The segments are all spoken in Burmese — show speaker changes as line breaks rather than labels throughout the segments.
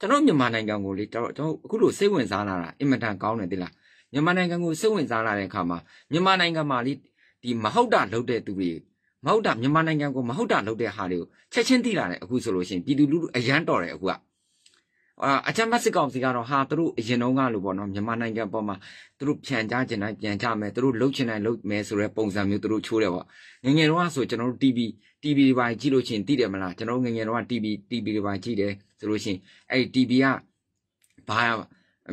ကျွန်တော်မြန်မာနိုင်ငံကိုလေကျွန်တော်အခုလိုစိတ်ဝင်စားလာတာအင်မတန်ကောင်းတယ်သိလားမြန်မာနိုင်ငံကိုစိတ်ဝင်စားလာတဲ့အခါမှာမြန်မာနိုင်ငံမှာလေဒီမဟုတ်တာ လုပ်တဲ့သူတွေမဟုတ်တာမြန်မာနိုင်ငံကိုမဟုတ်တာလုပ်တဲ့ဟာတွေကိုချက်ချင်းသိလာတယ်အခုဆိုလို့ရှိရင်ပြည်သူလူထုအရန်တော်တယ်အခုကအာအချမ်းမစစ်ကောင်စီကတော့ဟာသူတို့အရင်တုန်းကလိုပေါ့နော်မြန်မာနိုင်ငံပေါ်မှာသူတို့ပြန်ကြကျင်တိုင်းပြန်ကြမယ်သူတို့လှုပ်ချင်တိုင်းလှုပ်မယ်ဆိုတဲ့ပုံစံမျိုးသူတို့ချိုးတယ်ပေါ့ငငယ်တော့ဆိုကျွန်တော်တို့ TV TV တွေပါကြည့်လို့ချင်းသိတယ်မလားကျွန်တော်ငငယ်တော့ TV TV တွေပါကြည့်တယ်ဆိုလို့ရှိရင်အဲ့ဒီ TV ကဘာ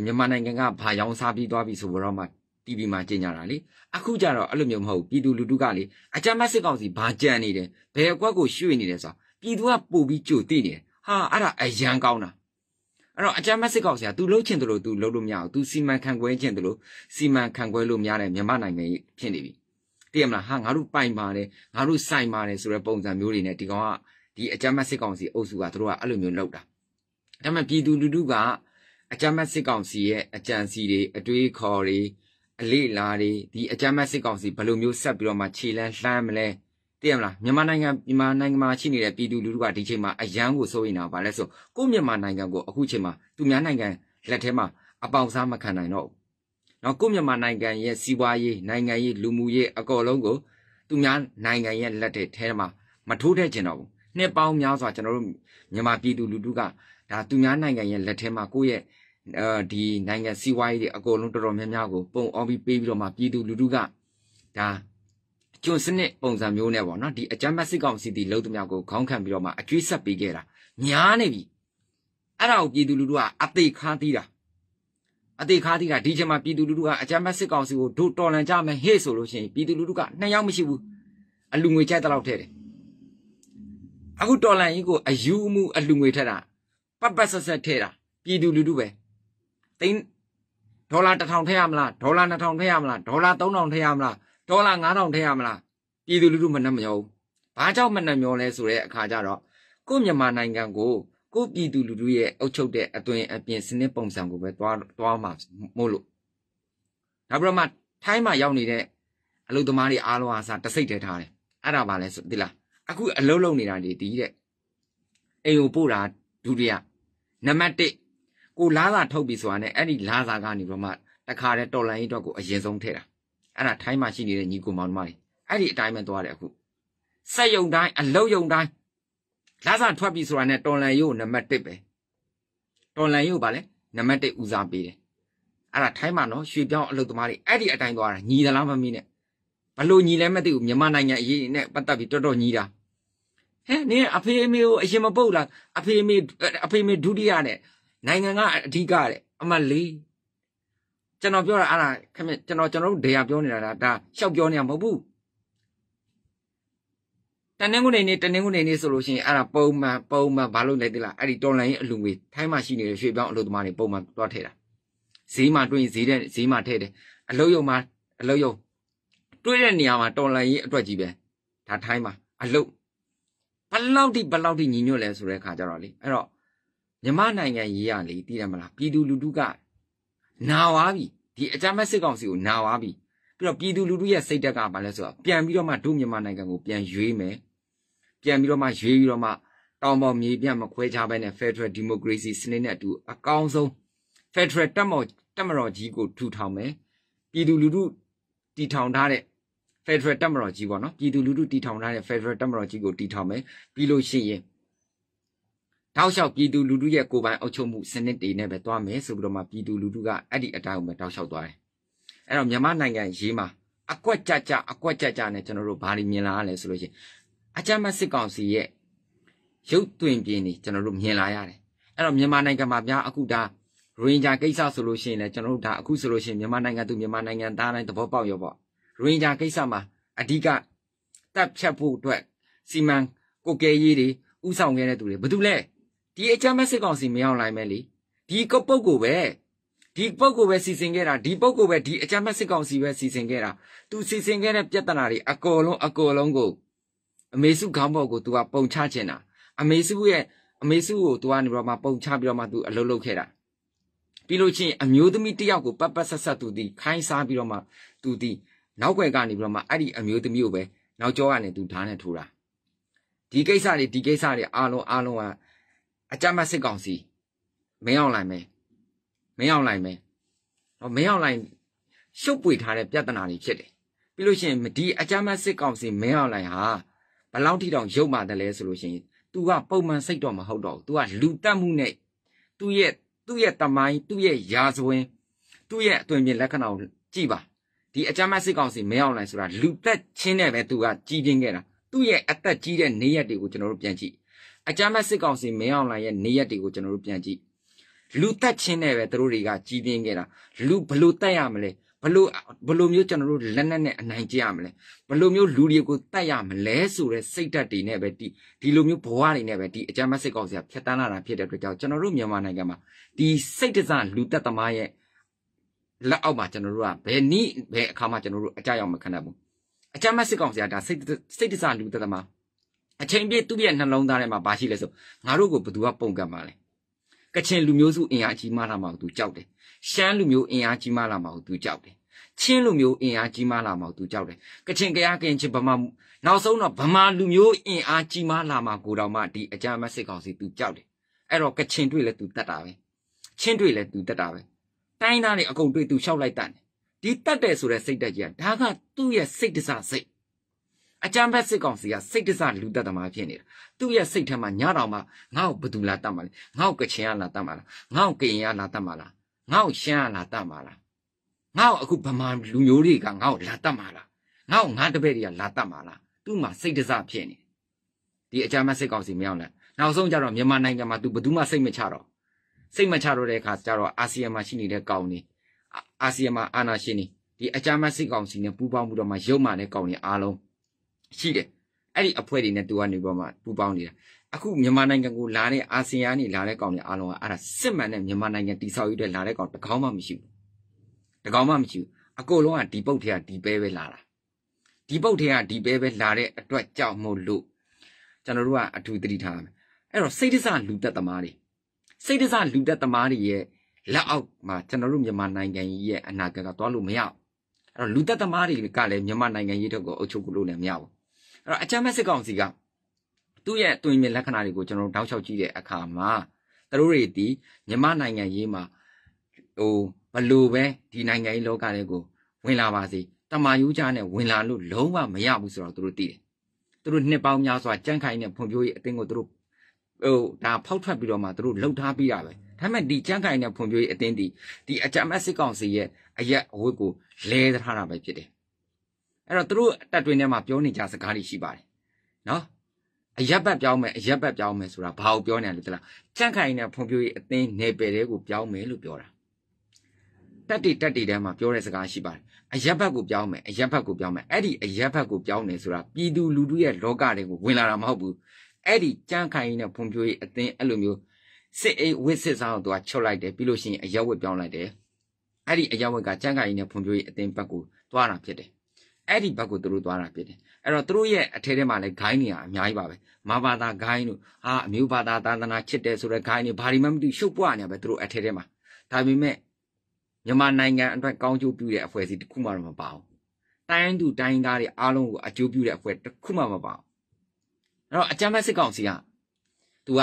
မြန်မာနိုင်ငံကဘာရောင်းစားပြီးသွားပြီဆိုတော့မှ TV မှာကျင်ညာတာလေအခုကျတော့အဲ့လိုမျိုးမဟုတ်ဘူးပြည်သူလူထုကလေအကြမ်းမစစ်ကောင်စီဘာကြံနေတယ်ဘယ်အကွက်ကိုရွှေ့နေတယ်ဆိုတော့ပြည်သူကပို့ပြီးကြိုသိနေတယ်ဟာအဲ့ဒါအရန်ကောင်းတာအဲ့တော့အကြမ်းမစစ်ကောင်စီက तू လှုပ်ချင်တယ်လို့ तू လှုပ်လို့မရဘူး तू စီမံခန့်ခွဲချင်တယ်လို့စီမံခန့်ခွဲလို့မရတဲ့မြန်မာနိုင်ငံကြီးဖြစ်နေပြီတည်မလားဟာငါတို့ပိုင်ပါတယ်ငါတို့စိုင်ပါတယ်ဆိုတဲ့ပုံစံမျိုးတွေနဲ့ဒီကောင်ကဒီအကြမ်းမစစ်ကောင်စီအုပ်စုကတို့ကအဲ့လိုမျိုးလှုပ်တာဒါပေမဲ့ပြည်သူလူထုက အကြမ်းမဲ့စစ်ကောင်စီရဲ့အကြံစီတွေအတွေးခေါ်တွေအလေလာတွေဒီအကြမ်းမဲ့စစ်ကောင်စီဘယ်လိုမျိုးဆက်ပြီးတော့မှခြေလန်းလှမ်းမလဲသိရမလားမြန်မာနိုင်ငံမြန်မာနိုင်ငံမှာရှိနေတဲ့ပြည်သူလူထုကဒီချိန်မှာအယံကိုစိုးရိမ်တာပါလဲဆိုကိုမြန်မာနိုင်ငံကိုအခုချိန်မှာသူများနိုင်ငံလက်ထဲမှာအပေါင်စားမခံနိုင်တော့ဘူး။နောက်ကိုမြန်မာနိုင်ငံရဲ့စီးပွားရေးနိုင်ငံရေးလူမှုရေးအကုန်လုံးကိုသူများနိုင်ငံရဲ့လက်ထဲထဲမှာမထိုးထည့်ကျင်တော့ဘူး။နှစ်ပေါင်းများစွာကျွန်တော်တို့မြန်မာပြည်သူလူထုကဒါသူများနိုင်ငံရဲ့လက်ထဲမှာကိုယ့်ရဲ့အဲဒီနိုင်ငံစီးပွားရေးတွေအကုန်လုံးတော်တော်များများကိုပုံအောင်ပြီးပေးပြီးတော့မှပြည်သူလူထုကဒါကျွန်စနစ်ပုံစံမျိုးနဲ့ပေါ့နော်ဒီအကြမ်းဖက်စစ်ကောင်စီတီလုံးသမျှကိုခေါင်းခံပြီးတော့မှအကျွေးဆက်ပေးခဲ့တာများနေပြီအဲ့ဒါကိုပြည်သူလူထုကအသေးခါသီးတာအသေးခါသီးတာဒီချိန်မှာပြည်သူလူထုကအကြမ်းဖက်စစ်ကောင်စီကိုဒုတော်လန်ကြမယ်ဟေ့ဆိုလို့ရှိရင်ပြည်သူလူထုကနှစ်ယောက်မရှိဘူးအလူငွေကြိုက်တဲ့လောက်ထဲတယ်အခုတော်လန်ကြီးကိုအယူမှုအလူငွေထက်တာပတ်ပတ်ဆက်ဆက်ထဲတာပြည်သူလူထုပဲတိန်ဒေါ်လာ1000ထဲရမလားဒေါ်လာ2000ထဲရမလားဒေါ်လာ3000ထဲရမလားဒေါ်လာ9000ထဲရမလားပြည်သူလူထုမနှံ့မရောဘူးဘာကြောင့်မနှံ့မျောလဲဆိုတဲ့အခါကျတော့ကို့မြန်မာနိုင်ငံကိုကို့ပြည်သူလူထုရဲ့အုပ်ချုပ်တဲ့အသွင်အပြင်စနစ်ပုံစံကိုပဲတွားတွားမှာမို့လို့နောက်ပြီးတော့မှထိုင်းမှာရောက်နေတဲ့အလုသမားတွေအားလုံးအားစားတစိတ်တည်းထားတယ်အဲ့ဒါပါလဲဆိုဒီလားအခုအလုံးလုံးနေတာလေဒီတဲ့အိမ်ကိုပို့တာဒုတိယနံပါတ်1ကိုလားစာထုတ်ပြီဆိုတာနဲ့အဲ့ဒီလားစာကနေပြီးတော့မှတခါတည်းတော်လိုင်းကြီးတော့ကိုအရင်ဆုံးထည့်တာအဲ့ဒါထိုင်းမှာရှိနေတဲ့ညီကိုမောင်တို့မတွေအဲ့ဒီအတိုင်းပဲသွားတယ်အခုစက်ယုံတိုင်းအလောက်ယုံတိုင်းလားစာထွက်ပြီဆိုတာနဲ့တော်လိုင်းရို့နံပါတ်1ပဲတော်လိုင်းရို့ပါလေနံပါတ်1ဦးစားပေးတယ်အဲ့ဒါထိုင်းမှာနော်ရွှေပြောင်းအလုပ်သမားတွေအဲ့ဒီအတိုင်းသွားတာညီသလားမမီးနဲ့ဘလို့ညီလဲမသိဘူးမြန်မာနိုင်ငံအရေးနဲ့ပတ်သက်ပြီးတော်တော်ညီတာဟဲ့နင်အဖေအမေကိုအရင်မပုတ်လားအဖေအမေအဖေအမေဒုတိယနဲ့နိုင်ငံကအဓိကတဲ့အမှတ်လေးကျွန်တော်ပြောတာအဲ့ဒါခင်ဗျကျွန်တော်ကျွန်တော်တို့ဒေယာပြောနေတာဒါဒါရှောက်ပြောနေတာမဟုတ်ဘူးတနင်္ဂနွေနေ့တနင်္ဂနွေနေ့ဆိုလို့ရှိရင်အဲ့ဒါပုံမှန်ပုံမှန်ဘာလို့လဲသိလားအဲ့ဒီတော်လိုင်းအလူငွေထိုင်းမှာရှိနေတဲ့ရွှေပြောင်းအလုပ်သမားတွေပုံမှန်တွားထည့်တာဈေးမှာတွင်းဈေးတဲ့ဈေးမှာထည့်တယ်အလုပ်ရုံမှာအလုပ်ရုံတွင်းတဲ့နေရာမှာတော်လိုင်းရေးအတွက်ကြီးပဲဒါထိုင်းမှာအလုပ်ဘလောက်တိဘလောက်တိညီညွတ်လဲဆိုတဲ့ခါကြတော့လေအဲ့တော့မြမနိုင်ငံရေးရလေသိတယ်မလားပြည်သူလူထုကနာဝါပြီဒီအကြမ်းဖက်စစ်ကောင်စီကိုနာဝါပြီပြီးတော့ပြည်သူလူထုရဲ့စိတ်ဓာတ်ကဘာလဲဆိုတော့ပြန်ပြီးတော့မှတို့မြန်မာနိုင်ငံကိုပြန်ရွေးမယ်ပြန်ပြီးတော့မှရွေးပြီးတော့မှတောင်ပေါ်မြေပြန့်မခွဲခြားဘဲနဲ့ Federal Democracy စနစ်နဲ့အတူအကောင်းဆုံး Federal တက်မော်တက်မတော်ကြီးကိုထူထောင်မယ်ပြည်သူလူထုတည်ထောင်ထားတဲ့ဖက်ဒရယ်တပ်မတော်ကြီးပေါ့နော်ပြည်သူလူထုတီထောင်ထားတဲ့ဖက်ဒရယ်တပ်မတော်ကြီးကိုတီထောင်မယ်ပြီးလို့ရှိရင်တောက်လျှောက်ပြည်သူလူထုရဲ့ကိုယ်ပိုင်အုပ်ချုပ်မှုစနစ်တွေနဲ့ပဲသွားမယ်ဆိုပြီးတော့မှပြည်သူလူထုကအဲ့ဒီအတိုင်းပဲတောက်လျှောက်သွားတယ်အဲ့တော့မြန်မာနိုင်ငံရေးမှာအကွက်ကြကြအကွက်ကြကြနဲ့ကျွန်တော်တို့ဘာတွေမြင်လာရလဲဆိုလို့ရှိရင်အကြမ်းမစစ်ကောင်စီရဲ့ရုပ်သွင်ပြင်တွေကျွန်တော်တို့မြင်လာရတယ်အဲ့တော့မြန်မာနိုင်ငံမှာများအခုဒါရင်းဂျာကိစ္စဆိုလို့ရှိရင်လည်းကျွန်တော်တို့ဒါအခုဆိုလို့ရှိရင်မြန်မာနိုင်ငံသူမြန်မာနိုင်ငံသားတိုင်းသဘောပေါက်ရောပေါ့ရိုဟင်ဂျာကိစ္စမှာအဓိကတပ်ဖြတ်ဖို့အတွက်စီမံကိုကဲရေးတွေဥဆောင်ခဲ့တဲ့သူတွေဘာတူလဲဒီအချမ်းမစစ်ကောင်စီမရောက်နိုင်မယ်လေဒီကပုတ်ကိုပဲဒီပုတ်ကိုပဲစီစဉ်ခဲ့တာဒီပုတ်ကိုပဲဒီအချမ်းမစစ်ကောင်စီပဲစီစဉ်ခဲ့တာသူစီစဉ်ခဲ့တဲ့ပြဿနာတွေအကုန်လုံးအကုန်လုံးကိုအမေစုခေါင်းပေါ်ကို तू ကပုံချခြင်းတာအမေစုရဲ့အမေစုကို तू ကနေပြီးတော့မှပုံချပြီးတော့မှ तू အလုပ်လုပ်ခဲ့တာပြီးလို့ချင်းအမျိုးသမီးတယောက်ကိုပတ်ပတ်ဆက်ဆက် तू ဒီခိုင်းစားပြီးတော့မှ तू ဒီနောက်ွယ်ကနေပြီးတော့မှအဲ့ဒီအမျိုးသမီးကိုပဲနောက်ကျောကနေသူဓာတ်နဲ့ထိုးတာဒီကိစ္စတွေဒီကိစ္စတွေအားလုံးအားလုံးကအကြမ်းမစစ်ကောင်စီမင်းအောင်လိုက်မယ်မင်းအောင်လိုက်မယ်တော့မင်းအောင်လိုက်ရှုပ်ပွေထားတဲ့ပြဿနာတွေဖြစ်တယ်ပြီးလို့ရှိရင်ဒီအကြမ်းမစစ်ကောင်စီမင်းအောင်လိုက်ဟာဘလောက်ထိတောင်ရုပ်မာတယ်လဲဆိုလို့ရှိရင် तू ကပုံမှန်စိတ်တော့မဟုတ်တော့ဘူး तू ကလူတက်မှုနဲ့သူ့ရဲ့သူ့ရဲ့တမိုင်းသူ့ရဲ့ရာဇဝင်သူ့ရဲ့အသွင်ပြင်လက္ခဏာကိုကြည့်ပါဒီအကြမ်းမစစ်ကောင်စီမဲအောင်လိုင်းဆိုတာလူသက်ချင်းနဲ့ပဲသူကကြီးပြင်းခဲ့တာသူ့ရဲ့အသက်ကြီးတဲ့နေရက်တွေကိုကျွန်တော်တို့ပြန်ကြည့်အကြမ်းမစစ်ကောင်စီမဲအောင်လိုင်းရဲ့နေရက်တွေကိုကျွန်တော်တို့ပြန်ကြည့်လူသက်ချင်းနဲ့ပဲသူတို့တွေကကြီးပြင်းခဲ့တာလူဘလို့တက်ရမလဲဘလို့ဘလို့မျိုးကျွန်တော်တို့လက်နက်နဲ့အနိုင်ကျရမလဲဘလို့မျိုးလူတွေကိုတတ်ရမလဲဆိုတဲ့စိတ်ဓာတ်တွေနဲ့ပဲဒီဒီလိုမျိုးဘဝတွေနဲ့ပဲဒီအကြမ်းမစစ်ကောင်စီကဖျက်ဆီးလာတာဖြစ်တဲ့အတွက်ကြောင့်ကျွန်တော်တို့မြန်မာနိုင်ငံမှာဒီစိတ်တစားလူသက်သမားရဲ့လက်အောက်မှာကျွန်တော်တို့ကဘယ်နည်းဘယ်အခါမှကျွန်တော်တို့အကြရောက်မခံတတ်ဘူးအကြမ်းမဲ့စစ်ကောင်စီကဒါစိတ်စိတ်တဆလူတသမအချိန်ပြည့်သူ့ရဲ့နှလုံးသားထဲမှာဘာရှိလဲဆိုငါတို့ကိုဘသူကပုံကံပါလဲကချင်လူမျိုးစုအင်အားကြီးမားလာမှာကိုသူကြောက်တယ်ရှမ်းလူမျိုးအင်အားကြီးမားလာမှာကိုသူကြောက်တယ်ချင်းလူမျိုးအင်အားကြီးမားလာမှာကိုသူကြောက်တယ်ကချင်ကရကင်ချင်ဗမာနောက်ဆုံးတော့ဗမာလူမျိုးအင်အားကြီးမားလာမှာကိုတော်မှဒီအကြမ်းမဲ့စစ်ကောင်စီသူကြောက်တယ်အဲ့တော့ကချင်တွေ့လဲသူတတ်တာပဲချင်းတွေ့လဲသူတတ်တာပဲတိုင်းသားတွေအကုန်တွေ့သူလျှောက်လိုက်တာဒီတတ်တယ်ဆိုတဲ့စိတ်တက်ကြီးကဒါကသူ့ရဲ့စိတ်တစားစိတ်အကြံဖက်စစ်ကောင်စီကစိတ်တစလူသက်သမားဖြစ်နေတာသူ့ရဲ့စိတ်ထဲမှာညတော်မှာငါ့ကိုဘသူလာတတ်မှာလဲငါ့ကိုကချင်ရလာတတ်မှာလားငါ့ကိုကရင်ရလာတတ်မှာလားငါ့ကိုရှမ်းရလာတတ်မှာလားငါ့ကိုအခုဗမာလူမျိုးတွေကငါ့ကိုလာတတ်မှာလားငါ့ကိုငါတပည့်တွေကလာတတ်မှာလားသူ့မှာစိတ်တစဖြစ်နေဒီအကြမ်းဖက်စစ်ကောင်စီမရောက်လဲနောက်ဆုံးကျတော့မြန်မာနိုင်ငံမှာသူဘသူမှစိတ်မချတော့စိတ်မချတော့တဲ့အခါကျတော့အာဆီယံမှာရှိနေတဲ့ကောင်တွေအာဆီယံမှာအာဏာရှင်တွေဒီအကြမ်းမစစ်ကောင်စီနဲ့ပူးပေါင်းပြီးတော့မှရုပ်မာတဲ့ကောင်တွေအားလုံးရှိတယ်အဲ့ဒီအဖွဲ့တွေနဲ့တူကနေပေါ်မှာပူးပေါင်းနေတာအခုမြန်မာနိုင်ငံကိုလာတဲ့အာဆီယံကနေလာတဲ့ကောင်တွေအားလုံးကအဲ့ဒါစစ်မှန်တဲ့မြန်မာနိုင်ငံတိဆောက်ရေးတဲ့လာတဲ့ကောင်တကောင်မှမရှိဘူးတကောင်မှမရှိဘူးအကုန်လုံးကဒီပုတ်ထဲကဒီပဲပဲလာတာဒီပုတ်ထဲကဒီပဲပဲလာတဲ့အတွက်ကြောင့်မို့လို့ကျွန်တော်တို့ကအထူးသတိထားရမယ်အဲ့တော့စိတ်ဒိစလူသက်သမားတွေစိတ်ဒစလူတက်သမားတွေရဲ့လက်အောက်မှာကျွန်တော်တို့မြန်မာနိုင်ငံကြီးရဲ့အနာဂတ်ကသွားလို့မရဘူးအဲ့တော့လူတက်သမားတွေကလည်းမြန်မာနိုင်ငံကြီးတို့ကိုအုပ်ချုပ်လို့လည်းမရဘူးအဲ့တော့အချမ်းမဲ့စစ်ကောင်စီကသူ့ရဲ့အတွင်မြင်လက္ခဏာတွေကိုကျွန်တော်တို့တောက်လျှောက်ကြည့်တဲ့အခါမှာသူတို့တွေဒီမြန်မာနိုင်ငံကြီးမှာဟိုဘလို့ပဲဒီနိုင်ငံကြီးလောကတွေကိုဝင်လာပါစေတမာယူကြနဲ့ဝင်လာလို့လုံးဝမရဘူးဆိုတော့သူတို့သိတယ်သူတို့နှစ်ပေါင်းများစွာကြန့်ခိုင်တဲ့ဖွံ့ဖြိုးရေးအသင်းကိုသူတို့ဟိုဒါဖောက်ထွက်ပြီးတော့မှသူတို့လှုပ်ထားပြီးတာပဲဒါပေမဲ့ဒီကြံ့ခိုင်တဲ့ဖွံ့ဖြိုးရေးအသင်းဒီဒီအကြမ်းမဲ့စစ်ကောင်စီရဲ့အရက်အဝတ်ကိုလဲထားတာပဲဖြစ်တယ်အဲ့တော့သူတို့တပ်တွင်ထဲမှာပြောနေကြစကားတွေရှိပါတယ်နော်အရက်ဘက်ပြောင်းမယ်အရက်ဘက်ပြောင်းမယ်ဆိုတာဘာကိုပြောနေလဲတလားကြံ့ခိုင်တဲ့ဖွံ့ဖြိုးရေးအသင်းနယ်ပယ်တွေကိုပြောင်းမယ်လို့ပြောတာတက်တီတက်တီတဲမှာပြောတဲ့စကားရှိပါတယ်အရက်ဘက်ကိုပြောင်းမယ်အရက်ဘက်ကိုပြောင်းမယ်အဲ့ဒီအရက်ဘက်ကိုပြောင်းတယ်ဆိုတာပြည်သူလူထုရဲ့လောကတွေကိုဝင်လာတာမဟုတ်ဘူးအဲ့ဒီကြန့်ခိုင်ရေးနဲ့ဖွံ့ဖြိုးရေးအသင်းအဲ့လိုမျိုးစစ်အေးဝစ်စစ်ဆောင်သူကချုပ်လိုက်တယ်ပြီးလို့ရှိရင်အရက်ဝက်ပြောင်းလိုက်တယ်အဲ့ဒီအရက်ဝက်ကကြန့်ခိုင်ရေးနဲ့ဖွံ့ဖြိုးရေးအသင်းဘက်ကိုသွားတာဖြစ်တယ်အဲ့ဒီဘက်ကိုသူတို့သွားတာဖြစ်တယ်အဲ့တော့သူတို့ရဲ့အထဲထဲမှာလည်းဂိုင်းနေတာအများကြီးပါပဲမာဘာသာဂိုင်းတို့အာအမျိုးဘာသာသာသနာချစ်တယ်ဆိုတဲ့ဂိုင်းတွေဘာဒီမှမသိရှုပ်ပွားနေပဲသူတို့အထဲထဲမှာဒါပေမဲ့မြန်မာနိုင်ငံအတွက်ကောင်းကျိုးပြုတဲ့အဖွဲ့အစည်းတစ်ခုမှတော့မပါဘူးတိုင်းသူတိုင်းသားတွေအားလုံးကိုအကျိုးပြုတဲ့အဖွဲ့တစ်ခုမှမပါဘူးအဲ့တော့အကြမ်းဖက်စစ်ကောင်စီက तू က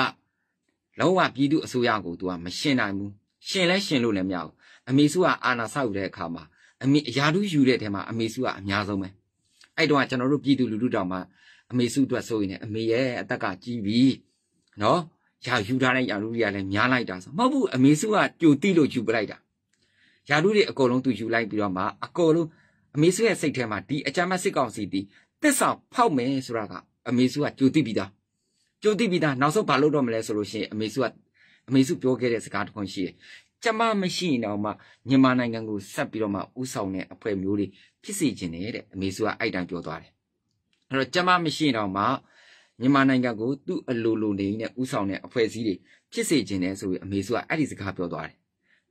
လောကပြည်သူအစိုးရကို तू ကမရှင်နိုင်ဘူးရှင်လဲရှင်လို့လည်းမရဘူးအမေစုကအာဏာဆောက်တဲ့အခါမှာအမေအရာတူးယူတဲ့ထဲမှာအမေစုကအများဆုံးပဲအဲ့တော့ကျွန်တော်တို့ပြည်သူလူထုတောင်မှအမေစုအတွက်ဆိုရင်လည်းအမေရဲ့အသက်ကကြီးပြီနော်ယာယူထားတဲ့ယာလူတွေကလည်းများလိုက်တာဆိုမဟုတ်ဘူးအမေစုကကြိုတိလို့ယူပလိုက်တာယာလူတွေအကုန်လုံးသူယူလိုက်ပြီးတော့မှအကုန်လုံးအမေစုရဲ့စိတ်ထဲမှာဒီအကြမ်းမစစ်ကောင်စီတီတစ္ဆာဖောက်မယ်ဆိုတာကအမေစုကကြိုသိပြီးသားကြိုသိပြီးသားနောက်ဆုံးဘာလုပ်တော့မလဲဆိုလို့ရှိရင်အမေစုကအမေစုပြောခဲ့တဲ့စကားတစ်ခုရှိတယ်ကျမမရှိရင်တော့မှမြန်မာနိုင်ငံကိုဆက်ပြီးတော့မှဥဆောင်တဲ့အဖွဲ့မျိုးတွေဖြစ်စေချင်တယ်တဲ့အမေစုကအဲ့တိုင်ပြောသွားတယ်အဲ့တော့ကျမမရှိရင်တော့မှမြန်မာနိုင်ငံကိုသူ့အလိုလိုနေနဲ့ဥဆောင်တဲ့အဖွဲ့အစည်းတွေဖြစ်စေချင်တယ်ဆိုပြီးအမေစုကအဲ့ဒီစကားပြောသွားတယ်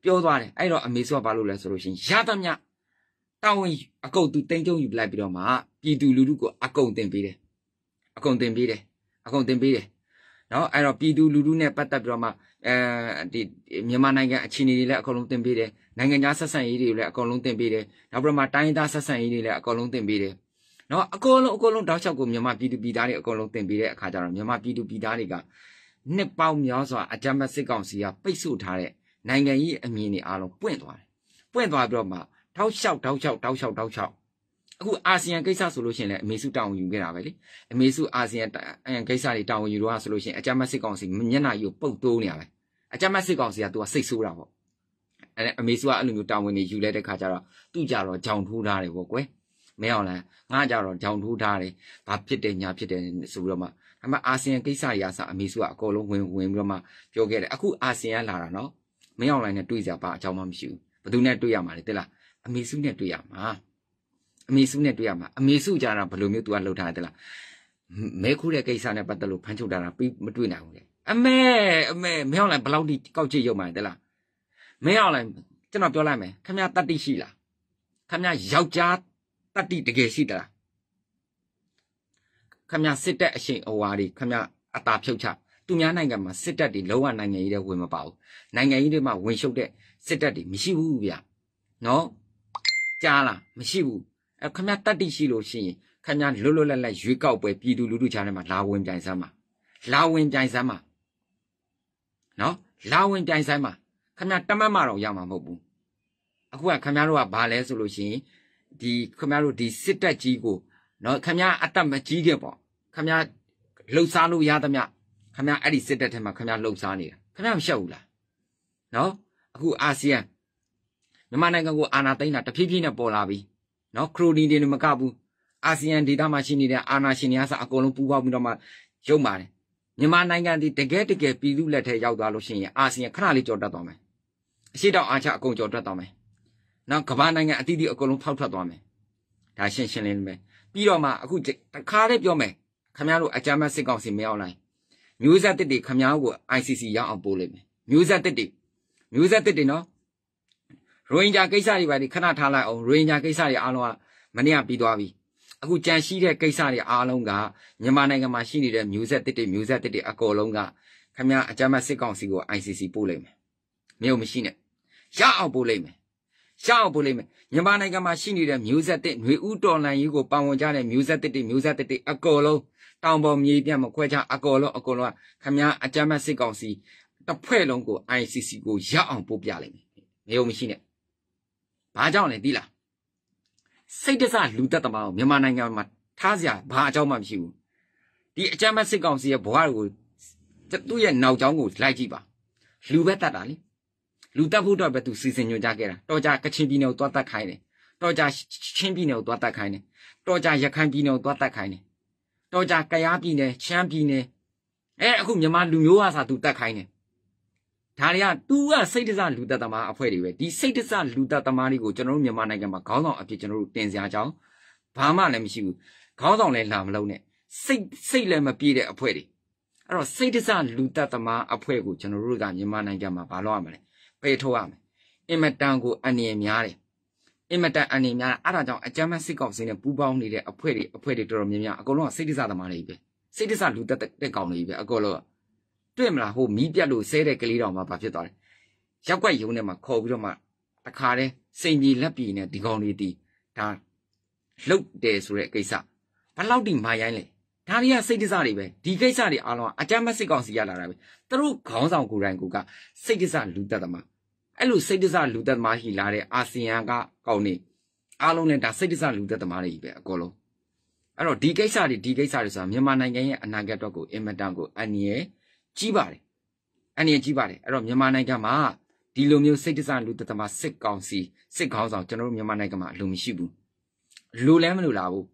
ပြောသွားတယ်အဲ့တော့အမေစုကဘာလုပ်လဲဆိုလို့ရှိရင်ရသမျှတောင်းဝင်အကုတ်သူတိမ့်ကျုံယူပလိုက်ပြီးတော့မှပြည်သူလူထုကိုအကုတ်တင်ပေးတယ်အကုန်တင်ပေးတယ်အကုန်တင်ပေးတယ်နော်အဲ့တော့ပြည်သူလူထုနဲ့ပတ်သက်ပြီးတော့မှအဲဒီမြန်မာနိုင်ငံအခြေအနေတွေလည်းအကုန်လုံးတင်ပေးတယ်နိုင်ငံခြားဆက်ဆံရေးတွေလည်းအကုန်လုံးတင်ပေးတယ်နောက်ပြီးတော့မှတိုင်းဒေသဆက်ဆံရေးတွေလည်းအကုန်လုံးတင်ပေးတယ်နော်အကုန်လုံးအကုန်လုံးတောက်လျှောက်ကိုမြန်မာပြည်သူပြည်သားတွေအကုန်လုံးတင်ပေးတဲ့အခါကျတော့မြန်မာပြည်သူပြည်သားတွေကနှစ်ပေါင်းများစွာအကြမ်းဖက်စစ်ကောင်စီကပိတ်ဆို့ထားတဲ့နိုင်ငံကြီးအမြင်တွေအားလုံးပွင့်သွားတယ်ပွင့်သွားပြီးတော့မှတောက်လျှောက်တောက်လျှောက်တောက်လျှောက်တောက်လျှောက်အခုအာဆီယံကိစ္စဆိုလို့ရှိရင်လည်းအမေစုတာဝန်ယူခဲ့တာပဲလေအမေစုအာဆီယံကိစ္စတွေတာဝန်ယူတော့ဆိုလို့ရှိရင်အကြမ်းမစစ်ကောင်စီမျက်နှာကြီးကိုပုတ်တိုးနေရပဲအကြမ်းမစစ်ကောင်စီကသူကစိတ်ဆိုးတာပေါ့အဲအမေစုကအဲ့လိုမျိုးတာဝန်တွေယူလိုက်တဲ့ခါကျတော့သူ့ကြတော့ဂျောင်ထိုးထားတယ်ပေါ့ကွယ်မဲအောင်လန်ငါကြတော့ဂျောင်ထိုးထားတယ်ဘာဖြစ်တယ်ညာဖြစ်တယ်ဆိုပြီးတော့မှအမအာဆီယံကိစ္စတွေအစအမေစုကအကောလုံးဝင်ဝင်ပြီးတော့မှပြောခဲ့တယ်အခုအာဆီယံလာတာနော်မဲအောင်လန်နဲ့တွေ့ကြပါအကြောင်းမှမရှိဘူးဘယ်သူနဲ့တွေ့ရမှာလဲတဲ့လားအမေစုနဲ့တွေ့ရမှာအမေစုနဲ့တွေ့ရမှာအမေစုကြတာဘယ်လိုမျိုး तू ကလှုပ်ထားတယ်လားမဲခူးတဲ့ကိစ္စနဲ့ပတ်သက်လို့ဖမ်းချုပ်တာတာပြီးမတွေ့နိုင်ဘူးလေအမေအမေမင်းအောင်လိုက်ဘယ်လောက်ထိကောက်ချစ်ရုံမှန်တယ်လားမင်းအောင်လိုက်ကျွန်တော်ပြောလိုက်မယ်ခမရတတိရှိလားခမရယောက်ျားတတိတကယ်ရှိသလားခမရစစ်တပ်အရှင်အဝါတွေခမရအတာဖြုတ်ချသူများနိုင်ငံမှာစစ်တပ်တွေလုံးဝနိုင်ငံကြီးတွေဝင်မပါဘူးနိုင်ငံကြီးတွေမှာဝင်ရှုပ်တဲ့စစ်တပ်တွေမရှိဘူးဗျနော်ကြားလားမရှိဘူးခမတတ္တိရှိလို့ရှိရင်ခမလွတ်လွတ်လပ်လပ်ရွေးကောက်ပွဲပြည်သူလူထုကြားထဲမှာလာဝင်ပြိုင်စမ်းပါလာဝင်ပြိုင်စမ်းပါနော်လာဝင်ပြိုင်စမ်းပါခမတမတ်မတော့ရမှာမဟုတ်ဘူးအခုကခမတို့ကဘာလဲဆိုလို့ရှိရင်ဒီခမတို့ဒီစစ်တပ်ကြီးကိုနော်ခမအတတ်မကြီးခဲ့ပေါ့ခမလှုပ်ရှားလို့ရသမျှခမအဲ့ဒီစစ်တပ်ထဲမှာခမလှုပ်ရှားနေတာခမမရှက်ဘူးလားနော်အခုအာဆီယံမြန်မာနိုင်ငံကိုအာဏာသိမ်းတာတဖြည်းဖြည်းနဲ့ပေါ်လာပြီနော်ခရိုနီတွေမကဘူးအာဆီယံဒေသမှာရှိနေတဲ့အာဏာရှင်တွေအစအကုန်လုံးပူးပေါင်းပြီးတော့မှရုပ်ပါတယ်မြန်မာနိုင်ငံဒီတကယ်တကယ်ပြည်သူလက်ထဲရောက်သွားလို့ရှိရင်အာဆီယံခဏလေးကြော်တက်သွားမယ်အရှိတောင်အာချအကုန်ကြော်တက်သွားမယ်နောက်ကမ္ဘာနိုင်ငံအသီးသီးအကုန်လုံးဖောက်ထွက်သွားမယ်ဒါရှင်းရှင်းလင်းလင်းပဲပြီးတော့မှအခုတခါတည်းပြောမယ်ခမရတို့အကြမ်းမဲ့စစ်ကောင်စီမရောက်နိုင်မျိုးဆက်တစ်တွေခမရကို ICC ရောက်အောင်ပို့လိုက်မယ်မျိုးဆက်တစ်တွေမျိုးဆက်တစ်တွေနော်ရိုဟင်ဂျာကိစ္စတွေပါဒီခဏထားလိုက်အောင်ရိုဟင်ဂျာကိစ္စတွေအားလုံးကမနေ့ကပြီးသွားပြီအခုကြံရှိတဲ့ကိစ္စတွေအားလုံးကမြန်မာနိုင်ငံမှာရှိနေတဲ့မျိုးဆက်တစ်တွေမျိုးဆက်တစ်တွေအကုန်လုံးကခမအကြမ်းဖက်စစ်ကောင်စီကို ICC ပို့လိုက်မယ်မြို့မရှိနဲ့ရအောင်ပို့လိုက်မယ်ရအောင်ပို့လိုက်မယ်မြန်မာနိုင်ငံမှာရှိနေတဲ့မျိုးဆက်တစ်မျိုးဥတော်လန်ကြီးကိုပန်ဝင်ကြတဲ့မျိုးဆက်တစ်တွေမျိုးဆက်တစ်တွေအကုန်လုံးတောင်ပေါ်မြေပြန့်မခွဲခြားအကုန်လုံးအကုန်လုံးကခမအကြမ်းဖက်စစ်ကောင်စီတစ်ဖွဲ့လုံးကို ICC ကိုရအောင်ပို့ပြလိုက်မယ်မြို့မရှိနဲ့ဘာကြောင့်လဲသိလားစိတ်တဆလူသက်သမားကိုမြန်မာနိုင်ငံမှာထားစရာဘာအကြောင်းမှမရှိဘူးဒီအကြမ်းဖက်စစ်ကောင်စီရဲ့ဘဝကိုသူ့ရဲ့နောက်ကြောင်းကိုလိုက်ကြည့်ပါလူပဲတတ်တာလေလူတက်ဖို့တော့ပဲသူစီစဉ်ညွှန်ကြခဲ့တာတော်ကြကချင်ပြည်နယ်ကိုသွားတက်ခိုင်းတယ်တော်ကြချင်းပြည်နယ်ကိုသွားတက်ခိုင်းတယ်တော်ကြရခိုင်ပြည်နယ်ကိုသွားတက်ခိုင်းတယ်တော်ကြကယားပြည်နယ်ချမ်းပြည်နယ်အဲအခုမြန်မာလူမျိုးကစာသူတက်ခိုင်းတယ်ဒါတွေက तू ကစိတ်တစလူသက်သမားအဖွဲ့တွေပဲဒီစိတ်တစလူသက်သမားတွေကိုကျွန်တော်တို့မြန်မာနိုင်ငံမှာခေါင်းဆောင်အဖြစ်ကျွန်တော်တို့တင်စရာအကြောင်းဘာမှလည်းမရှိဘူးခေါင်းဆောင်လည်းလာမလုံးနဲ့စိတ်စိတ်လည်းမပြေတဲ့အဖွဲ့တွေအဲ့တော့စိတ်တစလူသက်သမားအဖွဲ့ကိုကျွန်တော်တို့ကမြန်မာနိုင်ငံမှာဘာလုပ်ရမလဲပယ်ထုတ်ရမယ်အင်မတန်ကိုအနေများတယ်အင်မတန်အနေများအဲ့ဒါကြောင့်အကြမ်းဖက်စစ်ကောင်စီနဲ့ပူးပေါင်းနေတဲ့အဖွဲ့တွေအဖွဲ့တွေတော်တော်များများအကုန်လုံးကစိတ်တစသမားတွေပဲစိတ်တစလူသက်တဲ့ကောင်တွေပဲအကုန်လုံးကတွေ့မလားဟိုမီးပြတ်လို့ဆဲတဲ့ကလေးတော်မှာဘာဖြစ်သွားလဲရောက်ွက်ယုံထဲမှာခေါ်ပြီးတော့မှတခါတည်းစိန်ကြီးလက်ပြီနဲ့ဒီကောင်လေးတီဒါလှုပ်တယ်ဆိုတဲ့ကိစ္စဘလောက်တိမာရိုင်းလဲဒါတွေကစိတ်ဒစတွေပဲဒီကိစ္စတွေအားလုံးအကြမ်းမစိတ်ကောင်စီရလာတာပဲသူတို့ခေါင်းဆောင်ကိုယ်တိုင်ကိုကစိတ်ဒစလူသက်သမားအဲ့လိုစိတ်ဒစလူသက်သမားဟီလာတဲ့အာဆီယံကကောင်းနေအားလုံးနဲ့ဒါစိတ်ဒစလူသက်သမားတွေကြီးပဲအကုန်လုံးအဲ့တော့ဒီကိစ္စတွေဒီကိစ္စတွေဆိုတာမြန်မာနိုင်ငံရဲ့အနာဂတ်အတွက်ကိုအင်မတန်ကိုအန္တရာယ်ကြီးပါတယ်အန္တရာယ်ကြီးပါတယ်အဲ့တော့မြန်မာနိုင်ငံမှာဒီလိုမျိုးစိတ်တဆလူတသမစစ်ကောင်စီစစ်ခေါင်းဆောင်ကျွန်တော်တို့မြန်မာနိုင်ငံမှာအလိုမရှိဘူးလိုလဲမလိုလားဘူး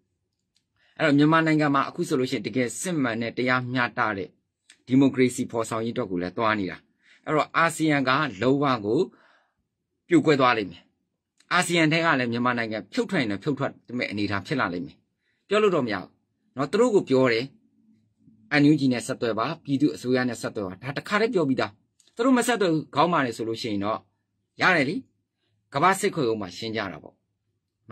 အဲ့တော့မြန်မာနိုင်ငံမှာအခုဆိုလို့ရှိရင်တကယ်စစ်မှန်တဲ့တရားမျှတတဲ့ဒီမိုကရေစီပေါ်ဆောင်ရေးအတွက်ကိုလည်းတွားနေတာအဲ့တော့အာဆီယံကလုံးဝကိုပြုတ်ကွဲသွားလိမ့်မယ်အာဆီယံထဲကလည်းမြန်မာနိုင်ငံဖြုတ်ထွက်နေဖြုတ်ထွက်တဲ့အနေအထားဖြစ်လာလိမ့်မယ်ပြောလို့တော့မရဘူးเนาะသူတို့ကိုပြောတယ်အန်ယူဂျီနဲ့ဆက်သွယ်ပါပြည်သူအစိုးရနဲ့ဆက်သွယ်ပါဒါတခါတည်းပြောပြီးသားသူတို့မဆက်သွယ်ခေါင်းမာနေဆိုလို့ရှိရင်တော့ရတယ်လေကဘာစစ်ခွေဦးမှာရှင်းကြတာပေါ့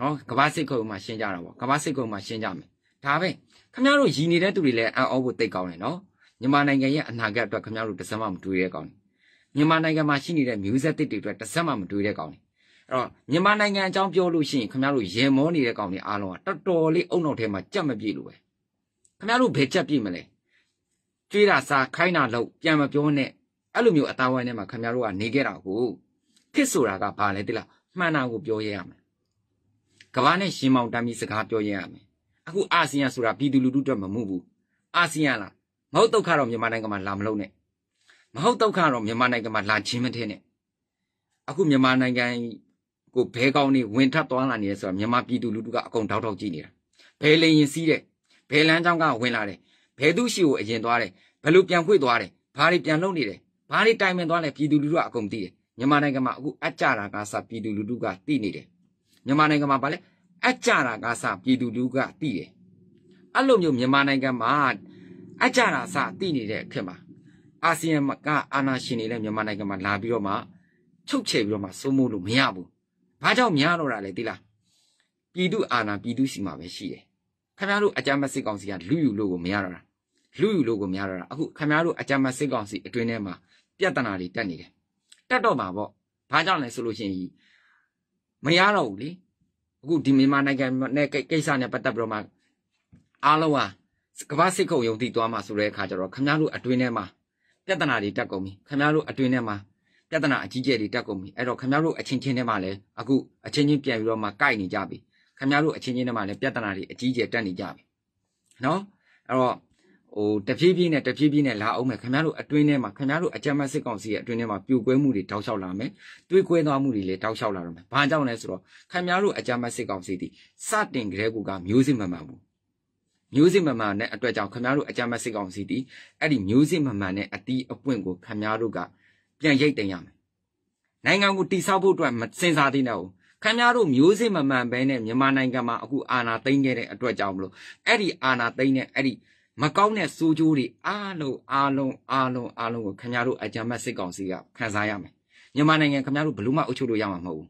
နော်ကဘာစစ်ခွေဦးမှာရှင်းကြတာပေါ့ကဘာစစ်ခွေဦးမှာရှင်းကြမယ်ဒါပဲခမရတို့ရည်နေတဲ့သူတွေလည်းအံ့ဩဖို့တိတ်ကောင်းတယ်နော်မြန်မာနိုင်ငံရဲ့အနာဂတ်အတွက်ခမရတို့တစ်စက်မှမတွေးရဲကောင်းတယ်မြန်မာနိုင်ငံမှာရှိနေတဲ့မျိုးဆက်တစ်တွေအတွက်တစ်စက်မှမတွေးရဲကောင်းတယ်အဲ့တော့မြန်မာနိုင်ငံအကြောင်းပြောလို့ရှိရင်ခမရတို့ရေမောနေတဲ့ကောင်တွေအားလုံးကတော်တော်လေးအုံနောက်ထဲမှာကြက်မပြည့်လို့ပဲခမရတို့ဘယ်ကြက်ပြည့်မလဲတွေးတာစားခိုင်းတာလို့ပြန်မပြောနဲ့အဲ့လိုမျိုးအသားဝိုင်းထဲမှာခင်ဗျားတို့ကနေခဲ့တာကိုခစ်ဆိုတာကဘာလဲတိလားမှန်တာကိုပြောရရမယ်ကဘာနဲ့ရှင်မောင်တမ်းပြီးစကားပြောရရမယ်အခုအာဆီယံဆိုတာပြည်သူလူထုအတွက်မမှုဘူးအာဆီယံလားမဟုတ်ဒုက္ခတော့မြန်မာနိုင်ငံမှာလာမလို့နဲ့မဟုတ်ဒုက္ခတော့မြန်မာနိုင်ငံမှာလာချင်းမထဲနဲ့အခုမြန်မာနိုင်ငံကိုဘဲကောင်းနေဝင်ထပ်သွားလာနေတယ်ဆိုတာမြန်မာပြည်သူလူထုကအကုန်တောက်တောက်ကြည့်နေတာဘဲလင်းရင်စီးတဲ့ဘဲလန်းချောင်းကဝင်လာတယ်ဘယ်သူရှိကိုအရင်သွားတယ်ဘယ်လိုပြန်ခွေသွားတယ်ဘာတွေပြန်လုပ်နေတယ်ဘာတွေတိုင်ပင်သွားလဲပြည်သူလူထုကအကုန်သိတယ်မြန်မာနိုင်ငံမှာအခုအကြတာကစပြည်သူလူထုကသိနေတယ်မြန်မာနိုင်ငံမှာဗာလဲအကြတာကစပြည်သူလူကသိတယ်အဲ့လိုမျိုးမြန်မာနိုင်ငံမှာအကြတာစသိနေတဲ့အခက်မှာအာဆီယံကအာဏာရှင်တွေလည်းမြန်မာနိုင်ငံမှာလာပြီးတော့မှချုပ်ချယ်ပြီးတော့မှစိုးမိုးလို့မရဘူးဘာကြောင့်မရတော့တာလဲသိလားပြည်သူအာဏာပြည်သူစီမှာပဲရှိတယ်ခင်ဗျားတို့အကြမ်းမစစ်ကောင်စီကလူယူလို့ကိုမရတော့တာလူယူလို့ကိုမရတော့တာအခုခင်ဗျားတို့အကြမ်းမစစ်ကောင်စီအတွင်းထဲမှာပြဿနာတွေတက်နေတယ်တက်တော့မှာပေါ့ဘာကြောင့်လဲဆိုလို့ရှိရင်မရတော့ဘူးလေအခုဒီမြန်မာနိုင်ငံနဲ့ကိစ္စနဲ့ပတ်သက်ပြီးတော့မှအားလုံးဟာကမ္ဘာစစ်ခုံရုံတည်သွားမှာဆိုတဲ့အခါကျတော့ခင်ဗျားတို့အတွင်းထဲမှာပြဿနာတွေတက်ကုန်ပြီခင်ဗျားတို့အတွင်းထဲမှာပြဿနာအကြီးကျယ်တွေတက်ကုန်ပြီအဲ့တော့ခင်ဗျားတို့အချင်းချင်းထဲမှာလည်းအခုအချင်းချင်းပြန်ပြီးတော့မှကိုက်နေကြပြီခင်ဗျားတို့အချင်းချင်းတွေမှာလည်းပြဿနာတွေအကြီးအကျယ်တက်နေကြပြီနော်အဲ့တော့ဟိုတပြေးပြေးနဲ့တပြေးပြေးနဲ့လာအောင်မယ်ခင်ဗျားတို့အတွင်းထဲမှာခင်ဗျားတို့အကြမ်းမစစ်ကောင်စီရဲ့အတွင်းထဲမှာပြိုကွဲမှုတွေတောက်လျှောက်လာမယ်တွေးကွဲသွားမှုတွေလည်းတောက်လျှောက်လာတော့မယ်ဘာကြောင့်လဲဆိုတော့ခင်ဗျားတို့အကြမ်းမစစ်ကောင်စီတီစတင်ကြဲကူကမျိုးစစ်မမှန်ဘူးမျိုးစစ်မမှန်တဲ့အတွက်ကြောင့်ခင်ဗျားတို့အကြမ်းမစစ်ကောင်စီတီအဲ့ဒီမျိုးစစ်မမှန်တဲ့အတီးအပွင့်ကိုခင်ဗျားတို့ကပြန်ရိတ်တင်ရမယ်နိုင်ငံကိုတိဆောက်ဖို့အတွက်မစင်စားသေးနဲ့ဘူးခမရတို့မျိုးစစ်မမှန်ပဲနဲ့မြန်မာနိုင်ငံမှာအခုအာဏာသိမ်းခဲ့တဲ့အတွက်ကြောင့်မလို့အဲ့ဒီအာဏာသိမ်းတဲ့အဲ့ဒီမကောင်းတဲ့စိုးကျိုးတွေအားလုံးအားလုံးအားလုံးအားလုံးကိုခမရတို့အကြမ်းမတ်စစ်ကောင်စီကခံစားရမယ်မြန်မာနိုင်ငံခမရတို့ဘလို့မှအုပ်ချုပ်လို့ရမှာမဟုတ်ဘူး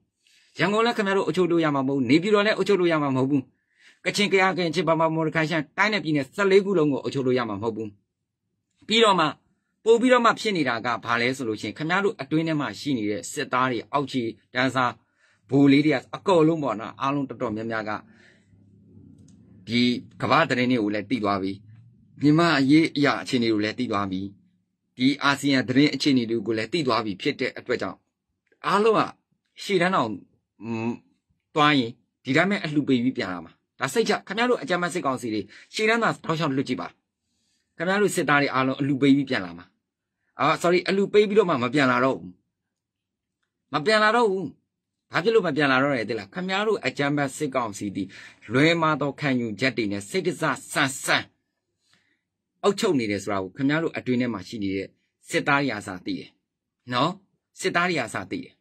ရန်ကုန်လည်းခမရတို့အုပ်ချုပ်လို့ရမှာမဟုတ်ဘူးနေပြည်တော်လည်းအုပ်ချုပ်လို့ရမှာမဟုတ်ဘူးကချင်ကရကင်ချစ်ပါမမော်ဒခိုင်ရှန်တိုင်းနယ်ပြည်နယ်14ခုလုံးကိုအုပ်ချုပ်လို့ရမှာမဟုတ်ဘူးပြီးတော့မှပို့ပြီးတော့မှဖြစ်နေတာကဘာလဲဆိုလို့ချင်းခမရတို့အတွင်းထဲမှာရှိနေတဲ့စစ်သားတွေအောက်ခြေတန်းစားဗိုလ်လေးတွေကအကော်လုံးပေါ့နော်အားလုံးတော်တော်များများကဒီကမ္ဘာတရင်တွေကိုလည်းတည်သွားပြီမြန်မာအရေးအရာအခြေအနေကိုလည်းတည်သွားပြီဒီအာဆီယံတရင်အခြေအနေတွေကိုလည်းတည်သွားပြီဖြစ်တဲ့အတွက်ကြောင့်အားလုံးကရှေ့တန်းအောင်တွားရင်ဒီတိုင်းပဲအလှပေးပြီးပြန်လာမှာဒါစိတ်ချခင်ဗျားတို့အကြမ်းမစစ်ကောင်စီတွေရှေ့တန်းသာတောက်လျှောက်လွတ်ကြည့်ပါခင်ဗျားတို့စစ်သားတွေအားလုံးအလှပေးပြီးပြန်လာမှာအာ sorry အလှပေးပြီးတော့မှမပြန်လာတော့ဘူးမပြန်လာတော့ဘူးဘာဖြစ်လို့မပြန်လာတော့ရဲ့တဲ့လားခမားတို့အကြမ်းဖက်စစ်ကောင်စီတီလွဲမာသောခံယူချက်တွေနဲ့စိတ်ကစားဆန်ဆန်အုပ်ချုပ်နေတယ်ဆိုတာကိုခမားတို့အတွင်းထဲမှာရှိနေတဲ့စစ်သားတွေအစားသိတယ်နော်စစ်သားတွေအစားသိတယ်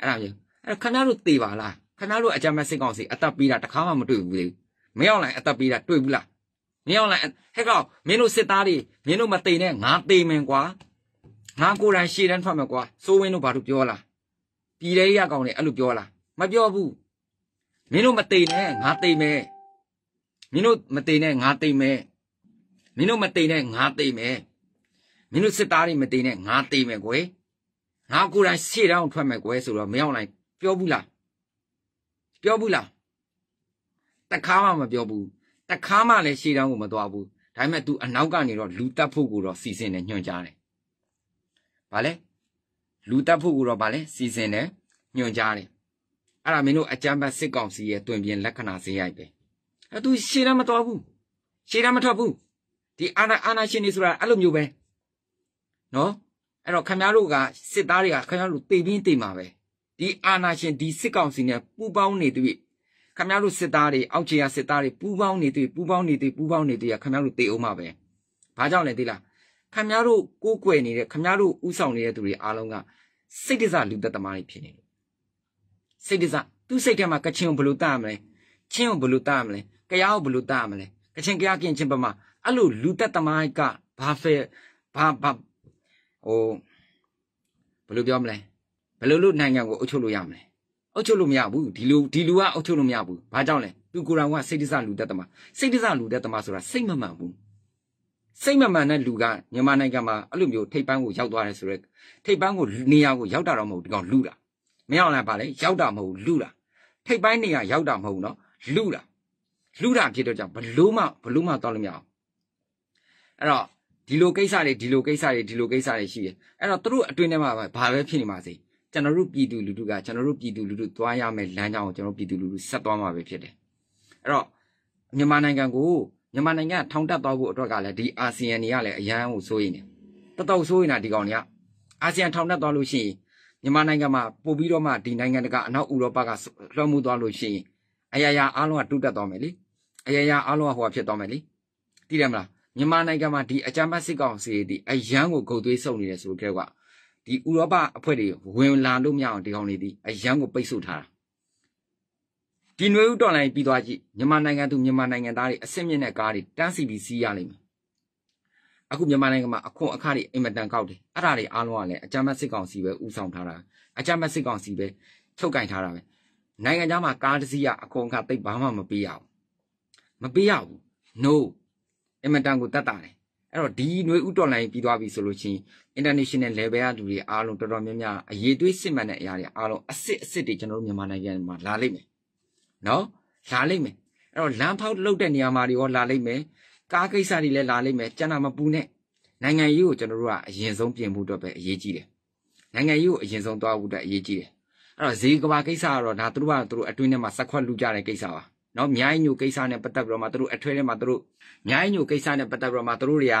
အဲ့ဒါမျိုးအဲ့ခမားတို့သေပါလားခမားတို့အကြမ်းဖက်စစ်ကောင်စီအသက်ပေးတာတခါမှမတွေ့ဘူးလေမင်းအောင်လိုင်းအသက်ပေးတာတွေ့ဘူးလားမင်းအောင်လိုင်းဟဲ့ကောင်မင်းတို့စစ်သားတွေမင်းတို့မသိနဲ့ငါသိမင်ကွာငါကိုယ်တိုင်ရှေ့တန်းထွက်မယ်ကွာစိုးဝင်းတို့ဘာလို့ပြောလားပြည်တဲ့ရကောင်တယ်အဲ့လိုပြောလားမပြောဘူးမင်းတို့မသိနဲ့ငါသိမယ်မင်းတို့မသိနဲ့ငါသိမယ်မင်းတို့မသိနဲ့ငါသိမယ်မင်းတို့စစ်သားတွေမသိနဲ့ငါသိမယ်ကွယ်ငါကိုယ်တိုင်ရှေ့တောင်းထွက်မယ်ကွယ်ဆိုတော့မရောက်နိုင်ပြောဘူးလားပြောဘူးလားတခါမှမပြောဘူးတခါမှလည်းရှေ့တောင်းကိုမသွားဘူးဒါပေမဲ့ तू အနောက်ကနေတော့လူတက်ဖို့ကိုတော့စီစဉ်နေညွှန်ကြားတယ်။ဘာလဲလူတက်ဖို့ကိုတော့ဗာလဲစီစဉ်တယ်ညွှန်ကြားတယ်အဲ့ဒါမင်းတို့အကြမ်းဖက်စစ်ကောင်စီရဲ့တွင်ပြင်လက္ခဏာဇေယိုက်ပဲအဲ့သူရှေ့တန်းမတော်ဘူးရှေ့တန်းမထွက်ဘူးဒီအာနာအာနာရှင်နေဆိုတာအဲ့လိုမျိုးပဲနော်အဲ့တော့ခင်ဗျားတို့ကစစ်သားတွေကခင်ဗျားတို့တေပြင်းတေမှာပဲဒီအာနာရှင်ဒီစစ်ကောင်စီနဲ့ပူးပေါင်းနေတွေ့ခင်ဗျားတို့စစ်သားတွေအောက်ခြေရစစ်သားတွေပူးပေါင်းနေတွေ့ပူးပေါင်းနေတွေ့ပူးပေါင်းနေတွေ့ခင်ဗျားတို့တေအောင်မှာပဲဘာကြောင့်လဲသိလားခမည်းတော်ကိုးကွယ်နေတဲ့ခမည်းတော်ဥဆောင်နေတဲ့သူတွေအားလုံးကစိတ်ဒဇလူသက်သမားတွေဖြစ်နေလို့စိတ်ဒဇသူ့စိတ်ထဲမှာကချင်ကိုဘယ်လိုတတ်မလဲချင်းကိုဘယ်လိုတတ်မလဲကရားကိုဘယ်လိုတတ်မလဲကချင်ကရားကင်ချင်းပမာအဲ့လိုလူသက်သမားကဘာဖဲဘာဘာဟိုဘယ်လိုပြောမလဲဘယ်လိုလို့နိုင်ငံကိုအုပ်ချုပ်လို့ရမလဲအုပ်ချုပ်လို့မရဘူးဒီလူဒီလူကအုပ်ချုပ်လို့မရဘူးဘာကြောင့်လဲသူကိုယ်တော်ကစိတ်ဒဇလူသက်သမားစိတ်ဒဇလူသက်သမားဆိုတာစိတ်မမှန်ဘူးစိတ်မမှန်တဲ့လူကမြန်မာနိုင်ငံမှာအဲ့လိုမျိုးထိပ်ပန်းကိုရောက်သွားတယ်ဆိုတော့ထိပ်ပန်းကိုနေရာကိုရောက်တာတော့မဟုတ်ဒီကောင်လူတာမရောက်လာပါလေရောက်တာမဟုတ်လူတာထိပ်ပန်းနေရာရောက်တာမဟုတ်နော်လူတာလူတာဖြစ်တော့ကြောင့်ဘလို့မှဘလို့မှတော့လို့မရအောင်အဲ့တော့ဒီလိုကိစ္စတွေဒီလိုကိစ္စတွေဒီလိုကိစ္စတွေရှိတယ်အဲ့တော့သူတို့အတွင်းထဲမှာဘာပဲဖြစ်နေပါစေကျွန်တော်တို့ပြည်သူလူထုကကျွန်တော်တို့ပြည်သူလူထုသွားရမယ်လမ်းကြောင်းကိုကျွန်တော်တို့ပြည်သူလူထုဆက်သွားမှာပဲဖြစ်တယ်အဲ့တော့မြန်မာနိုင်ငံကိုမြန်မာနိုင်ငံထောင်တက်သွားဖို့အတွက်ကလည်းဒီအာဆီယံတွေကလည်းအရန်ကိုစိုးရိမ်နေတတော်စိုးရိမ်တာဒီကောင်တွေကအာဆီယံထောင်တက်သွားလို့ရှိရင်မြန်မာနိုင်ငံမှာပို့ပြီးတော့မှဒီနိုင်ငံတကာအနောက်ဥရောပကလွှမ်းမိုးသွားလို့ရှိရင်အရာရာအားလုံးကတုတ်တက်သွားမယ်လေအရာရာအားလုံးကဟိုကဖြစ်သွားမယ်လေသိတယ်မလားမြန်မာနိုင်ငံမှာဒီအကြမ်းဖက်စစ်ကောင်စီဒီအရန်ကိုဂုတ်သွေးစုံနေတယ်ဆိုတော့ကဒီဥရောပအဖွဲ့တွေဝင်လာလို့မရအောင်ဒီကောင်တွေဒီအရန်ကိုပိတ်ဆို့ထားတာဒီຫນွေဥတော်လိုင်းပြီးသွားကြည့်မြန်မာနိုင်ငံသူမြန်မာနိုင်ငံသားတွေအစစ်မြင့်တဲ့ကားတွေတန်းစီပြီးစီးရလိမ့်မယ်အခုမြန်မာနိုင်ငံမှာအခွန်အခတွေအင်မတန်ကောက်တယ်အဲ့ဒါတွေအားလုံးကလည်းအကြမ်းဖက်စစ်ကောင်စီပဲဥဆောင်ထားတာအကြမ်းဖက်စစ်ကောင်စီပဲချုပ်ကင်ထားတာပဲနိုင်ငံသားမှာကားတစ်စီးကအခွန်အခတိတ်ဘာမှမပေးရဘူးမပေးရဘူး no အင်မတန်ကိုတတ်တာတယ်အဲ့တော့ဒီຫນွေဥတော်လိုင်းပြီးသွားပြီဆိုလို့ချင်း international level ကလူတွေအားလုံးတော်တော်များများအရေးသွေးစစ်မှန်တဲ့အရာတွေအားလုံးအစ်စ်အစ်စ်တွေကျွန်တော်တို့မြန်မာနိုင်ငံမှာလာလိမ့်မယ်နော်လာလိမ့်မယ်အဲ့တော့လမ်းဖောက်လုတ်တဲ့နေရာမှာတွေရောလာလိမ့်မယ်ကားကိစ္စတွေလည်းလာလိမ့်မယ်ကျန်တာမပူနဲ့နိုင်ငံရေးကိုကျွန်တော်တို့ကအရင်ဆုံးပြင်ဖို့အတွက်ပဲအရေးကြီးတယ်နိုင်ငံရေးကိုအရင်ဆုံးသွားဖို့အတွက်အရေးကြီးတယ်အဲ့တော့ဈေးကဘာကိစ္စကတော့ဒါသူတို့ကသူတို့အတွင်းထဲမှာစက်ခွက်လူကြတဲ့ကိစ္စပါနော်မြိုင်းညိုကိစ္စနဲ့ပတ်သက်ပြီးတော့မှသူတို့အထွေထဲမှာသူတို့မြိုင်းညိုကိစ္စနဲ့ပတ်သက်ပြီးတော့မှသူတို့တွေကဒါ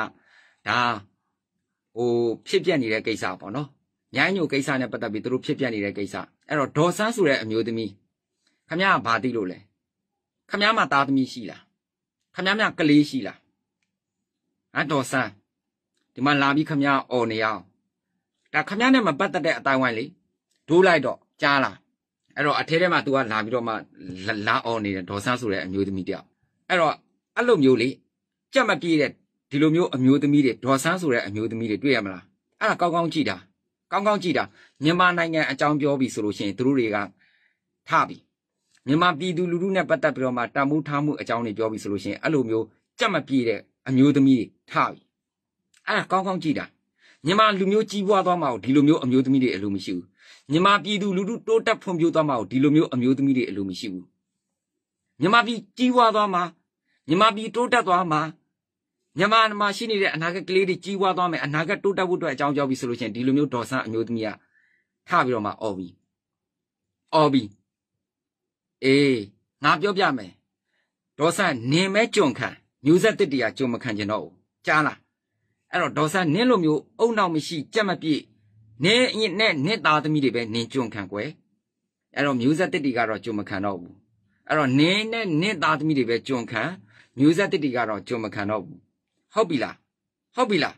ဟိုဖြစ်ပြက်နေတဲ့ကိစ္စပေါ့နော်မြိုင်းညိုကိစ္စနဲ့ပတ်သက်ပြီးသူတို့ဖြစ်ပြက်နေတဲ့ကိစ္စအဲ့တော့ဒေါ်ဆန်းဆိုတဲ့အမျိုးသမီးခမရဘာသိလို့လဲခမရမသားသမီးရှိလားခမရမကလေးရှိလားအတော်ဆန်းဒီမှာလာပြီးခမရအော်နေအောင်ဒါခမရနဲ့မပတ်သက်တဲ့အတိုင်းဝိုင်းလေဒိုးလိုက်တော့ကြားလားအဲ့တော့အထဲထဲမှာ तू ကလာပြီးတော့မှလာအော်နေတယ်ဒေါ်ဆန်းဆိုတဲ့အမျိုးသမီးတယောက်အဲ့တော့အဲ့လိုမျိုးလေကြက်မပြေးတဲ့ဒီလိုမျိုးအမျိုးသမီးတွေဒေါ်ဆန်းဆိုတဲ့အမျိုးသမီးတွေတွေ့ရမလားအဲ့ဒါကောင်းကောင်းကြည့်တာကောင်းကောင်းကြည့်တာမြန်မာနိုင်ငံအကြောင်းပြောပြီဆိုလို့ရှိရင်သူတို့တွေကထပြီမြန်မာပြည်သူလူထုနဲ့ပတ်သက်ပြီးတော့မှတမိုးထားမှုအကြောင်းတွေပြောပြီးဆိုလို့ရှိရင်အဲ့လိုမျိုးကြက်မပြေတဲ့အမျိုးသမီးတွေထားပြီအဲ့ဒါကောင်းကောင်းကြည့်တာမြန်မာလူမျိုးကြီးပွားသွားမှာကိုဒီလိုမျိုးအမျိုးသမီးတွေအလိုမရှိဘူးမြန်မာပြည်သူလူထုတိုးတက်ဖွံ့ဖြိုးသွားမှာကိုဒီလိုမျိုးအမျိုးသမီးတွေအလိုမရှိဘူးမြန်မာပြည်ကြီးပွားသွားမှာမြန်မာပြည်တိုးတက်သွားမှာမြန်မာမှာရှိနေတဲ့အနာဂတ်ကလေးတွေကြီးပွားသွားမယ်အနာဂတ်တိုးတက်ဖို့အတွက်အကြောင်းကြောပြီးဆိုလို့ရှိရင်ဒီလိုမျိုးဒေါ်ဆန်းအမျိုးသမီးကထားပြီးတော့မှအော်ပြီးအော်ပြီးအေးငါပြောပြမယ်ဒေါ်ဆန်နင်းမဲကြုံခံမျိုးဆက်တစ်တရားကြုံမခံကျင်တော့ဘူးကြားလားအဲ့တော့ဒေါ်ဆန်နင်းလိုမျိုးအုံနောက်မရှိကြက်မပြည့်နင်းအင်းနဲ့နင်းသားသမီးတွေပဲနင်းကြုံခံကွယ်အဲ့တော့မျိုးဆက်တစ်တီကတော့ကြုံမခံတော့ဘူးအဲ့တော့နင်းနဲ့နင်းသားသမီးတွေပဲကြုံခံမျိုးဆက်တစ်တီကတော့ကြုံမခံတော့ဘူးဟုတ်ပြီလားဟုတ်ပြီလား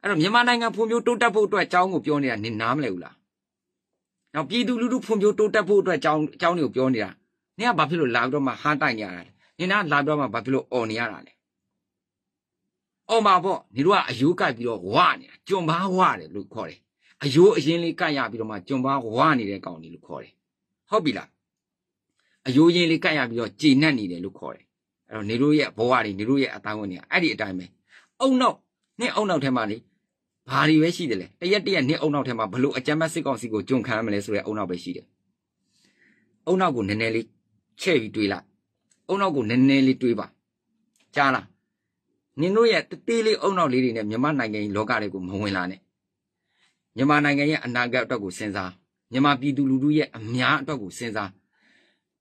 အဲ့တော့မြန်မာနိုင်ငံဖွံ့ဖြိုးတိုးတက်ဖို့အတွက်အကြောင်းကိုပြောနေတာနင်နားမလဲဘူးလား။နောက်ပြည်သူလူထုဖွံ့ဖြိုးတိုးတက်ဖို့အတွက်အကြောင်းအကြောင်းတွေကိုပြောနေတာနင်ကဘာဖြစ်လို့လာပြီးတော့မှဟားတိုက်နေရတာလဲနင်ကလာပြီးတော့မှဘာဖြစ်လို့អော်နေရတာလဲអော်မှာပေါ့နင်တို့ကအယိုးကိုက်ပြီးတော့ဝနေတာကျွံပါဝတယ်လို့ခေါ်တယ်အယိုးအရင်လေးကိုက်ရပြီးတော့မှကျွံပါဝနေတဲ့ကောင်ကြီးလို့ခေါ်တယ်ဟုတ်ပြီလားအယိုးရင်းလေးကတ်ရပြီးတော့ကြေနက်နေတယ်လို့ခေါ်တယ်အဲ့တော့နေတို့ရဲ့ဘဝတွေနေတို့ရဲ့အတိုင်းဝင်နေအဲ့ဒီအတိုင်းပဲအုံနောက်နင့်အုံနောက်ထဲမှာလေဘာတွေပဲရှိတယ်လဲတရက်တရက်နင့်အုံနောက်ထဲမှာဘလို့အကြမ်းဖက်စစ်ကောင်စီကိုကြုံခံရမလဲဆိုတဲ့အုံနောက်ပဲရှိတယ်အုံနောက်ကိုနည်းနည်းလေးချဲ့ပြီးတွေးလိုက်အုံနောက်ကိုနည်းနည်းလေးတွေးပါကြားလားနင်တို့ရဲ့တသေးလေးအုံနောက်လေးတွေနဲ့မြန်မာနိုင်ငံရဲ့လောကတွေ ကိုမဝင်လာနဲ့မြန်မာနိုင်ငံရဲ့အနာဂတ်အတွက်ကိုစဉ်းစားမြန်မာပြည်သူလူထုရဲ့အများအတွက်ကိုစဉ်းစား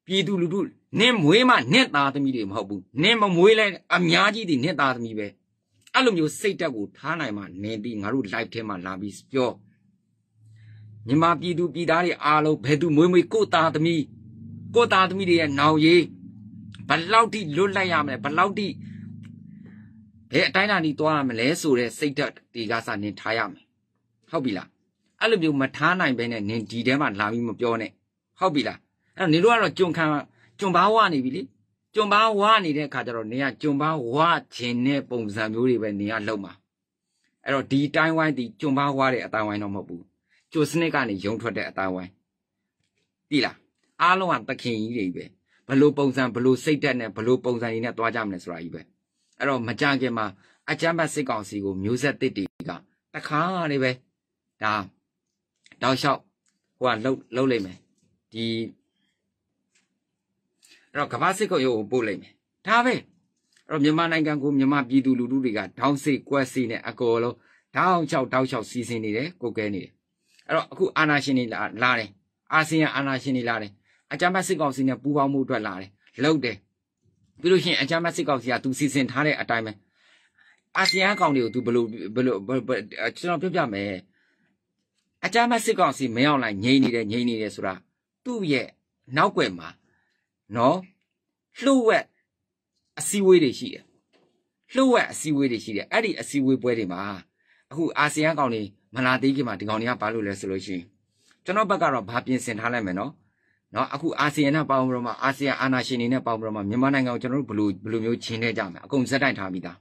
ပြည်သူလူထုနင့်မွေးမှနင့်သားသမီးတွေမဟုတ်ဘူးနင့်မမွေးလဲအများကြီးတွေနင့်သားသမီးပဲအဲ့လိုမျိုးစိတ်တက်ကိုထားနိုင်မှနင်ဒီငါတို့ live ထဲမှာလာပြီးပြောမြန်မာပြည်သူပြည်သားတွေအားလုံးဘယ်သူမွေးမွေးကိုသားသမီးကိုသားသမီးတွေရဲ့နောင်ရေးဘလောက်ထိလွတ်လိုက်ရမလဲဘလောက်ထိဘယ်အတိုင်းအတာနေသွားရမလဲဆိုတဲ့စိတ်ဓာတ်တွေကစနင်ထားရမယ်ဟုတ်ပြီလားအဲ့လိုမျိုးမထားနိုင်ဘဲနဲ့နင်ဒီထဲမှာလာပြီးမပြောနဲ့ဟုတ်ပြီလားအဲ့တော့နင်တို့ကတော့ကြုံခံကြုံဘာဝနေပြီလေကြုံဘာဝနေတဲ့အခါကျတော့နင်ကကြုံဘာဝခြင်းတဲ့ပုံစံမျိုးတွေပဲနင်ကလုံမှာအဲ့တော့ဒီတိုင်းဝိုင်းဒီကြုံဘာဝတဲ့အတိုင်းဝိုင်းတော့မဟုတ်ဘူးကြိုစနစ်ကနေယုံထွက်တဲ့အတိုင်းဝိုင်းတိလားအားလုံးကသခင်ကြီးတွေပဲဘလို့ပုံစံဘလို့စိတ်ဓာတ်နဲ့ဘလို့ပုံစံကြီးနဲ့သွားကြမလဲဆိုတာကြီးပဲအဲ့တော့မကြခင်မှာအကြမ်းဖက်စစ်ကောင်စီကိုမျိုးဆက်တစ်တွေကတခါနေပဲဒါတောက်လျှောက်ဟိုကလှုပ်လှုပ်လိုက်မယ်ဒီအဲ့တော့ကမ္ဘာစစ်ကောင်ရုပ်ကိုပို့လိုက်မယ်ဒါပဲအဲ့တော့မြန်မာနိုင်ငံကိုမြန်မာပြည်သူလူထုတွေကဒေါင်းစိတ်ကွက်စိနဲ့အကောလုံးဒေါင်းချောက်ဒေါင်းချောက်စီစဉ်နေတယ်ကိုကဲနေတယ်အဲ့တော့အခုအာနာရှင်တွေလာတယ်အာဆီယံအာနာရှင်တွေလာတယ်အကြမ်းဖက်စစ်ကောင်စီနဲ့ပူးပေါင်းမှုအတွက်လာတယ်လှုပ်တယ်ပြီးလို့ရှိရင်အကြမ်းဖက်စစ်ကောင်စီကသူစီစဉ်ထားတဲ့အတိုင်းပဲအာဆီယံကောင်တွေကိုသူဘလို့ဘလို့ကျွန်တော်ပြောပြမယ်အကြမ်းဖက်စစ်ကောင်စီမင်းအောင်လိုက်ငြိမ့်နေတယ်ငြိမ့်နေတယ်ဆိုတာသူ့ရဲ့နောက်ွယ်မှာနော်လှုပ်ဝက်အစည်းအဝေးတွေရှိတယ်လှုပ်ဝက်အစည်းအဝေးတွေရှိတယ်အဲ့ဒီအစည်းအဝေးပွဲတွေမှာအခုအာဆီယံကောင်တွေမလာသေးခင်မှာဒီကောင်တွေကဘာလို့လဲဆိုလို့ရှိရင်ကျွန်တော်ဘက်ကတော့ဘာပြင်ဆင်ထားလိုက်မယ်နော်နော်အခုအာဆီယံနဲ့ပေါင်းပြီးတော့မှအာဆီယံအာဏာရှင်တွေနဲ့ပေါင်းပြီးတော့မှမြန်မာနိုင်ငံကိုကျွန်တော်တို့ဘယ်လိုဘယ်လိုမျိုးချင်းနေကြမလဲအကုန်ဇက်တိုက်ထားပြီးသား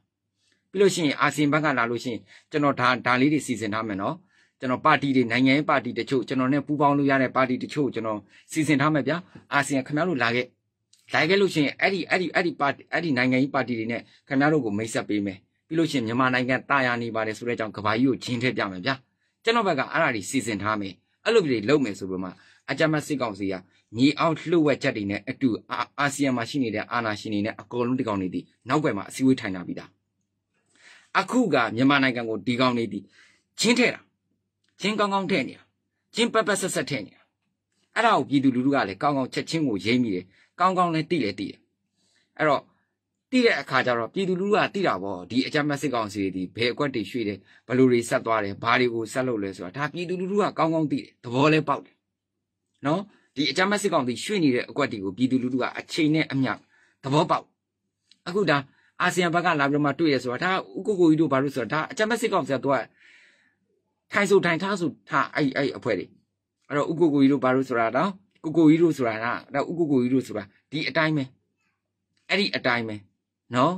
ပြီးလို့ရှိရင်အာဆီယံဘက်ကလာလို့ရှိရင်ကျွန်တော်ဒါဒါလေးတွေစီစဉ်ထားမယ်နော်ကျွန်တော်ပါတီတွေနိုင်ငံရေးပါတီတချို့ကျွန်တော်နဲ့ပူးပေါင်းလို့ရတဲ့ပါတီတချို့ကျွန်တော်စီစဉ်ထားမယ်ဗျာအာဆီယံခင်ဗျားတို့လာခဲ့လာခဲ့လို့ရှိရင်အဲ့ဒီအဲ့ဒီအဲ့ဒီပါတီအဲ့ဒီနိုင်ငံရေးပါတီတွေနဲ့ခင်ဗျားတို့ကိုမိတ်ဆက်ပေးမယ်ပြီးလို့ရှိရင်မြန်မာနိုင်ငံတာယာနေပါတယ်ဆိုတဲ့အကြောင်းကဘာကြီးကိုချင်းထည့်ပြမယ်ဗျာကျွန်တော်ဘက်ကအဲ့ဒါတွေစီစဉ်ထားမယ်အဲ့လိုတွေလုပ်မယ်ဆိုပြီးမှအကြမ်းမစစ်ကောင်စီကညီအောင်လှုပ်ဝက်ချက်တွေနဲ့အတူအာဆီယံမှာရှိနေတဲ့အာဏာရှင်တွေနဲ့အကုန်လုံးဒီကောင်တွေဒီနောက်ွယ်မှာအစည်းအဝေးထိုင်လာပြီးသားအခုကမြန်မာနိုင်ငံကိုဒီကောင်တွေဒီချင်းထဲတာချင်းကောင်းကောင်းထဲနေတာချင်းပက်ပက်ဆက်ဆက်ထဲနေတာအဲ့ဒါကိုပြည်သူလူထုကလည်းကောင်းကောင်းချက်ချင်းကိုရိမ့်မိတယ်ကောင်းကောင်းလည်းတိလည်းတိတယ်အဲ့တော့တိတဲ့အခါကျတော့ပြည်သူလူထုကတိတာပေါ့ဒီအကြမ်းဖက်စစ်ကောင်စီတွေဒီဘယ်အကွက်တွေရွှေ့တယ်ဘလူတွေဆက်သွားတယ်ဘာတွေကိုဆက်လုပ်လဲဆိုတာဒါပြည်သူလူထုကကောင်းကောင်းသိတယ်သဘောလည်းပေါက်တယ်နော်ဒီအကြမ်းဖက်စစ်ကောင်စီရွှေ့နေတဲ့အကွက်တွေကိုပြည်သူလူထုကအချိန်နဲ့အမျှသဘောပေါက်အခုဒါအာဆီယံဘက်ကလာပြီးတော့မှတွေ့ရဆိုတာဒါဥက္ကိုကြီးတို့ဘာလို့ဆိုတာဒါအကြမ်းဖက်စစ်ကောင်စီကသူကထိုင်ဆိုထိုင်ထားဆိုထားအဲ့အဲ့အဖွဲတွေအဲ့တော့ဥက္ကိုကြီးတို့ဘာလို့ဆိုတာတော့ကိုကိုကြီးတို့ဆိုတာကဒါဥက္ကိုကိုကြီးတို့ဆိုတာဒီအတိုင်းပဲအဲ့ဒီအတိုင်းပဲနော်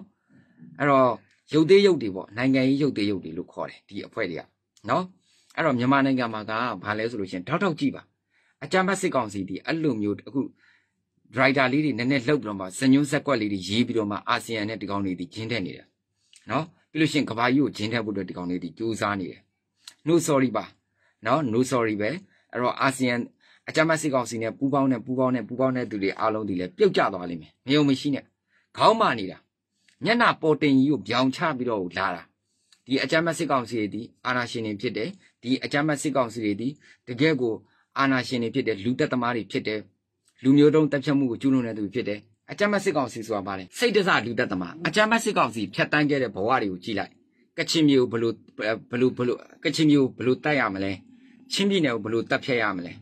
အဲ့တော့ရုပ်သေးရုပ်တွေပေါ့နိုင်ငံရေးရုပ်သေးရုပ်တွေလို့ခေါ်တယ်ဒီအဖွဲ့တွေကနော်အဲ့တော့မြန်မာနိုင်ငံမှာကဘာလဲဆိုလို့ရှင်ထောက်ထောက်ကြည့်ပါအကြမ်းဖက်စစ်ကောင်စီဒီအဲ့လိုမျိုးအခုဒရိုက်တာလေးတွေနည်းနည်းလှုပ်ပြီးတော့မှစညွန်းဆက်ကွက်လေးတွေရေးပြီးတော့မှအာဆီယံနဲ့ဒီကောင်တွေဒီဂျင်းတက်နေတယ်နော်ပြီးလို့ရှိရင်ကဘာကြီးကိုဂျင်းတက်ဖို့အတွက်ဒီကောင်တွေဒီကြိုးစားနေတယ် no sorry ပါနော် no sorry ပဲအဲ့တော့အာဆီယံအကြမ်းဖက်စစ်ကောင်စီနဲ့ပူးပေါင်းနဲ့ပူးပေါင်းနဲ့ပူးပေါင်းတဲ့သူတွေအားလုံးဒီလည်းပြုတ်ကျသွားလိမ့်မယ်မယုံမရှိနဲ့ခေါင်းမာနေတာညနာပေါ်တင်ကြီးကိုဗျောင်ချပြီးတော့လာတာဒီအကြမ်းဖက်စစ်ကောင်စီတွေဒီအာဏာရှင်တွေဖြစ်တယ်ဒီအကြမ်းဖက်စစ်ကောင်စီတွေဒီတကယ့်ကိုအာဏာရှင်တွေဖြစ်တယ်လူသက်သမားတွေဖြစ်တယ်လူမျိုးတုံးတပ်ဖြတ်မှုကိုကျူးလွန်တဲ့သူဖြစ်တယ်အကြမ်းဖက်စစ်ကောင်စီဆိုတာပါလေစိတ်တစလူသက်သမားအကြမ်းဖက်စစ်ကောင်စီဖျက်တမ်းခဲ့တဲ့ဘဝတွေကိုကြည့်လိုက် ကချင်မျိုးဘလို့ဘလို့ဘလို့ကချင်မျိုးဘလို့တတ်ရမလဲချင်းပြည်နယ်ကိုဘလို့တတ်ဖြတ်ရမလဲ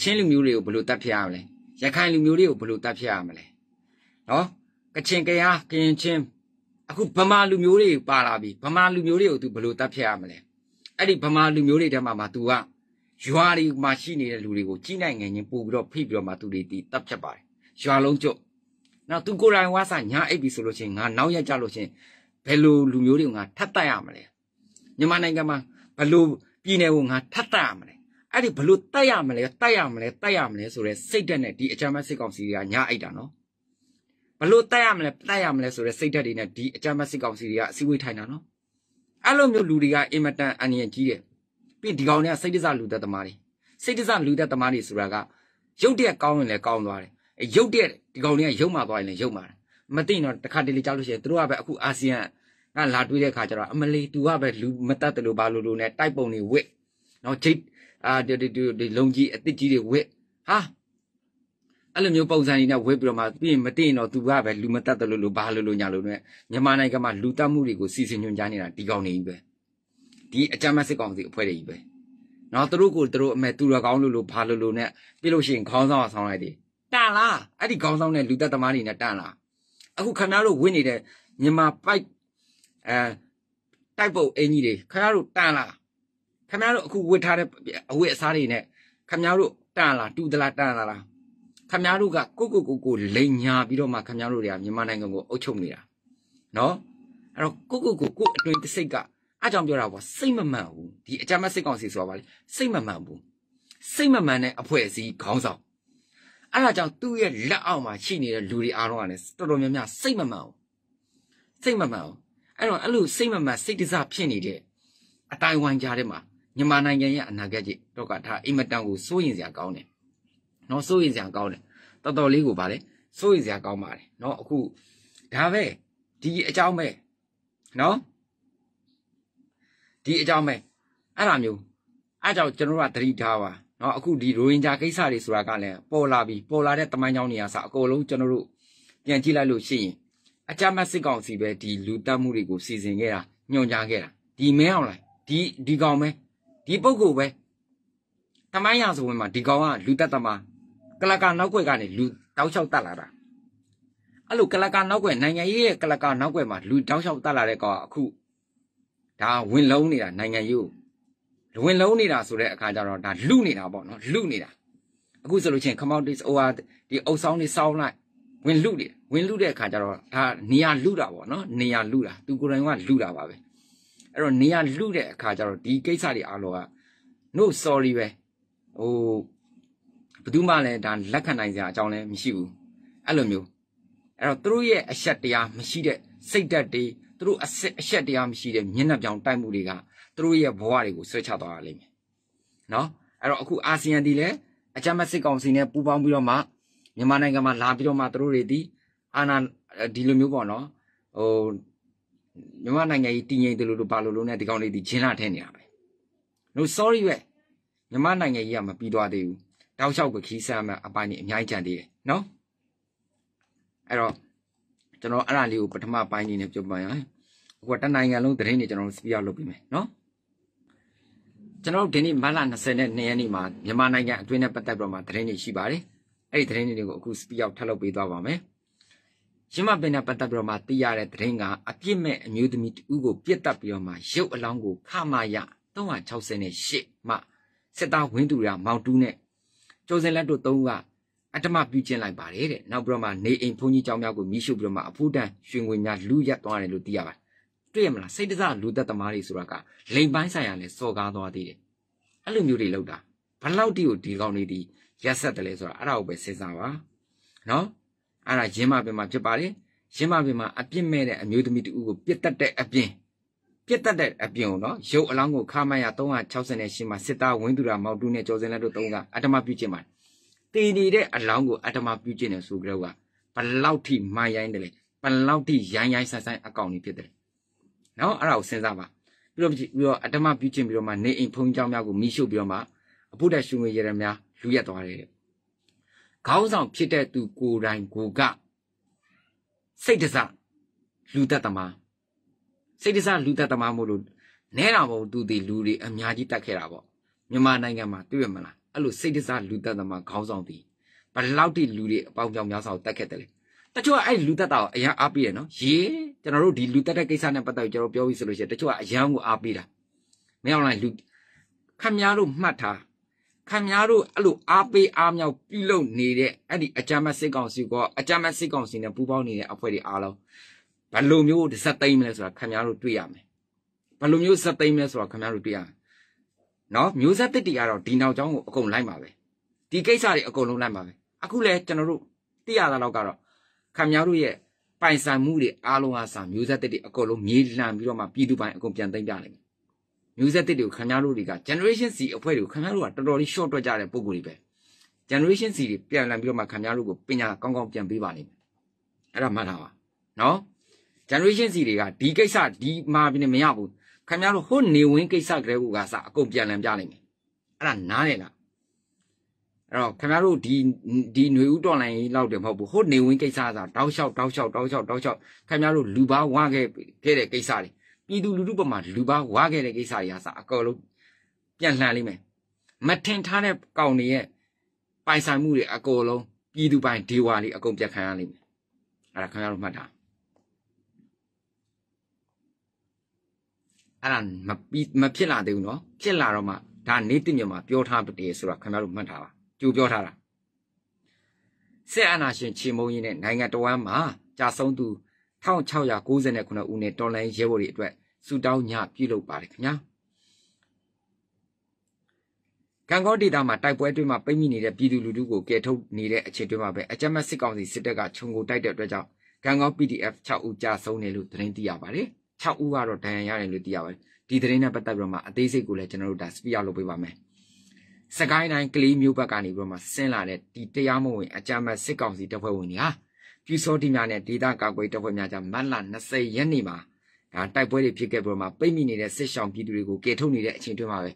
ချင်းလူမျိုးတွေကိုဘလို့တတ်ဖြတ်ရမလဲရခိုင်လူမျိုးတွေကိုဘလို့တတ်ဖြတ်ရမလဲနော်ကချင်ကရားကရင်ချင်းအခုဗမာလူမျိုးတွေပါလာပြီဗမာလူမျိုးတွေကို तू ဘလို့တတ်ဖြတ်ရမလဲအဲ့ဒီဗမာလူမျိုးတွေထဲမှာမှ तू ကရွာတွေမှာရှိနေတဲ့လူတွေကိုကြီးနိုင်ငယ်ချင်းပို့ပြီးတော့ဖိပြီးတော့မှသူတွေတီတပ်ဖြတ်ပါတယ်ရွာလုံးကျွတ်နောက်သူကိုယ်တိုင်ဝါစာညာအိပ်ပြီဆိုလို့ချင်းငါနောက်ရကြလို့ချင်းဘယ်လိုလူမျိုးတွေကိုငါထပ်တတ်ရမလဲမြန်မာနိုင်ငံမှာဘယ်လိုပြည်နယ်ကိုငါထပ်တတ်ရမလဲအဲ့ဒီဘယ်လိုတတ်ရမလဲတတ်ရမလဲတတ်ရမလဲဆိုတော့စိတ်ဓာတ်နဲ့ဒီအကြမ်းဖက်စစ်ကောင်စီကညာအိပ်တာနော်ဘလို့တက်ရမလဲတက်ရမလဲဆိုတော့စိတ်ဓာတ်တွေနဲ့ဒီအကြမ်းဖက်စစ်ကောင်စီတွေကအစည်းအဝေးထိုင်တာနော်အဲ့လိုမျိုးလူတွေကအင်မတန်အန္တရာယ်ကြီးတယ်ပြီးဒီကောင်တွေကစိတ်တစလူသက်သမားတွေစိတ်တစလူသက်သမားတွေဆိုတာကရုပ်တရက်ကောင်းရင်လည်းကောင်းသွားတယ်ရုပ်တရက်ဒီကောင်တွေကရုပ်မှသွားရင်လည်းရုပ်မှတယ်မသိတော့တခါတလေကြားလို့ရှိရင်တို့ကပဲအခုအာဆီယံကလာတွေးတဲ့ခါကျတော့အမလီသူကပဲလူမတတ်တယ်လို့ဘာလို့လို့နဲ့တိုက်ပုံတွေဝစ်နော်ဂျိတ်အာဒီဒီလုံကြီးအစ်စ်ကြီးတွေဝစ်ဟာအဲ့လိုမျိုးပုံစံကြီးနဲ့ဝစ်ပြီးတော့မှပြီးရင်မသိရင်တော့သူကပဲလူမတတ်တယ်လို့လို့ဘာလို့လို့ညာလို့နဲ့မြန်မာနိုင်ငံမှာလူတတ်မှုတွေကိုစီစဉ်ညွှန်ကြားနေတာဒီကောင်နေကြီးပဲဒီအကြမ်းမစစ်ကောင်စီအဖွဲ့တွေကြီးပဲနော်သူတို့ကိုသူတို့အမေသူရကောင်းလို့လို့ဘာလို့လို့နဲ့ပြလို့ရှိရင်ခေါင်းဆောင်အောင်ဆောင်လိုက်တယ်တန်လားအဲ့ဒီခေါင်းဆောင်နဲ့လူသက်သမားတွေနဲ့တန်လားအခုခဏတို့ဝင်နေတဲ့မြန်မာပိုက်အဲတိုက်ပုတ်အင်းကြီးတွေခဏတို့တန်လားခဏတို့အခုဝစ်ထားတဲ့အဝတ်အစားတွေနဲ့ခဏတို့တန်လားတူသလားတန်လားလားခမများတို့ကကိုကိုကိုကိုလိန်ညာပြီးတော့မှခမများတို့တွေကမြန်မာနိုင်ငံကိုအုပ်ချုပ်နေတာနော်အဲ့တော့ကိုကိုကိုကိုအတွင်းတစ်စိတ်ကအားကြောင့်ပြောတာပေါ့စိတ်မမှန်ဘူးဒီအကြမ်းမဲ့စိတ်ကောင်စီဆိုတာပါလေစိတ်မမှန်ဘူးစိတ်မမှန်တဲ့အဖွဲ့အစည်းခေါင်းဆောင်အဲ့ဒါကြောင့်သူ့ရဲ့လက်အောက်မှာရှိနေတဲ့လူတွေအားလုံးကလည်းတော်တော်များများစိတ်မမှန်ဘူးစိတ်မမှန်ဘူးအဲ့တော့အဲ့လိုစိတ်မမှန်စိတ်တစားဖြစ်နေတဲ့အတိုင်းဝိုင်းကြားထဲမှာမြန်မာနိုင်ငံရဲ့အနာဂတ်ကြီးတော့ကဒါအိမ်မတန်ကိုစိုးရင်စရာကောင်းတယ်နော်စိုးရင်စရာကောင်းတယ်တော်တော်လေးကိုပါလေစိုးရင်စရာကောင်းပါတယ်နော်အခုဒါပဲဒီအကြောင်းပဲနော်ဒီအကြောင်းပဲအဲ့ဒါမျိုးအဲ့ကြောင့်ကျွန်တော်တို့ကသတိထားပါနော်အခုဒီရိုဟင်ဂျာကိစ္စတွေဆိုတာကလည်းပေါ်လာပြီးပေါ်လာတဲ့တမန်ကြောင်းနေရာစာအကုန်လုံးကျွန်တော်တို့ပြန်ကြည့်လိုက်လို့ရှိရင်အကြမ်းတ်စစ်ကောင်စီပဲဒီလူတက်မှုတွေကိုစီစဉ်ခဲ့တာညွှန်ကြားခဲ့တာဒီမဲအောင်လိုက်ဒီဒီကောင်ပဲဒီပုဂ္ဂိုလ်ပဲတမိုင်းရဆိုဝင်မှာဒီကောင်ကလူတက်သမားကလကာနောက်ွက်ကနေလူတောက်လျှောက်တက်လာတာအဲ့လိုကလကာနောက်ွက်နိုင်ငံရေးရဲ့ကလကာနောက်ွက်မှာလူတောက်လျှောက်တက်လာတဲ့ကောင်ကအခုဒါဝင်လုံးနေတာနိုင်ငံရေးဝင်လုံးနေတာဆိုတဲ့အခါကျတော့ဒါလူနေတာပေါ့နော်လူနေတာအခုဆိုလို့ချင်းခမောက်ဒီဟိုဟာဒီအုပ်ဆောင်နေစောင်းလိုက်ဝင်လူနေဝင်လူတဲ့အခါကျတော့ဒါနေရာလူတာပေါ့နော်နေရာလူတာသူကိုယ်တိုင်ကလူတာပါပဲအဲ့တော့နေရာလူတဲ့အခါကျတော့ဒီကိစ္စတွေအားလုံးက no sorry ပဲဟိုဘယ်သူမှလည်းဒါလက်ခံနိုင်စရာအကြောင်းလည်းမရှိဘူးအဲ့လိုမျိုးအဲ့တော့သူတို့ရဲ့အဆက်တရားမရှိတဲ့စိတ်ဓာတ်တွေသူတို့အဆက်အဆက်တရားမရှိတဲ့မျက်နှာပြောင်တိုက်မှုတွေကသူတို့ရဲ့ဘဝတွေကိုဆွဲချသွားရလိမ့်မယ်နော်အဲ့တော့အခုအာဆီယံဒီလည်းအကြမ်းမဲ့စစ်ကောင်စီနဲ့ပူးပေါင်းပြီးတော့မှမြန်မာနိုင်ငံမှာလာပြီးတော့မှသူတို့တွေဒီအာဏာဒီလိုမျိုးပေါ့နော်ဟိုမြန်မာနိုင်ငံကြီးတည်ငြိမ်တယ်လို့ဘာလို့လို့ ਨੇ ဒီကောင်တွေဒီဂျင်းလာထဲနေတာပဲ no sorry ပဲမြန်မာနိုင်ငံကြီးကမပြီးသွားသေးဘူးတောက်လျှောက်ကခီးဆမ်းမဲ့အပိုင်းနေအများကြီးကြံသေးတယ်နော်အဲ့တော့ကျွန်တော်အဲ့ဒါလေးကိုပထမပိုင်းလေးနဲ့ပြောပြပါရအောင်အခုကတနိုင်ငံလုံးသတင်းတွေကျွန်တော်တို့ speak out လုပ်ပေးမယ်နော်ကျွန်တော်တို့ဒီနေ့မတ်လ22ရက်နေ့မှာမြန်မာနိုင်ငံအတွင်းနဲ့ပတ်သက်ပြီးတော့မှသတင်းတွေရှိပါတယ်အဲ့ဒီသတင်းတွေကိုအခု speak out ထပ်လုပ်ပေးသွားပါမယ်ရမပင်နဲ့ပတ်သက်ပြီးတော့မှသိရတဲ့သတင်းကအပြစ်မဲ့အမျိုးသမီးတူကိုပြစ်တက်ပြီးတော့မှရုပ်အလောင်းကိုခမာရ368မှစစ်သားဝင်းတူရမောင်တူးနဲ့ကျော်စင်လက်တို့၃ဦးကအတမပြုကျင့်လိုက်ပါတယ်တဲ့နောက်ပြီးတော့မှနေအိမ်ဘုန်းကြီးကျောင်းများကိုမိရှုပြီးတော့မှအဖို့တန်ရွှေငွေများလူရက်သွားတယ်လို့သိရပါတယ်တွေ့ရမလားစိတ်တစားလူသက်သမားတွေဆိုတာကလိမ်ပိုင်းဆိုင်ရာနဲ့စော်ကားသွားသေးတယ်အဲ့လိုမျိုးတွေလောက်တာဘလောက်တိကိုဒီကောင်းနေသည်ရက်ဆက်တယ်လဲဆိုတာအဲ့ဒါကိုပဲစဉ်းစားပါနော်အဲ့ဒါရင်းမပင်မှာဖြစ်ပါတယ်ရင်းမပင်မှာအပြစ်မဲ့တဲ့အမျိုးသမီးတူကိုပြစ်တက်တဲ့အပြင်ပြစ်တက်တဲ့အပြင်ကိုနော်ရုပ်အလောင်းကိုခမရ368မှာစစ်သားဝင်းသူရာမောင်တူနဲ့ကျော်စင်လက်တို့သုံးကအတ္တမပြုခြင်းပါတယ်တည်နေတဲ့အလောင်းကိုအတ္တမပြုကျင့်တယ်ဆိုကြတော့ဘလောက်ထိမာရိုင်းတယ်လဲဘလောက်ထိရိုင်းရိုင်းဆန်းဆန်းအကောင်ကြီးဖြစ်တယ်နော်အဲ့ဒါကိုစဉ်းစားပါပြီးတော့ပြီးတော့အတ္တမပြုကျင့်ပြီးတော့မှနေအိမ်ဖုံးကြောင်းများကိုမိရှုပ်ပြီးတော့မှအဖို့တဲ့ရှင်ငွေရတဲ့များလူရက်သွားတယ်ခေါင်းဆောင်ဖြစ်တဲ့သူကိုယ်တိုင်ကိုကစိတ်တစလူသက်သမားစိတ်တစလူသက်သမားမို့လို့နဲတာပေါ့သူဒီလူတွေအများကြီးတတ်ခဲ့တာပေါ့မြန်မာနိုင်ငံမှာတွေ့ရမလားအဲ့လိုစိတ်တစားလူသက်သမားခေါင်းဆောင်ပြီးဘလောက်တိလူတွေအပေါင်းကြောင်များစွာကိုတတ်ခဲ့တယ်လေတချို့ကအဲ့လူသက်တာကိုအရန်အားပေးတယ်နော်ရေကျွန်တော်တို့ဒီလူသက်တဲ့ကိစ္စနဲ့ပတ်သက်ပြီးကျွန်တော်ပြောပြီးဆိုလို့ရှိရင်တချို့ကအရန်ကိုအားပေးတာမရောက်လိုက်လူခမည်းတော်မှတ်ထားခမည်းတော်အဲ့လိုအားပေးအားမြောက်ပြုလုပ်နေတဲ့အဲ့ဒီအကြမ်းမစစ်ကောင်စီကအကြမ်းမစစ်ကောင်စီနဲ့ပူးပေါင်းနေတဲ့အဖွဲ့တွေအားလုံးဘယ်လိုမျိုးဇက်သိမ်းမလဲဆိုတာခမည်းတော်တွေ့ရမယ်ဘယ်လိုမျိုးဇက်သိမ်းမလဲဆိုတာခမည်းတော်တွေ့ရမယ်နော်မျိုးဆက်တစ်တီကတော့ဒီနောက်ကျောင်းကိုအကုန်လိုက်ပါပဲဒီကိစ္စတွေအကုန်လုံးလိုက်ပါပဲအခုလဲကျွန်တော်တို့သိရတာတော့ကတော့ခမရတို့ရဲ့ပိုင်ဆိုင်မှုတွေအားလုံးအားစာမျိုးဆက်တစ်တီအကုန်လုံးမြေလှန်ပြီးတော့မှပြည်သူပိုင်အကုန်ပြန်သိမ်းပြလိုက်မယ်မျိုးဆက်တစ်တွေကိုခမရတို့တွေက generation C အဖွဲ့တွေကိုခမရတို့ကတော်တော်လေး short တွက်ကြတဲ့ပုံကိုယ်တွေပဲ generation C တွေပြန်လှန်ပြီးတော့မှခမရတို့ကိုပညာကောင်းကောင်းပြန်ပေးပါလိမ့်မယ်အဲ့ဒါမှတ်ထားပါနော် generation C တွေကဒီကိစ္စဒီမှာပြနေမရဘူးခင်ဗျားတို့ဟိုနေဝင်ကိစ္စကလေးကိုကစအကုန်ပြန်လည်ပြလိုက်မယ်အဲ့ဒါနားလေလားအဲ့တော့ခင်ဗျားတို့ဒီဒီຫນွေဥတော်လိုင်းလောက်တယ်မဟုတ်ဘူးဟိုနေဝင်ကိစ္စကတောက်လျှောက်တောက်လျှောက်တောက်လျှောက်တောက်လျှောက်ခင်ဗျားတို့လူပါဝါခဲ့ခဲ့တဲ့ကိစ္စတွေပြည်သူလူထုပေါ်မှာလူပါဝါခဲ့တဲ့ကိစ္စတွေအစအကုန်လုံးပြန်လှန်လိမ့်မယ်မထင်ထားတဲ့ကောင်တွေရဲ့ပိုင်ဆိုင်မှုတွေအကုန်လုံးပြည်သူပိုင်ဒေဝါလေးအကုန်ပြတ်ခံရလိမ့်မယ်အဲ့ဒါခင်ဗျားတို့မှတ်တာအဲ့ဒါမမဖြစ်လာသေးဘူးနော်ဖြစ်လာတော့မှဒါနေတိမြမှာပြောထားတယ်ဆိုတာခင်ဗျားတို့မှတ်ထားပါကြိုပြောထားတာစစ်အာဏာရှင်ချေမုံရင်းနဲ့နိုင်ငံတော်ဝန်မှာကြာဆုံးသူ1699ဦးနဲ့တော်လိုင်းရဲဘော်တွေအတွက်စူတောင်းညပြုလုပ်ပါတယ်ခင်ဗျာကံကောဒေတာမှာတိုက်ပွဲတွေမှာပိတ်မိနေတဲ့ပြည်သူလူထုကိုကယ်ထုတ်နေတဲ့အခြေတွေမှာပဲအကြမ်းမဲ့စစ်ကောင်စီစစ်တပ်ကခြုံကိုတိုက်တဲ့အတွက်ကြောင့်ကံကော PDF 6ဦးကြာဆုံးတယ်လို့သတင်းသိရပါတယ်။6ဦးကတော့ဒဏ်ရာရတယ်လို့သိရပါတယ်ဒီသတင်းနဲ့ပတ်သက်ပြီးတော့မှအသေးစိတ်ကိုလည်းကျွန်တော်တို့ဒါ speed out လုပ်ပေးပါမယ်စကိုင်းတိုင်းကလေးမျိုးဘက်ကနေပြီးတော့မှဆင်းလာတဲ့ဒီတရားမဝင်အကြမ်းဖက်စစ်ကောင်စီတပ်ဖွဲ့ဝင်တွေဟာပြူစောတိများနဲ့ဒေသကာကွယ်တပ်ဖွဲ့များကြောင့်မတ်လ20ရက်နေ့မှာဒါတိုက်ပွဲတွေဖြစ်ခဲ့ပြီးတော့မှပိတ်မိနေတဲ့စစ်ရှောင်ပြည်သူတွေကိုကယ်ထုတ်နေတဲ့အချိန်တွင်းမှာပဲ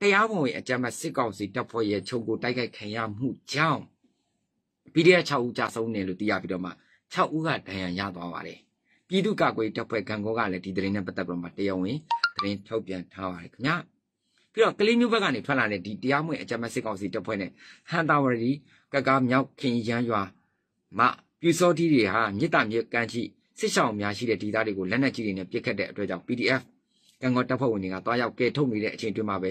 တရားမဝင်အကြမ်းဖက်စစ်ကောင်စီတပ်ဖွဲ့ရဲ့ချုပ်ကိုတိုက်ခိုက်ခံရမှုကြောင့် PDF 6ဦးကြာဆုံးတယ်လို့သိရပြီးတော့မှ6ဦးကဒဏ်ရာရသွားပါတယ်ပြည်သူ့ကာကွယ်တပ်ဖွဲ့ကံကောကလည်းဒီသတင်းနဲ့ပတ်သက်ပြီးတော့မှတရားဝင်သတင်းထုတ်ပြန်ထားပါတယ်ခင်ဗျာပြီးတော့ကလေးမျိုးဘက်ကနေထွက်လာတဲ့ဒီတရားမဝင်အကြမ်းဖက်စစ်ကောင်စီတပ်ဖွဲ့နဲ့ဟန်တာဝရီကကားမြောက်ခင်ရန်ရွာမပြူစောတီတွေဟာမြစ်တာမြစ်ကမ်းချိစစ်ဆောင်များရှိတဲ့ဒေသတွေကိုလက်နက်ကြီးတွေနဲ့ပစ်ခတ်တဲ့အတွက်ကြောင့် PDF ကံကောတပ်ဖွဲ့ဝင်တွေကတွားရောက်ကဲထုတ်နေတဲ့အချိန်တွင်းမှာပဲ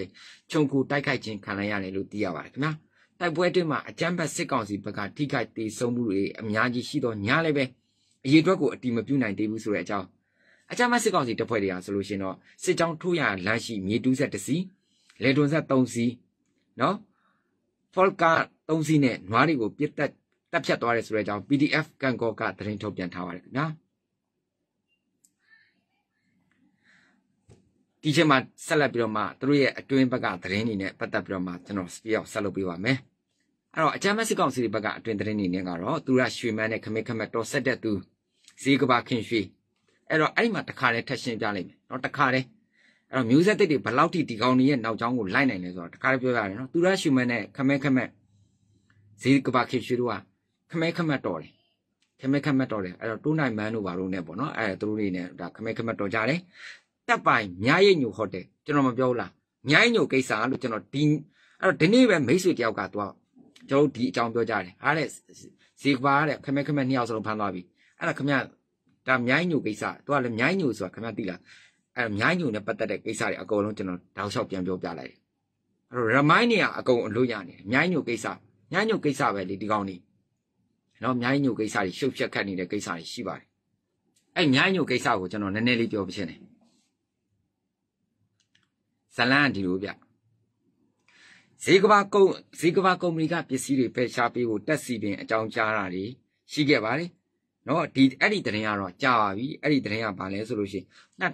ခြုံကူတိုက်ခိုက်ခြင်းခံရရတယ်လို့သိရပါတယ်ခင်ဗျာတိုက်ပွဲတွင်းမှာအကြမ်းဖက်စစ်ကောင်စီဘက်ကထိခိုက်ဒေဆုံးမှုတွေအများကြီးရှိတော့ညာလည်းပဲအရေးအတွက်ကိုအတိမပြုနိုင်သေးဘူးဆိုတဲ့အကြောင်းအကြမ်းဖက်စစ်ကောင်စီတပ်ဖွဲ့တွေဟာဆိုလို့ရှိရင်တော့စစ်ကြောင်းထိုးရလမ်းရှိမြေတူးဆက်တစ်စီးလေတွန်ဆက်၃စီးနော်ဖော့ကာ၃စီးနဲ့နွားတွေကိုပြစ်တက်တက်ဖြတ်သွားတယ်ဆိုတဲ့အကြောင်း PDF ကန်ကောကသတင်းထုတ်ပြန်ထားပါတယ်ခင်ဗျာဒီချိန်မှာဆက်လက်ပြီးတော့မှသူတို့ရဲ့အတွင်းဘက်ကသတင်းတွေနဲ့ပတ်သက်ပြီးတော့မှကျွန်တော်စပီအောင်ဆက်လုပ်ပေးပါမယ်အဲ့တော့အကြမ်းဖက်စစ်ကောင်စီဘက်ကအတွင်သတင်းတွေနဲ့ကတော့သူရရွှေမန်းနဲ့ခမစ်ခမတ်တော်ဆက်တဲ့သူဇေကဘာခင်ရွှေအဲ့တော့အဲ့မှာတခါတည်းထက်ရှင်းပြလိုက်မယ်နော်တခါတည်းအဲ့တော့မျိုးဆက်သစ်တွေဘလောက်ထိဒီကောင်ကြီးရဲ့နောက်ကြောင်းကိုလိုက်နိုင်လဲဆိုတော့တခါတည်းပြောရတယ်နော်သူရရှူမန်နဲ့ခမဲခမဲဇေကဘာခင်ရွှေတို့ကခမဲခမဲတော်တယ်ခမဲခမဲတော်တယ်အဲ့တော့တိုးနိုင်မန်းတို့ဘာလို့ ਨੇ ပေါ့နော်အဲ့သူတို့တွေ ਨੇ ဒါခမဲခမဲတော်ကြတယ်တပ်ပိုင်မြားရိတ်ညိုဟော့တယ်ကျွန်တော်မပြောဘူးလားမြားရိတ်ညိုကိစ္စလို့ကျွန်တော်ဒီအဲ့တော့ဒီနေ့ပဲမိတ်ဆွေတယောက်ကသွားကျွန်တော်ဒီအကြောင်းပြောကြတယ်ဟာတဲ့ဇေကဘာတဲ့ခမဲခမဲနှစ်ယောက်စလုံးဖမ်းသွားပြီအဲ့ဒါခမရဒါမြိုင်းညိုကိစ္စသူကလည်းမြိုင်းညိုဆိုတာခမရသိလားအဲ့မြိုင်းညိုနဲ့ပတ်သက်တဲ့ကိစ္စတွေအကုန်လုံးကျွန်တော်တောက်လျှောက်ပြန်ပြောပြလိုက်တယ်အဲ့တော့ remind နေရအကုန်အလို့ရနေမြိုင်းညိုကိစ္စမြိုင်းညိုကိစ္စပဲလေဒီကောင်နေနော်မြိုင်းညိုကိစ္စတွေရှုပ်ဖြက်ခတ်နေတဲ့ကိစ္စတွေရှိပါတယ်အဲ့မြိုင်းညိုကိစ္စကိုကျွန်တော်နည်းနည်းလေးပြောပြချင်တယ်ဇလန်ဒီလိုဗျဈေးကဘာကုံဈေးကဘာကုမ္ပဏီကပစ္စည်းတွေဖယ်ရှားပေးဖို့တက်စီပင်အကြောင်းကြားတာတွေရှိခဲ့ပါတယ်နော်ဒီအဲ့ဒီသတင်းကတော့ကြာပါပြီအဲ့ဒီသတင်းကဘာလဲဆိုလို့ရှိရင်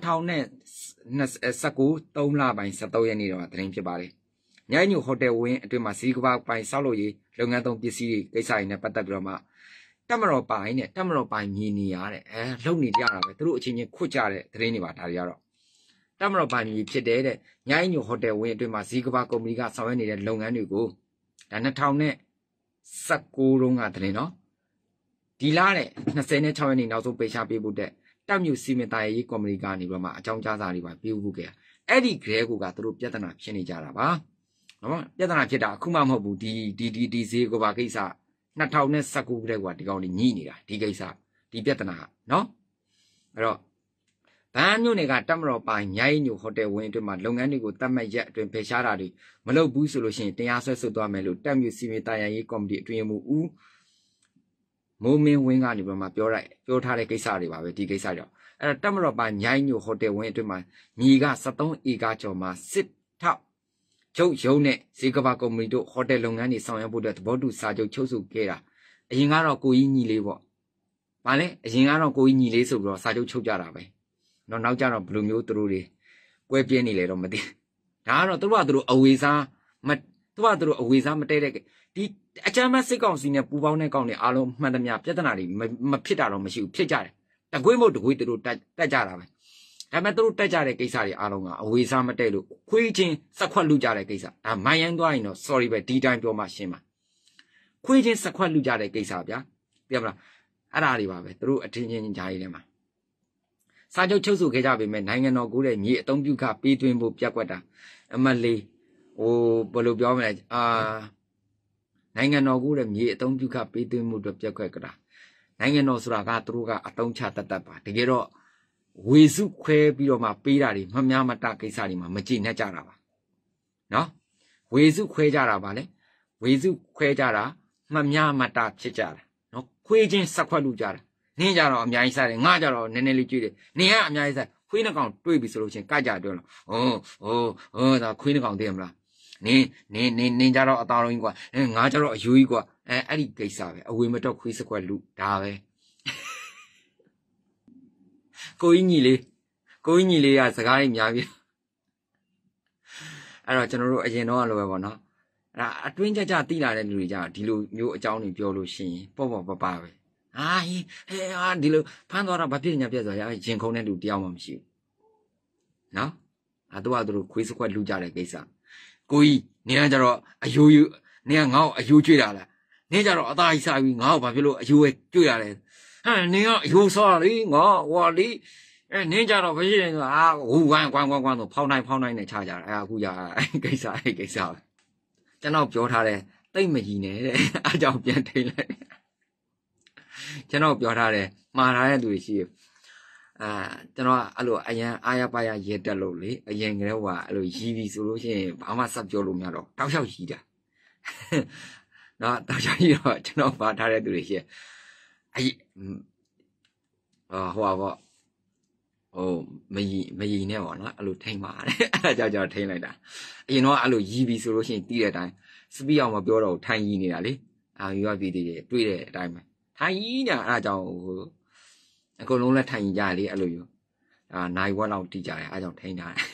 2019 3လပိုင်း23ရက်နေ့တော့သတင်းဖြစ်ပါတယ်ညညူဟိုတယ်ဝင်းအတွင်းမှာစီးကဘာပိုင်ဆောက်လို့ရေးလုပ်ငန်းသုံးပစ္စည်းတွေကိစ္စတွေနဲ့ပတ်သက်ပြီးတော့မှတမတော်ပိုင်နဲ့တမတော်ပိုင်မြည်နေရတဲ့အဲလုံနေကြတာပဲသူတို့အချင်းချင်းခွတ်ကြတဲ့သတင်းတွေပါဒါတွေကတော့တမတော်ပိုင်မြည်ဖြစ်တယ်တဲ့ညညူဟိုတယ်ဝင်းအတွင်းမှာစီးကဘာကုမ္ပဏီကဆောင်ရွက်နေတဲ့လုပ်ငန်းတွေကိုဒါ2019တုန်းကသတင်းနော်ဒီလားတဲ့26ရက်နေ့နောက်ဆုံးပေရှာပေးဖို့တက်တပ်မျိုးစီမံတာရေးကော်မတီကနေပြီးတော့မှအကြောင်းကြားစာတွေပါပေးဖို့ခဲ့တာအဲ့ဒီဂရဲကိုကသူတို့ပြဿနာဖြစ်နေကြတာပါနော်ပြဿနာဖြစ်တာအခုမှမဟုတ်ဘူးဒီဒီဒီဒီဈေးကိုပါကိစ္စ2019ကတည်းကဒီကောင်တွေညှိနေတာဒီကိစ္စဒီပြဿနာကနော်အဲ့တော့ဗန်းမြို့နယ်ကတက်မတော်ပိုင်ညိုင်းညိုဟိုတယ်ဝင်းအတွင်းမှာလုပ်ငန်းတွေကိုတတ်မှတ်ရက်အတွင်းဖယ်ရှားတာတွေမလုပ်ဘူးဆိုလို့ရှိရင်တရားစွဲဆိုသွားမယ်လို့တက်မြို့စီမံတာရေးကော်မတီအတွင်းမှဦးမိုးမင်းဝင်းကနေပြီးတော့မှပြောလိုက်ပြောထားတဲ့ကိစ္စတွေပါပဲဒီကိစ္စကြောင့်အဲ့တော့တက်မတော်ပါညိုင်းညိုဟိုတယ်ဝင်းအတွင်းမှာမြေက73ဧကကျော်မှာစစ်ထောက်ချုပ်ရုံးနဲ့ဇေကဘာကုမ္ပဏီတို့ဟိုတယ်လုပ်ငန်းတွေဆောင်ရွက်ဖို့အတွက်သဘောတူစာချုပ်ချုပ်ဆိုခဲ့တာအရင်ကတော့ကိုကြီးညီလေးပေါ့။ဘာလဲအရင်ကတော့ကိုကြီးညီလေးဆိုပြီးတော့စာချုပ်ချုပ်ကြတာပဲ။နော်နောက်ကြတော့ဘယ်လိုမျိုးသူတို့တွေကွဲပြင်းနေလဲတော့မသိ။ဒါကတော့သူတို့ကသူတို့အဝေစားမသူတို့ကသူတို့အဝေစားမတည့်တဲ့ဒီအကြမ်းဖက်စစ်ကောင်စီနဲ့ပူးပေါင်းတဲ့ကောင်တွေအားလုံးမှန်သမျှပြဿနာတွေမဖြစ်တာတော့မရှိဘူးဖြစ်ကြတယ်တကွေးမို့တကွေးသူတို့တက်ကြတာပဲဒါပေမဲ့သူတို့တက်ကြတဲ့ကိစ္စတွေအားလုံးကအဝေးစားမတည့်လို့ခွေးချင်းစက်ခွက်လူကြတဲ့ကိစ္စဒါမိုင်းရန်သွားရင်တော့ sorry ပဲဒီတိုင်းပြောမှရှင်းပါခွေးချင်းစက်ခွက်လူကြတဲ့ကိစ္စဗျာပြမလားအဲ့ဒါတွေပါပဲသူတို့အထင်ချင်းကြားရေးထဲမှာစာချုပ်ချုပ်ဆိုခဲ့ကြပေမဲ့နိုင်ငံတော်ကိုယ်တဲ့မြေအသုံးပြုခပေးသွင်းဖို့ပြက်ကွက်တာအမလေးဟိုဘယ်လိုပြောမလဲအာနိုင်ငံတော်ကိုလည်းမြေအသုံးပြုခပေးသွင်းမှုအတွက်ပြက်ကွက်ကြတာနိုင်ငံတော်ဆိုတာကသူတို့ကအတုံးချတတ်တတ်ပါတကယ်တော့ဝေစုခွဲပြီးတော့မှပေးတာတွေမများမတကိစ္စတွေမှာမကြည့်နဲ့ကြတာပါနော်ဝေစုခွဲကြတာပါလေဝေစုခွဲကြတာမများမတဖြစ်ကြတာနော်ခွေးချင်းစက်ခွက်လူကြတာနင်းကြတော့အများကြီးစားတယ်ငါကြတော့နည်းနည်းလေးကြွေးတယ်နင်းကအများကြီးစားခွေးနှကောင်တွေးပြီဆိုလို့ချင်းကကြတယ်လို့ဟိုဟိုဟိုဒါခွေးနှကောင်သိရမလားနင်းနင်းနင်းနင်းကြတော့အသားတော်ကြီးကွာအဲငါကြတော့အယိုးကြီးကွာအဲအဲ့ဒီကိစ္စပဲအဝေမတော့ခွေးစကွက်လူဒါပဲကိုကြီးညီလေးကိုကြီးညီလေးကစကားကြီးများပြီအဲ့တော့ကျွန်တော်တို့အရင်တော့လိုပဲပေါ့နော်အဲ့ဒါအတွင်းကြကြတိလာတဲ့လူတွေကြဒီလိုမျိုးအကြောင်းတွေပြောလို့ရှိရင်ပေါ့ပေါ့ပပပဲအာဟင်ဟဲအာဒီလိုဖမ်းသွားတာဘာဖြစ်ညာပြက်ဆိုရရင်ခုံတဲ့လူတယောက်မှမရှိဘူးနော်အဲ့တော့သူတို့ခွေးစကွက်လူကြတဲ့ကိစ္စကိုကြီးနင်ကကြတော့အယိုးယူနင်ကငါ့ကိုအယိုးကျွေးတာလားနင်ကြတော့အသားကြီးစားပြီးငါ့ကိုဘာဖြစ်လို့အယိုးပဲကျွေးရလဲဟမ်နင်ကအယိုးစားလေငါဟွာလေအဲနင်းကြတော့ဘယ်ရှိနေလဲအာဟူဝမ်းကွမ်းကွမ်းကွမ်းဆိုဖောင်းနိုင်ဖောင်းနိုင်နဲ့ခြားကြတာအဲအခုရအဲကိစ္စအဲကိစ္စကျွန်တော်ပြောထားတယ်တိတ်မကြီးနဲ့တဲ့အားကြောင့်ပြန်ထိန်လိုက်ကျွန်တော်ပြောထားတယ်မှားထားတဲ့သူတွေရှိတယ်အာကျွန်တော်အဲ့လိုအရင်အာရပါရရဲတက်လို့လေအရင်ကလေးကအဲ့လိုရီးပြီဆိုလို့ရှိရင်ဘာမှစပ်ပြောလို့မရတော့တောက်လျှောက်ရီးတာနော်တောက်လျှောက်ရီးတော့ကျွန်တော်ပါထားတဲ့သူတွေရှိရအေးအာဟိုပါပေါ့ဟိုမရီမရီနဲ့ပေါ့နော်အဲ့လိုထိမ့်ပါတယ်အဲ့ဒါကြောင့်ကျွန်တော်ထိမ့်လိုက်တာအရင်တော့အဲ့လိုရီးပြီဆိုလို့ရှိရင်တီးတဲ့အတိုင်းစပီအောင်မပြောတော့ထိုင်ရီးနေတာလေအာ UAV တွေတွေ့တဲ့အတိုင်းပဲထိုင်ရီးနေတာအဲ့ဒါကြောင့်ဟိုအကုန်လုံးလက်ထိုင်ကြရလေအဲ့လိုမျိုးအာနိုင်ဝက်လောက်တီးကြတယ်အားကြောင့်ထိန်းထားတယ်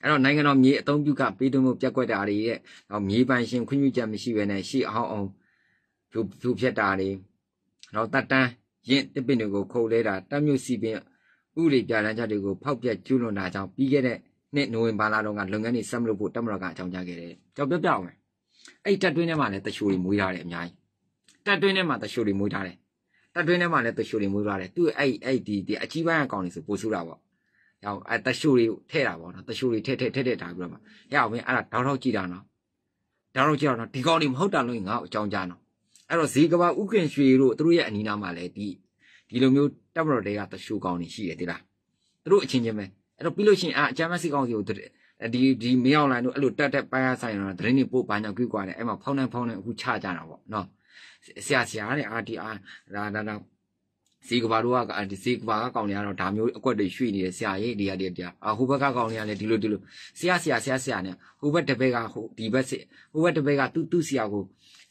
အဲ့တော့နိုင်ငံတော်မြေအသုံးပြုကပေးသွင်းမှုပြက်ကွက်တာတွေရဲ့နောက်မြေပိုင်ရှင်ခွင့်ပြုချက်မရှိဘဲနဲ့ရှေ့အောင်အောင်ဖြူဖြူဖြက်တာတွေနောက်တတ်တန်းရင့်တပင်းတွေကိုခုတ်လဲတာတပ်မျိုးစီပင်ဥရိပြလန်းချက်တွေကိုဖောက်ပြက်ကျူးလွန်တာကြောင့်ပြီးခဲ့တဲ့နှစ်နိုဝင်ဘာလတုန်းကလုပ်ငန်းတွေဆက်မလုပ်ဖို့တပ်မတော်ကအကြောင်းကြားခဲ့တယ်။ကြောက်ပြပြအောင်မယ်။အဲ့တပ်တွင်းထဲမှာလည်းတချို့တွေမွေးထားတယ်အများကြီးတက်တွင်းထဲမှာတရှိုးတွေမွေးထားတယ်တက်တွင်းထဲမှာလည်းတရှိုးတွေမွေးထားတယ်သူအဲ့အဲ့ဒီဒီအကြီးပိုင်းအကောင်တွေဆိုပို့ဆူတာပေါ့ဟောအဲ့တရှိုးတွေထဲ့တာပေါ့နော်တရှိုးတွေထဲ့ထဲ့ထဲ့ထဲ့ထားပြီးတော့မှဟောမင်းအဲ့ဒါတောက်တော့ကြည့်တာနော်တောက်တော့ကြည့်တော့နော်ဒီကောင်တွေမဟုတ်တာလို့ငါ့ကိုအကြောင်းကြားနော်အဲ့တော့ဇီကဘာဥကင်ရွှေတို့သူတို့ရဲ့အနီးနားမှာလည်းဒီဒီလိုမျိုးတပ်မတော်တွေကတရှိုးကောင်တွေရှိတယ်တိလားသူတို့အချင်းချင်းပဲအဲ့တော့ပြီးလို့ရှိရင်အာအချမ်းမစီကောင်စီကိုဒီဒီမရောက်လာလို့အဲ့လိုတက်တက်ပိုင်းရဆိုင်တော့ဒရင်နေပို့ဘာညာကြွေးကွာတယ်အဲ့မှာဖောင်းနေဖောင်းနေအခုချကြတာပေါ့နော်ဆရာဆရာတဲ့ RTR ဒါဒါဒါစီကဘာတို့ကဒီစီကဘာကကောင်တွေကတော့ဒါမျိုးအကွက်တွေရွှေ့နေတယ်ဆရာကြီးဒီရတဲ့တရားအဟိုဘက်ကကောင်တွေကလည်းဒီလိုဒီလိုဆရာဆရာဆရာဆရာနဲ့ဟိုဘက်တစ်ဘက်ကဟိုဒီဘက်ဟိုဘက်တစ်ဘက်ကသူ့သူ့ဆရာကို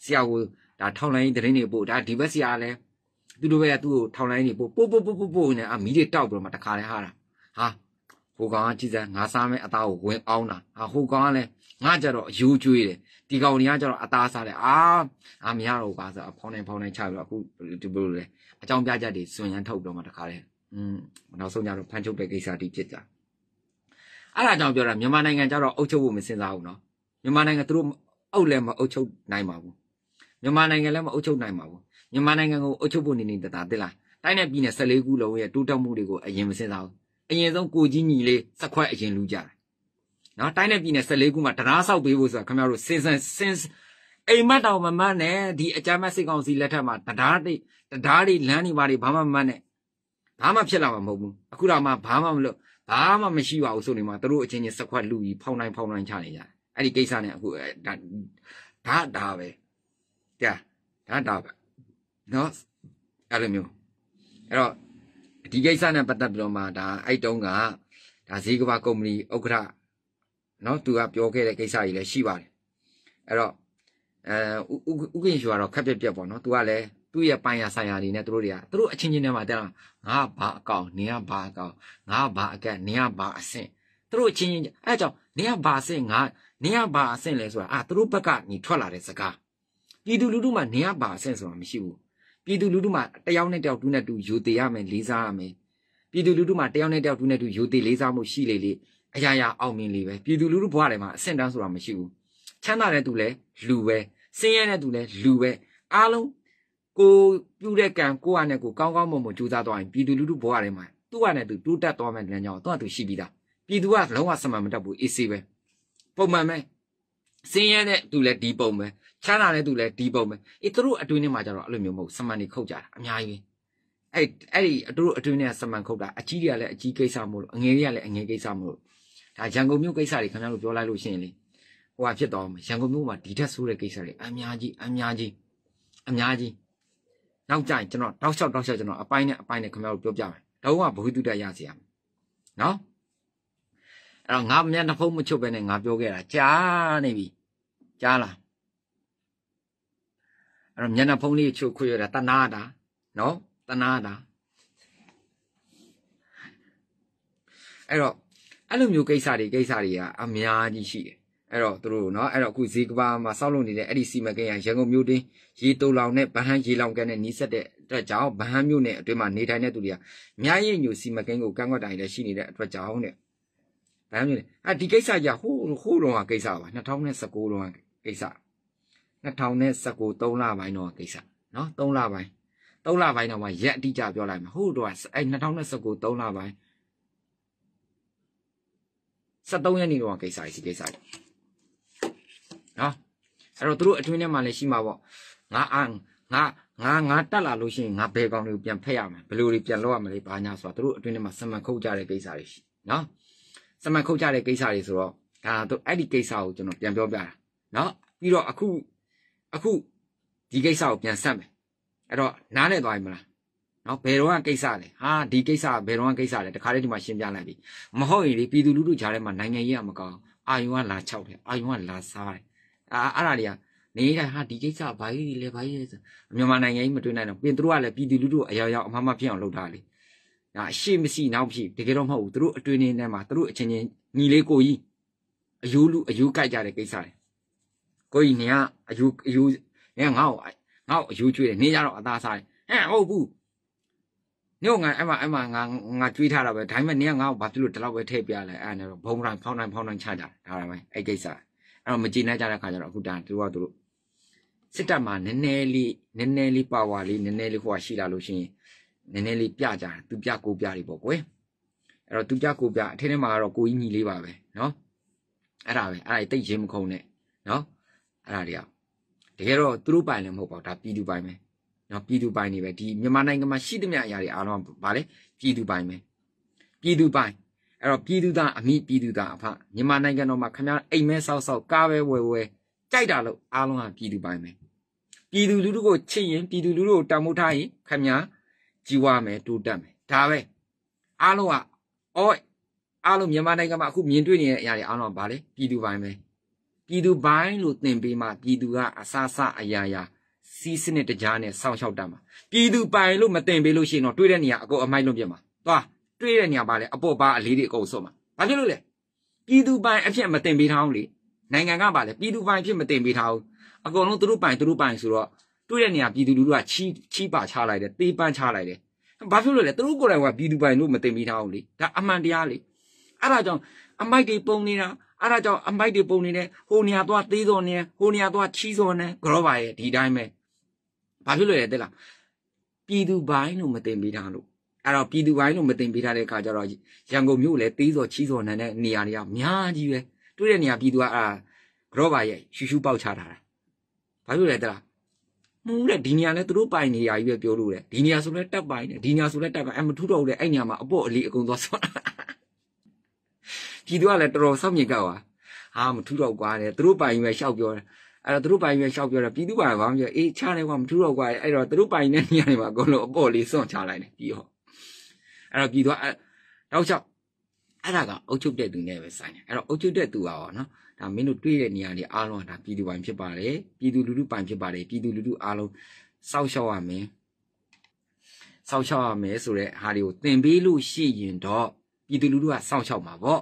ဆရာကိုဒါထောင်းလိုင်းသတင်းတွေပို့ဒါဒီဘက်ဆရာလည်းသူတို့ဘက်ကသူ့ကိုထောင်းလိုင်းတွေပို့ပို့ပို့ပို့ပို့နဲ့အမီးတွေတောက်ပြီးတော့မှတခါလဲဟာတာဟာဟိုကောင်ကကြည်စမ်းငါစားမဲ့အသားကိုဝင်အောင်တာဟာဟိုကောင်ကလည်းငါကြတော့အယူကျွေးတယ်ဒီကောင်တွေကကြတော့အသားစားတယ်အာအာမရတော့ပါဆိုအဖောင်းနေဖောင်းနေချပြီးတော့အခုဒီလိုလေအကြောင်းပြချက်တွေစွန့်ရန်ထုတ်တော့မှတခါလေอืมနောက်ဆုံးကြတော့ဖမ်းချုပ်တဲ့ကိစ္စတိဖြစ်ကြအဲ့ဒါကြောင့်ပြောတာမြန်မာနိုင်ငံကြတော့အုပ်ချုပ်ဖို့မစင်စားဘူးเนาะမြန်မာနိုင်ငံသူတို့အုပ်လည်းမအုပ်ချုပ်နိုင်ပါဘူးမြန်မာနိုင်ငံလည်းမအုပ်ချုပ်နိုင်ပါဘူးမြန်မာနိုင်ငံကိုအုပ်ချုပ်ဖို့နေနေတတာတက်လားတိုင်းနဲ့ပြည်နယ်14ခုလုံးရဲ့တိုးတက်မှုတွေကိုအရင်မစင်စားဘူးအရင်ဆုံးကိုကြီးညီလေးစခွက်အရင်လူကြတယ်နော်တိုင်းနဲ့ပြည်နယ်14ခုမှာတရားဆောက်ပေးဖို့ဆိုတာခင်ဗျားတို့စဉ်စဉ်စဉ်အိမ်မက်တော်မမတ်နဲ့ဒီအကြမ်းမဲ့စိတ်ကောင်းစီလက်ထက်မှာတရားတိတရားတွေလမ်းတွေဘာတွေဘာမှမမတ်နဲ့ဘာမှဖြစ်လာမှာမဟုတ်ဘူးအခုတော့မှဘာမှမလို့ဘာမှမရှိပါဘူးဆိုနေမှာတို့အချင်းချင်းစခွက်လူကြီးဖောင်းတိုင်းဖောင်းတိုင်းချနေကြတယ်အဲ့ဒီကိစ္စနဲ့အခုဒါဒါဒါပဲကြာဒါဒါပဲနော်အဲ့လိုမျိုးအဲ့တော့ဒီကိစ္စနဲ့ပတ်သက်ပြီးတော့မှဒါအဲ့တုန်းကဒါဈေးကဘာကုမ္ပဏီဥက္ကဋ္ဌနော်သူကပြောခဲ့တဲ့ကိစ္စကြီးလည်းရှိပါတယ်အဲ့တော့အဲဥကင်ရှိကတော့ခက်ပြက်ပြက်ပေါ့နော်သူကလည်းသူ့ရဲ့ပိုင်ရဆိုင်ရာတွေနဲ့သူတို့တွေကသူတို့အချင်းချင်းထဲမှာတက်လာငါဘာအကောင်နင်ကဘာအကောင်ငါဘာအကက်နင်ကဘာအဆင့်သူတို့အချင်းချင်းအဲအကြောင်းနင်ကဘာအဆင့်ငါနင်ကဘာအဆင့်လဲဆိုတာအာသူတို့ဘက်ကနေထွက်လာတဲ့စကားပြည်သူလူထုမှာနင်ကဘာအဆင့်ဆိုတာမရှိဘူးပြည်သူလူထုမှာတယောက်နဲ့တယောက်တူနဲ့တူယူသေးရမယ်လေးစားရမယ်ပြည်သူလူထုမှာတယောက်နဲ့တယောက်တူနဲ့တူယူသေးလေးစားမှုရှိလေလေအရာရာအောင်မြင်လေပဲပြည်သူလူထုဘဝတွေမှာအဆင့်တန်းဆိုတာမရှိဘူးချမ်းသာတဲ့သူလည်းလူပဲဆင်းရဲတဲ့သူလည်းလူပဲအားလုံးကိုပြုတဲ့ကံကိုအားနဲ့ကိုကောင်းကောင်းမွန်မွန်ကြိုးစားသွားရင်ပြည်သူလူထုဘဝတွေမှာသူ့အားနဲ့သူတိုးတက်သွားမယ်လမ်းကြောင်းသူ့အားသူရှိပြီးသားပြည်သူကလုံးဝစမှန်မတတ်ဘူးအေးဆေးပဲပုံမှန်ပဲဆင်းရဲတဲ့သူလည်းဒီပုံပဲချမ်းသာတဲ့သူလည်းဒီပုံပဲအေးသူတို့အတွင်းထဲမှာကြတော့အဲ့လိုမျိုးမဟုတ်စမန်တွေခုတ်ကြတာအများကြီးပဲအဲ့အဲ့ဒီသူတို့အတွင်းထဲစမန်ခုတ်တာအကြီးတွေကလည်းအကြီးကိစ္စမို့လို့အငယ်တွေကလည်းအငယ်ကိစ္စမို့လို့ဒါရန်ကုန်မြို့ကိစ္စတွေခင်ဗျားတို့ပြောလိုက်လို့ရှိရင်လေဟိုဟာဖြစ်သွားမှာရန်ကုန်မြို့မှာဒီထက်ဆိုးတဲ့ကိစ္စတွေအများကြီးအများကြီးအများကြီးနောက်ကြရင်ကျွန်တော်တောက်လျှောက်တောက်လျှောက်ကျွန်တော်အပိုင်းနဲ့အပိုင်းနဲ့ခင်ဗျားတို့ပြောပြမယ်တော့ကဘဝိတုတ္တရစီရမယ်နော်အဲ့တော့ငါမျက်နှာဖုံးမချုပ်ပဲနဲ့ငါပြောခဲ့တာကြားနေပြီကြားလားအဲ့တော့မျက်နှာဖုံးလေးချုပ်ခွေရတာတနာတာနော်တနာတာအဲ့တော့အဲ့လိုမျိုးကိစ္စတွေကိစ္စတွေကအများကြီးရှိတယ်အဲ့တော့သူတို့နော်အဲ့တော့အခုဈေးကဘာမှာစောက်လုပ်နေတဲ့အဲ့ဒီစီမံကိန်းကရန်ကုန်မြို့တွင်းရေတုံလောင်နဲ့ဗဟန်းရေလောင်ကန်နဲ့နီးစပ်တဲ့အတွက်ကြောင့်ဗဟန်းမြို့နယ်အတွင်းမှာနေထိုင်တဲ့သူတွေကမြရည်ညိုစီမံကိန်းကိုကန့်ကွက်တိုင်လည်းရှိနေတဲ့အတွက်ကြောင့်တဲ့ဗဟန်းမြို့နယ်အဲ့ဒီကိစ္စကြီးကဟိုးဟိုးလုံးကကိစ္စပါ2019လုံးကကိစ္စ2019 3လပိုင်းတော့ကိစ္စနော်3လပိုင်း3လပိုင်းတော့မှရက်အတိအကျပြောလိုက်မှာဟုတ်တော့အဲ့2019 3လပိုင်း73ရက်နေ့တော့ကိစ္စကြီးဒီကိစ္စကြီးနော်အဲ့တော့သူတို့အတွင်းထဲမှာလည်းရှိမှာပေါ့ငါအငါငါငါတက်လာလို့ရှိရင်ငါဘယ်ကောင်တွေကိုပြန်ဖက်ရမယ်ဘယ်လိုတွေပြန်လောက်ရမလဲဘာညာဆိုတာသူတို့အတွင်းထဲမှာစမန်ခုတ်ကြတဲ့ကိစ္စတွေရှိနော်စမန်ခုတ်ကြတဲ့ကိစ္စတွေဆိုတော့ဒါတို့အဲ့ဒီကိစ္စကိုကျွန်တော်ပြန်ပြောပြတာနော်ပြီးတော့အခုအခုဒီကိစ္စကိုပြန်ဆက်မယ်အဲ့တော့နားနဲ့သွားပြီမလားနော်ဘယ်တော့ကကိစ္စလဲဟာဒီကိစ္စဘယ်တော့ကကိစ္စလဲတခါတည်းဒီမှာရှင်းပြလိုက်ပြီမဟုတ်ရင်လေပြည်သူလူထုကြားထဲမှာနိုင်ငံရေးကမကောင်းအာယုံကလာခြောက်တယ်အာယုံကလာစားတယ်အာအဲ့ဒါတွေကနေတိုင်းဟာဒီကိစ္စဘာကြီးဒီလဲဘာကြီးလဲဆိုမြန်မာနိုင်ငံကြီးမတွေ့နိုင်တော့ပြင်သူတို့ကလည်းပြည်သူလူထုအယောက်ယောက်အမှားမှဖြစ်အောင်လုပ်တာလေဒါအရှိမရှိနောက်ဖြစ်တကယ်တော့မဟုတ်ဘူးသူတို့အတွင်းထဲမှာသူတို့အချင်းချင်းညီလေးကိုကြီးအယိုးလူအယိုးကြိုက်ကြတဲ့ကိစ္စတွေကိုကြီးနေကအယူအယူနေငါ့ကိုငါ့ကိုအယူကျွေးတယ်နေကြတော့အသားစားတယ်ဟဲ့ဟုတ်ဘူးညို့ငါအဲ့မှာအဲ့မှာငါငါကြွေးထားတာပဲဒါပေမဲ့နေကငါ့ကိုဘာဖြစ်လို့ဒီလောက်ပဲထည့်ပြလဲအဲ့နဲ့တော့ဘုံတိုင်းဖောင်းတိုင်းဖောင်းတိုင်းချတာဒါပဲအဲ့ကိစ္စအဲ့တော့မကြည်နိုင်ကြတဲ့ခါကျတော့အခုတန်းသူကသူတို့စစ်တပ်မှာနည်းနည်းလေးနည်းနည်းလေးပါဝါလေးနည်းနည်းလေးဟိုကရှိလာလို့ရှိရင်နည်းနည်းလေးပြကြတာသူပြကိုပြတွေပေါ့ကွယ်အဲ့တော့သူပြကိုပြအထင်းထဲမှာကတော့ကိုကြီးညီလေးပါပဲနော်အဲ့ဒါပဲအဲ့ဒါတိတ်ရင်မခုံနဲ့နော်အဲ့ဒါတွေကတကယ်တော့သူတို့ပိုင်လည်းမဟုတ်ပါဘူးဒါပြည်သူပိုင်ပဲနော်ပြည်သူပိုင်နေပဲဒီမြန်မာနိုင်ငံမှာရှိသမျှအရာတွေအားလုံးဗာလေပြည်သူပိုင်ပဲပြည်သူပိုင်အဲ့တော့ပြည်သူသားအမိပြည်သူသားအဖမြန်မာနိုင်ငံတော်မှာခမရအိမ်မဲဆောက်ဆောက်ကားပဲဝယ်ဝယ်ကြိုက်တာလို့အားလုံးကပြည်သူပိုင်ပဲပြည်သူလူထုကိုချစ်ရင်ပြည်သူလူထုကိုတန်ဖိုးထားရင်ခမရကြီးဝမယ်တိုးတက်မယ်ဒါပဲအားလုံးကအော်အားလုံးမြန်မာနိုင်ငံမှာအခုမြင်တွေ့နေတဲ့အရာတွေအားလုံးကဗာလေပြည်သူပိုင်ပဲပြည်သူပိုင်းလို့သင်ပေးမှပြည်သူကအစစအရာရာစီးစနစ်တကြားနဲ့စောင့်ရှောက်တတ်မှာပြည်သူပိုင်လို့မသင်ပေးလို့ရှိရင်တော့တွေးတဲ့နေရာအကုန်အမိုက်လွန်ပြမှာသွားတွေးတဲ့နေရာပါလေအပေါ်ပါအလေးတွေအကုန်ဆုံးမှာဘာဖြစ်လို့လဲပြည်သူပိုင်အဖြစ်မသင်ပေးထားအောင်လေနိုင်ငံကပါလေပြည်သူပိုင်အဖြစ်မသင်ပေးထားဘူးအကုန်လုံးသူတို့ပိုင်သူတို့ပိုင်ဆိုတော့တွေးတဲ့နေရာပြည်သူလူထုကချီးချီးပါချလိုက်တယ်တေးပန်းချလိုက်တယ်ဘာဖြစ်လို့လဲသူတို့ကိုယ်တိုင်ကပြည်သူပိုင်လို့မသင်ပေးထားအောင်လေဒါအမှန်တရားလေအဲ့ဒါကြောင့်အမိုက်တွေပုံနေတာအဲ့ဒါကြောင့်အမိုက်တွေပုံနေတယ်ဟိုနေရာသွားသေးစော်နေဟိုနေရာသွားချီးစော်နေဂရောပါရဲ့ဒီတိုင်းပဲဘာဖြစ်လို့လဲတဲ့လားပြည်သူပိုင်းလို့မတင်ပေးတာလို့အဲ့တော့ပြည်သူပိုင်းလို့မတင်ပေးထားတဲ့အခါကျတော့ရန်ကုန်မြို့လည်းသေးစော်ချီးစော်နေတဲ့နေရာတွေကများကြီးပဲတွေ့တဲ့နေရာပြည်သူကအာဂရောပါရဲ့ရှူရှူပေါက်ချထားတာဘာဖြစ်လဲတဲ့လားမဟုတ်လေဒီနေရာလဲသူတို့ပိုင်နေရာကြီးပဲပြောလို့လေဒီနေရာဆိုလဲတက်ပိုင်တယ်ဒီနေရာဆိုလဲတက်ပိုင်အမထူးတော့ဘူးလေအဲ့နေရာမှာအပေါ့အလီအကုန်သွားဆော့ပြည်သူကလည်းတော်တော်စောင့်ညစ်ကြပါဟာမထူတော့ကွာတဲ့သူတို့ပိုင်ပဲရှောက်ပြောတယ်အဲ့တော့သူတို့ပိုင်ပဲရှောက်ပြောတာပြည်သူပါဘာမှမပြောအေးချတယ်ကွာမထူတော့ကွာအဲ့တော့သူတို့ပိုင်တဲ့နေရာတွေမှာအကုန်လုံးအပေါ့လေးစွန့်ချလိုက်တယ်ပြီးတော့အဲ့တော့ပြည်သူကတောက်ချောက်အဲ့ဒါကအုပ်ချုပ်တဲ့သူနဲ့ပဲဆိုင်တယ်အဲ့တော့အုပ်ချုပ်တဲ့သူကရောနော်ဒါမင်းတို့တွေ့တဲ့နေရာတွေအားလုံးကဒါပြည်သူပိုင်ဖြစ်ပါတယ်ပြည်သူလူထုပိုင်ဖြစ်ပါတယ်ပြည်သူလူထုအားလုံးစောက်ရှောက်ရမယ်စောက်ရှောက်ရမယ်ဆိုတဲ့ဟာတွေကိုသင်ပေးလို့ရှိရင်တော့ပြည်သူလူထုကစောက်ရှောက်မှာပေါ့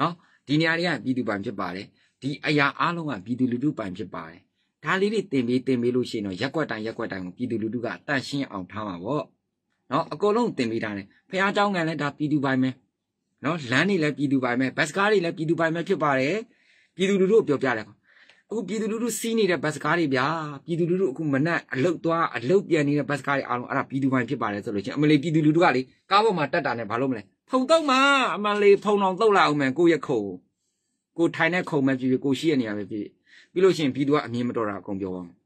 နော်ဒီနေရာတွေကပြည်သူပိုင်ဖြစ်ပါတယ်ဒီအရာအလုံးကပြည်သူလူထုပိုင်ဖြစ်ပါတယ်ဒါလေးတွေတင်ပေးတင်ပေးလို့ရှိရင်တော့ရက်ွက်တိုင်းရက်ွက်တိုင်းကိုပြည်သူလူထုကတန့်ရှင်းအောင်ထားမှာပေါ့နော်အကုန်လုံးတင်ပေးထားတယ်ဖះเจ้าငံလည်းဒါပြည်သူပိုင်ပဲနော်လမ်းတွေလည်းပြည်သူပိုင်ပဲဘတ်စကားတွေလည်းပြည်သူပိုင်ပဲဖြစ်ပါတယ်ပြည်သူလူထုကိုပြောပြတယ်အခုပြည်သူလူထုစီးနေတဲ့ဘတ်စကားတွေဗျာပြည်သူလူထုအခုမနက်အလုတ်သွားအလုတ်ပြန်နေတဲ့ဘတ်စကားတွေအားလုံးအဲ့ဒါပြည်သူပိုင်ဖြစ်ပါတယ်ဆိုလို့ချင်းအမလီပြည်သူလူထုကလေကားပေါ်မှာတက်တာနဲ့ဘာလို့မလဲဖုံတော့မှာအမှန်လေဖုံအောင်တော့လာအောင်မယ်ကိုရခုံကိုထိုင်တဲ့ခုံပဲဖြစ်ဖြစ်ကိုရှိရနေရပဲဖြစ်ပြီးလို့ရှိရင်ပြီးသူကအမြင်မတော်တာအကုန်ပြောပါမယ်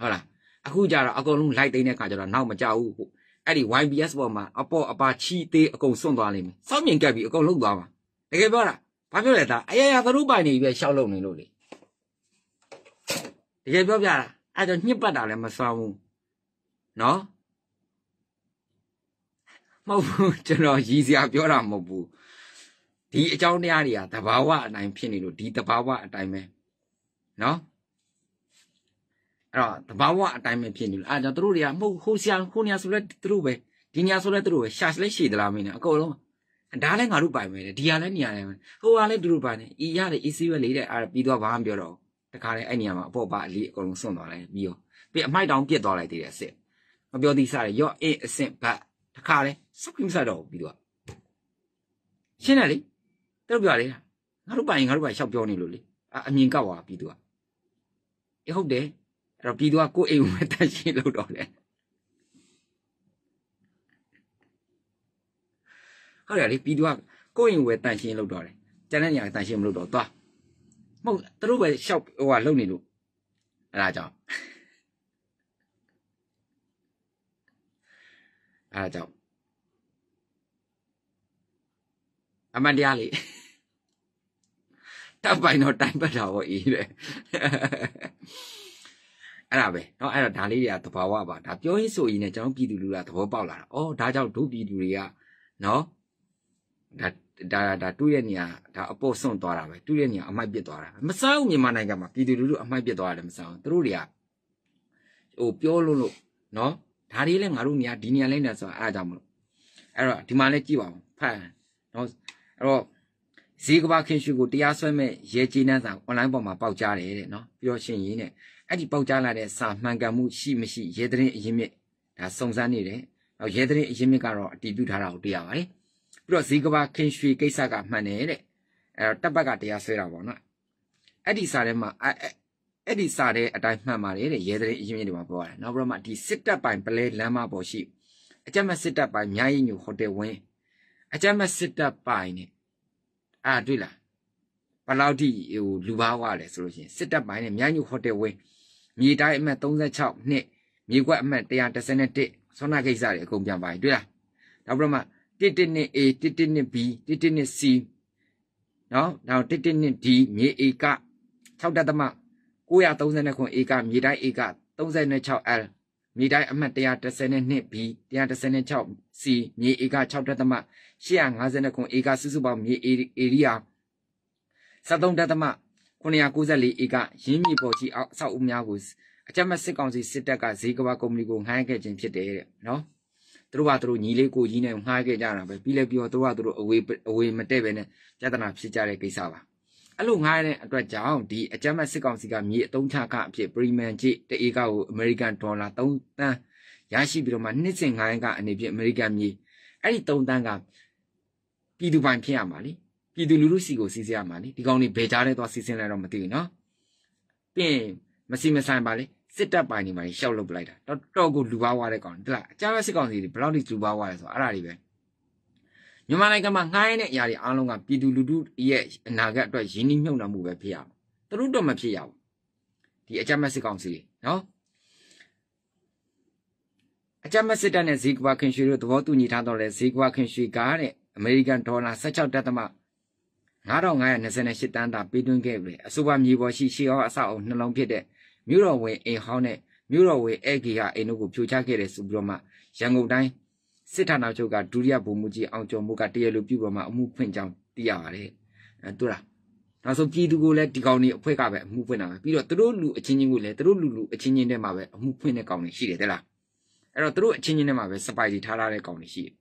ဟုတ်လားအခုကြတော့အကုန်လုံးလိုက်သိမ်းတဲ့ခါကျတော့နောက်မကြဘူးကိုအဲ့ဒီ YBS ပေါ်မှာအပေါ်အပါချီသေးအကုန်စွန့်သွားလိမ့်မယ်စောင့်မြင်ကပ်ပြီးအကုန်လှုပ်သွားပါတကယ်ပြောတာဘာပြောလဲဒါအရာရာသရုပ်ပိုင်နေပြီးရှောက်လုံနေလို့လေတကယ်ပြောပြတာအဲ့တော့ညှစ်ပတ်တာလည်းမဆောင်ဘူးနော်မဟုတ်ဘူးကျွန်တော်ရည်စရာပြောတာမဟုတ်ဘူးဒီအကြောင်းတရားတွေကတဘာဝအတိုင်းဖြစ်နေလို့ဒီတဘာဝအတိုင်းပဲနော်အဲ့တော့တဘာဝအတိုင်းပဲဖြစ်နေလို့အဲ့ကြောင့်တို့တွေကမဟုတ်ဟိုဆရာဟိုနေရာဆိုလဲတို့ပဲဒီနေရာဆိုလဲတို့ပဲရှာလဲရှည်သလားမင်းနဲ့အကုန်လုံးဒါလည်းငါတို့ပိုင်ပဲဒီဟာလည်းနေရာလည်းဟိုဟာလည်းတို့ပိုင်တယ်ဤရတယ်ဤစီးပဲလေးတဲ့အဲ့ပြီးတော့ဘာမှပြောတော့တခါလေအဲ့နေရာမှာအဖို့ပါအလေးအကုန်လုံးစွန့်သွားလိုက်ပြီးတော့ပြီးအမိုက်တောင်ပြစ်သွားလိုက်သေးတယ်အစ်မပြောသေးစားတယ်ရော့အစ်အစ်ဘတ်တခါလေစုပ်ကိမစတော့ပြီးတော့ရှင်းတယ်လေသူတို့ပြောလေငါတို့ပိုင်ငါတို့ပိုင်ရှောက်ပြောနေလို့လေအမြင်ကောက်ပါပြီးတော့အေးဟုတ်တယ်အဲ့တော့ပြီးတော့ကိုယ်အိမ်ဝင်တက်ရှင်းလို့တော့လေဟုတ်တယ်လေပြီးတော့ကိုယ်အိမ်ဝင်တက်ရှင်းလို့တော့တယ်ကျန်တဲ့နေရာတက်ရှင်းမလို့တော့သွားမဟုတ်သူတို့ပဲရှောက်ဟိုကလုံနေလို့အဲ့ဒါကြောင့်အဲ့ဒါကြောင့်အမှန်တရားလေတပ်ပိုင်တော့တိုင်ပတ်တာပေါ့အေးတဲ့အဲ့ဒါပဲเนาะအဲ့တော့ဒါလေးတွေကသဘာဝပါဒါပြောရေးဆိုရင်လည်းကျွန်တော်ပြည်သူလူကသဘောပေါက်လာတာအော်ဒါကြောင့်ဒုပြည်သူတွေကเนาะဒါဒါဒါတူရဲ့နေရာဒါအပေါ်စွန့်သွားတာပဲတူရဲ့နေရာအမိုက်ပစ်သွားတာမစားဘူးမြန်မာနိုင်ငံမှာပြည်သူလူထုအမိုက်ပစ်သွားတယ်မစားဘူးသူတို့တွေကဟိုပြောလို့လို့เนาะဒါလေးလည်းငါတို့နေရာဒီနေရာလေးနဲ့ဆိုတာအဲ့ဒါကြောင့်မလို့အဲ့တော့ဒီမှာလည်းကြည့်ပါဦးဖတ်เนาะအဲ့တော့ဇေကဘာခင်ရှုကိုတရားစွဲမဲ့ရဲကျေးနှန်းစာ online ပေါ်မှာပေါက်ကြားတယ်တဲ့နော်ပြောရှင်ရင်းနဲ့အဲ့ဒီပေါက်ကြားလာတဲ့စာမှန်ကန်မှုရှိမရှိရဲသတင်းအရင်မြစ်ဒါစုံစမ်းနေတယ်နောက်ရဲသတင်းအရင်မြစ်ကတော့အတည်ပြုထားတာကိုတွေ့ရပါတယ်ပြီးတော့ဇေကဘာခင်ရွှေကိစ္စကမှန်တယ်တဲ့အဲ့တော့တပ်ဘက်ကတရားစွဲတာပေါ့နော်အဲ့ဒီစာထဲမှာအဲ့အဲ့ဒီစာတဲ့အတိုင်းမှန်ပါတယ်တဲ့ရဲသတင်းအရင်မြစ်တွေမှာပြောရတယ်နောက်ပြီးတော့မှဒီစစ်တပ်ပိုင်ပလဲလမ်းမပေါ်ရှိအကြမ်းမဲ့စစ်တပ်ပိုင်မြိုင်းညိုဟိုတယ်ဝင်းအကြမ်းမဲ့စစ်တပ်ပိုင်နဲ့အာတွေ့လားဘလောက်ထိဟိုလူပါဝလဲဆိုလို့ရှိရင်စစ်တပ်ပိုင်နဲ့မြိုင်းညူဟိုတယ်ဝင်းမြေတိုင်းအမှတ်36နှစ်မြေကွက်အမှတ်131ဆွမ်းနာကိစ္စတွေအကုန်ပြန်ပါပြီတွေ့လားနောက်ပြီးတော့မှ112 A 112 B 112 C နော်နောက်112 D မြေဧက6.939ဧကမြေတိုင်းဧက 36L မြေတိုင်းအမှတ်132ဘီ136စီမြေဧက6ဒသမ852ခုဧကစုစုပေါင်းမြေဧရိယာ73ဒသမ994ဧကရင်းမြစ်ပေါ်ကြီးအောက်အဆောက်အဦများကိုအကြမ်းမဲ့စစ်ကောင်စီစစ်တပ်ကဈေးကဘာကုမ္ပဏီကိုငှားခဲ့ခြင်းဖြစ်တယ်တဲ့နော်သူတို့ကသူတို့ညီလေးကိုကြီးနဲ့ငှားခဲ့ကြတာပဲပြီးလဲပြီးတော့သူတို့ကသူတို့အဝေးအဝေးမတည့်ပဲနဲ့ပြဿနာဖြစ်ကြတဲ့ကိစ္စပါအဲ့လိုငားတဲ့အတွက်ကြောင့်ဒီအကြမ်းဖက်စစ်ကောင်စီကမြေအသုံးချခအဖြစ်ပရီမန်ကြီးတအေကကိုအမေရိကန်ဒေါ်လာ3တန်းရရှိပြီးတော့မှနှစ်စဉ်ငိုင်းကအနေဖြင့်အမေရိကန်မြေအဲ့ဒီ3တန်းကပြည်သူပိုင်ဖြစ်ရမှာလေပြည်သူလူထုစီကိုစီစဉ်ရမှာလေဒီကောင်တွေဗေကြားတဲ့သွားစီစဉ်လိုက်တော့မသိဘူးနော်ပြင်မစီမဆိုင်ပါလေစစ်တပ်ပိုင်နေမှာရှောက်လုပလိုက်တာတော်တော်ကိုလူပါဝါတဲ့ကောင်ဒီလားအကြမ်းဖက်စစ်ကောင်စီတွေဘယ်လောက်ထိလူပါဝါလဲဆိုတော့အဲ့ဒါတွေပဲမြန်မာနိုင်ငံမှာငှားရမ်းတဲ့အရာတွေအားလုံးကပြည်သူလူထုရဲ့အနာဂတ်အတွက်ရင်းနှီးမြှုပ်နှံမှုပဲဖြစ်ရမှာသူတို့တော့မဖြစ်ရဘူးဒီအကြမ်းမဲ့စစ်ကောင်စီနော်အကြမ်းမဲ့စစ်တပ်နဲ့ဇီကဝါခင်ရွှေတို့သဘောတူညီထားတော့လဲဇီကဝါခင်ရွှေကတဲ့အမေရိကန်ဒေါ်လာ16.9528တန်းတာပေးသွင်းခဲ့ပြီအဆိုပါမြေပေါ်ရှိရှေးဟောအဆောက်အုံနှလုံးဖြစ်တဲ့မြို့တော်ဝင်အိမ်ဟောင်းနဲ့မြို့တော်ဝင်အေဂီဟာအိမ်တို့ကိုဖြိုချခဲ့တယ်ဆိုပြီးတော့မှရန်ကုန်တိုင်းစစ်ဌာနချုပ်ကဒုတိယဗိုလ်မှူးကြီးအောင်ကျော်မိုးကတရားလိုပြုပေါ်မှာအမှုဖွင့်ကြောင်းသိရပါတယ်အဲတို့လားနောက်ဆုံးပြည်သူကိုလည်းဒီကောင်တွေအဖွဲ့ကပဲအမှုဖွင့်တာပဲပြီးတော့သူတို့လူအချင်းချင်းကိုလည်းသူတို့လူလူအချင်းချင်းထဲမှာပဲအမှုဖွင့်တဲ့ကောင်တွေရှိတယ်တဲ့လားအဲ့တော့သူတို့အချင်းချင်းထဲမှာပဲစပိုက်တွေထားထားတဲ့ကောင်တွေရှိတယ်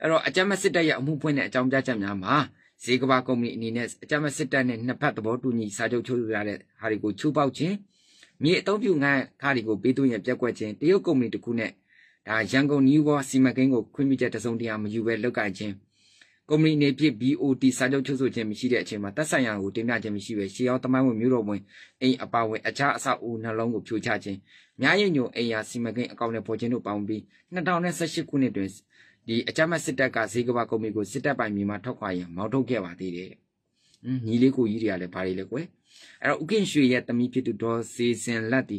အဲ့တော့အကြမ်းမဲ့စစ်တပ်ရဲ့အမှုဖွင့်တဲ့အကြောင်းပြချက်များမှာဈေးကဘာကုမ္ပဏီအနေနဲ့အကြမ်းမဲ့စစ်တပ်နဲ့နှစ်ဖက်သဘောတူညီစာချုပ်ချုပ်ရတဲ့ဟာတွေကိုချိုးပေါက်ခြင်းမြေအုံပြုငန်းခါတွေကိုပေးသွင်းရပြက်ကွက်ခြင်းတရုတ်ကုမ္ပဏီတစ်ခုနဲ့ဒါရန်ကုန်နယူးဘောစီမံကိန်းကိုခွင့်ပြုချက်တစုံတရာမယူဘဲလောက်ကခြင်းကုမ္ပဏီနေပြစ် BOT စာချုပ်ချုပ်ဆိုခြင်းမရှိတဲ့အချိန်မှာတပ်ဆိုင်ရာကိုတင်ပြခြင်းမရှိဘဲရှေးရောင်းတမိုင်းဝင်မြို့တော်ဝင်အိမ်အပါဝင်အခြားအဆောက်အဦနှလုံးကိုဖြိုချခြင်းမြားရင်ညုံအိမ်ယာစီမံကိန်းအကောင့်နဲ့ပေါ်ခြင်းတို့ပေါင်းပြီး2018ခုနှစ်တွင်ဒီအကြမ်းဖက်စစ်တပ်ကဈေးကဘာကုမ္ပဏီကိုစစ်တပ်ပိုင်မြေမှာထောက်ခွာရန်မောင်းထုတ်ခဲ့ပါသေးတယ်။ညီလေးကိုကြီးတွေကလည်းဘာတွေလဲကွယ်။အဲ့တော့ဥကင်ရွှေရဲ့တမီးဖြစ်သူဒေါ်စေစင်လက်တီ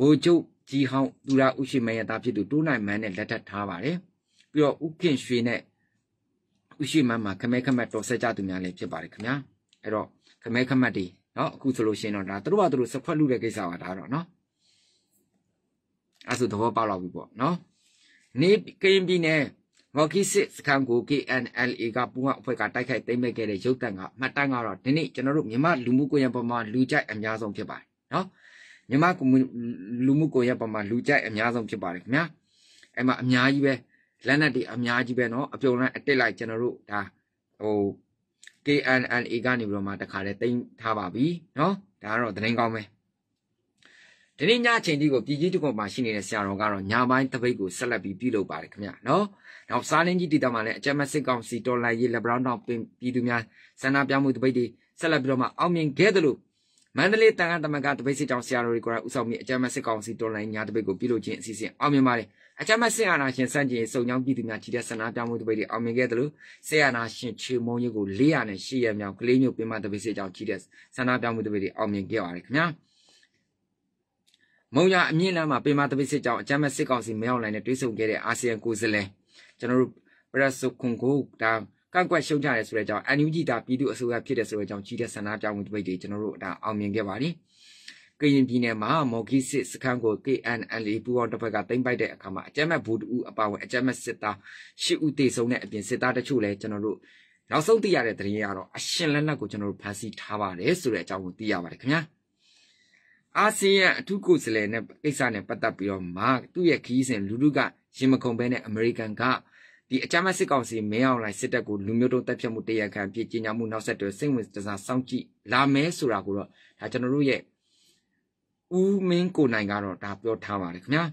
ဘိုးချုပ်ကြီးဟောင်းသူရဥရှိမရဲ့သားဖြစ်သူတိုးနိုင်မန်းနဲ့လက်ထပ်ထားပါတယ်ပြီးတော့ဥခင်ရွှေနဲ့ဥရှိမန်းမှာခမဲခမတ်တော်ဆက်ကြသူများလည်းဖြစ်ပါတယ်ခင်ဗျာအဲ့တော့ခမဲခမတ်တွေနော်အခုဆိုလို့ရှိရင်တော့ဒါသူတို့ကသူတို့စခွက်လူတဲ့ကိစ္စပါဒါတော့နော်အဲ့ဆိုသဘောပေါက်လာပြီပေါ့နော်နေကရင်ပြည်နယ်ငေါ်ခီစစ်စခန်းကို KNLA ကပူးကအဖွဲ့ကတိုက်ခိုက်သိမ်းမဲ့ခဲ့တဲ့ရုပ်တံကမှတ်တမ်းကတော့ဒီနေ့ကျွန်တော်တို့မြန်မာလူမှုကွန်ရက်ပေါ်မှာလူကြိုက်အများဆုံးဖြစ်ပါတယ်နော်မြမလူမှုကွန်ရက်ပေါ်မှာလူကြိုက် အများဆုံးဖြစ်ပါတယ်ခင်ဗျာအဲ့မှာအများကြီးပဲလက်နက်တွေအများကြီးပဲเนาะအပြုံလိုက်အတက်လိုက်ကျွန်တော်တို့ဒါဟို KNNA ကနေပြီးတော့မှတခါတည်းတင်ထားပါပြီเนาะဒါကတော့သတင်းကောင်းပဲဒီနေ့ညအချိန်ဒီကိုပြည်ကြီးတကွန်မှာရှိနေတဲ့ဆရာတော်ကတော့ညပိုင်းတပိတ်ကိုဆက်လက်ပြီးပြုလုပ်ပါတယ်ခင်ဗျာနော်။နောက်စားလင်းကြီးဒေသမှာလည်းအကြမ်းမစစ်ကောင်စီတော်လှန်ရေးလက်ဘရောင်းတောင်ပြည်သူများဆန္ဒပြမှုတပိတ်တွေဆက်လက်ပြီးတော့မှအောင်မြင်ခဲ့သလိုမန္တလေးတန်ခါတမကတပိတ်စစ်ကြောင်းဆရာတော်တွေကဥဆောင်မြေအကြမ်းမစစ်ကောင်စီတော်လိုင်းညာတပိတ်ကို ပြုလုပ်ခြင်းအစီအစဉ်အောင်မြင်ပါတယ်အကြမ်းမစစ်အာဏာရှင်စန့်ကျင်စုံကြောင်းပြည်သူများချီတဲ့ဆန္ဒပြမှုတပိတ်တွေအောင်မြင်ခဲ့တယ်လို့ဆရာနာရှင်ချေမုံရုပ်ကို400နဲ့800ရမြောက်ကလေးမျိုးပင်မတပိတ်စစ်ကြောင်းချီတဲ့ဆန္ဒပြမှုတပိတ်တွေအောင်မြင်ခဲ့ပါတယ်ခင်ဗျာမုံရအမြင့်လမ်းမှာပင်မတပိတ်စစ်ကြောင်းအကြမ်းမစစ်ကောင်စီမရောက်နိုင်တဲ့တွေးဆုံခဲ့တဲ့အာဆီယံကိုယ်စားလှယ်ကျွန်တော်တို့ပရက်ဆုခွန်ကိုဒါကန့်ကွက်ရှုံချရဲဆိုတဲ့အကြောင်း NUG တာပြည်သူအစိုးရဖြစ်တဲ့ဆိုတဲ့အကြောင်းကြီးတဲ့ဆန္ဒပြမှုတပိတ်တွေကျွန်တော်တို့ဒါအောင်မြင်ခဲ့ပါတယ်။ကရင်ပြည်နယ်မှာမော်ဂီစစ်စခန်းကို KNLA ပူပေါင်းတပ်ဖက်ကတင်ပိုက်တဲ့အခါမှာအကြမ်းမဲ့ဗိုလ်တူအပါဝင်အကြမ်းမဲ့စစ်သား၈ဦးသေဆုံးတဲ့အပြင်စစ်သားတချို့လည်းကျွန်တော်တို့နောက်ဆုံးသိရတဲ့သတင်းကတော့အရှင်လက်နက်ကိုကျွန်တော်တို့ဖမ်းဆီးထားပါတယ်ဆိုတဲ့အကြောင်းကိုသိရပါတယ်ခင်ဗျာ။အာဆီယံအထူးကိုယ်စားလှယ်နဲ့ကိစ္စနဲ့ပတ်သက်ပြီးတော့မှသူ့ရဲ့ခီးစဉ်လူလူကရင်မခုန်ဘဲနဲ့အမေရိကန်ကဒီအကြမ်းဖက်စစ်ကောင်စီမင်းအောင်လှိုင်စစ်တပ်ကိုလူမျိုးတုံးတပ်ဖြတ်မှုတရားခံပြစ်ကျင်ညာမှုနောက်ဆက်တွဲစိတ်ဝင်စားစောင့်ကြည့်လာမဲဆိုတာကိုတော့ဒါကျွန်တော်တို့ရဲ့ဦးမင်းကိုနိုင်ကတော့ဒါပြောထားပါတယ်ခင်ဗျာ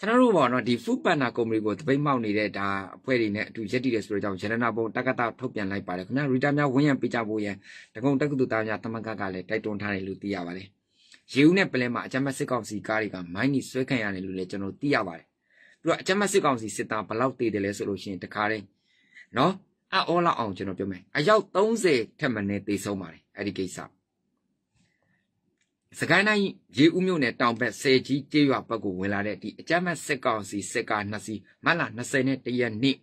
ကျွန်တော်တို့ပေါ့နော်ဒီဖူပန်နာကုမ္ပဏီကိုတပိတ်မောက်နေတဲ့ဒါအဖွဲ့တွေနဲ့အတူရက်တည်တယ်ဆိုတော့ကြောင့်ရတနာပုံတက္ကသထုတ်ပြန်လိုက်ပါတယ်ခင်ဗျာရီတာများဝင်းရံပေးကြဖို့ရန်တကုံတက္ကသိုလ်သားများတမန်ကကလည်းတိုက်တွန်းထားတယ်လို့သိရပါတယ်ရေဦးနဲ့ပလဲမှာအကြမ်းဖက်စစ်ကောင်စီကားတွေကမိုင်းကြီးဆွဲခံရတယ်လို့လည်းကျွန်တော်သိရပါတယ်ပြီးတော့အကြမ်းမစစ်ကောင်စီစစ်သားဘလောက်တည်တယ်လဲဆိုလို့ရှိရင်တခါတည်းနော်အော်လောက်အောင်ကျွန်တော်ပြောမယ်အယောက်30ထက်မနည်းတည်ဆုံးပါတယ်အဲ့ဒီကိစ္စစကိုင်းတိုင်းရေဦးမြို့နယ်တောင်ဘက်ဆယ်ကြီးကျေးရွာဘက်ကိုဝင်လာတဲ့ဒီအကြမ်းမစစ်ကောင်စီစစ်ကားနှစ်စီးမတ်လ20နဲ့တရက်နေ့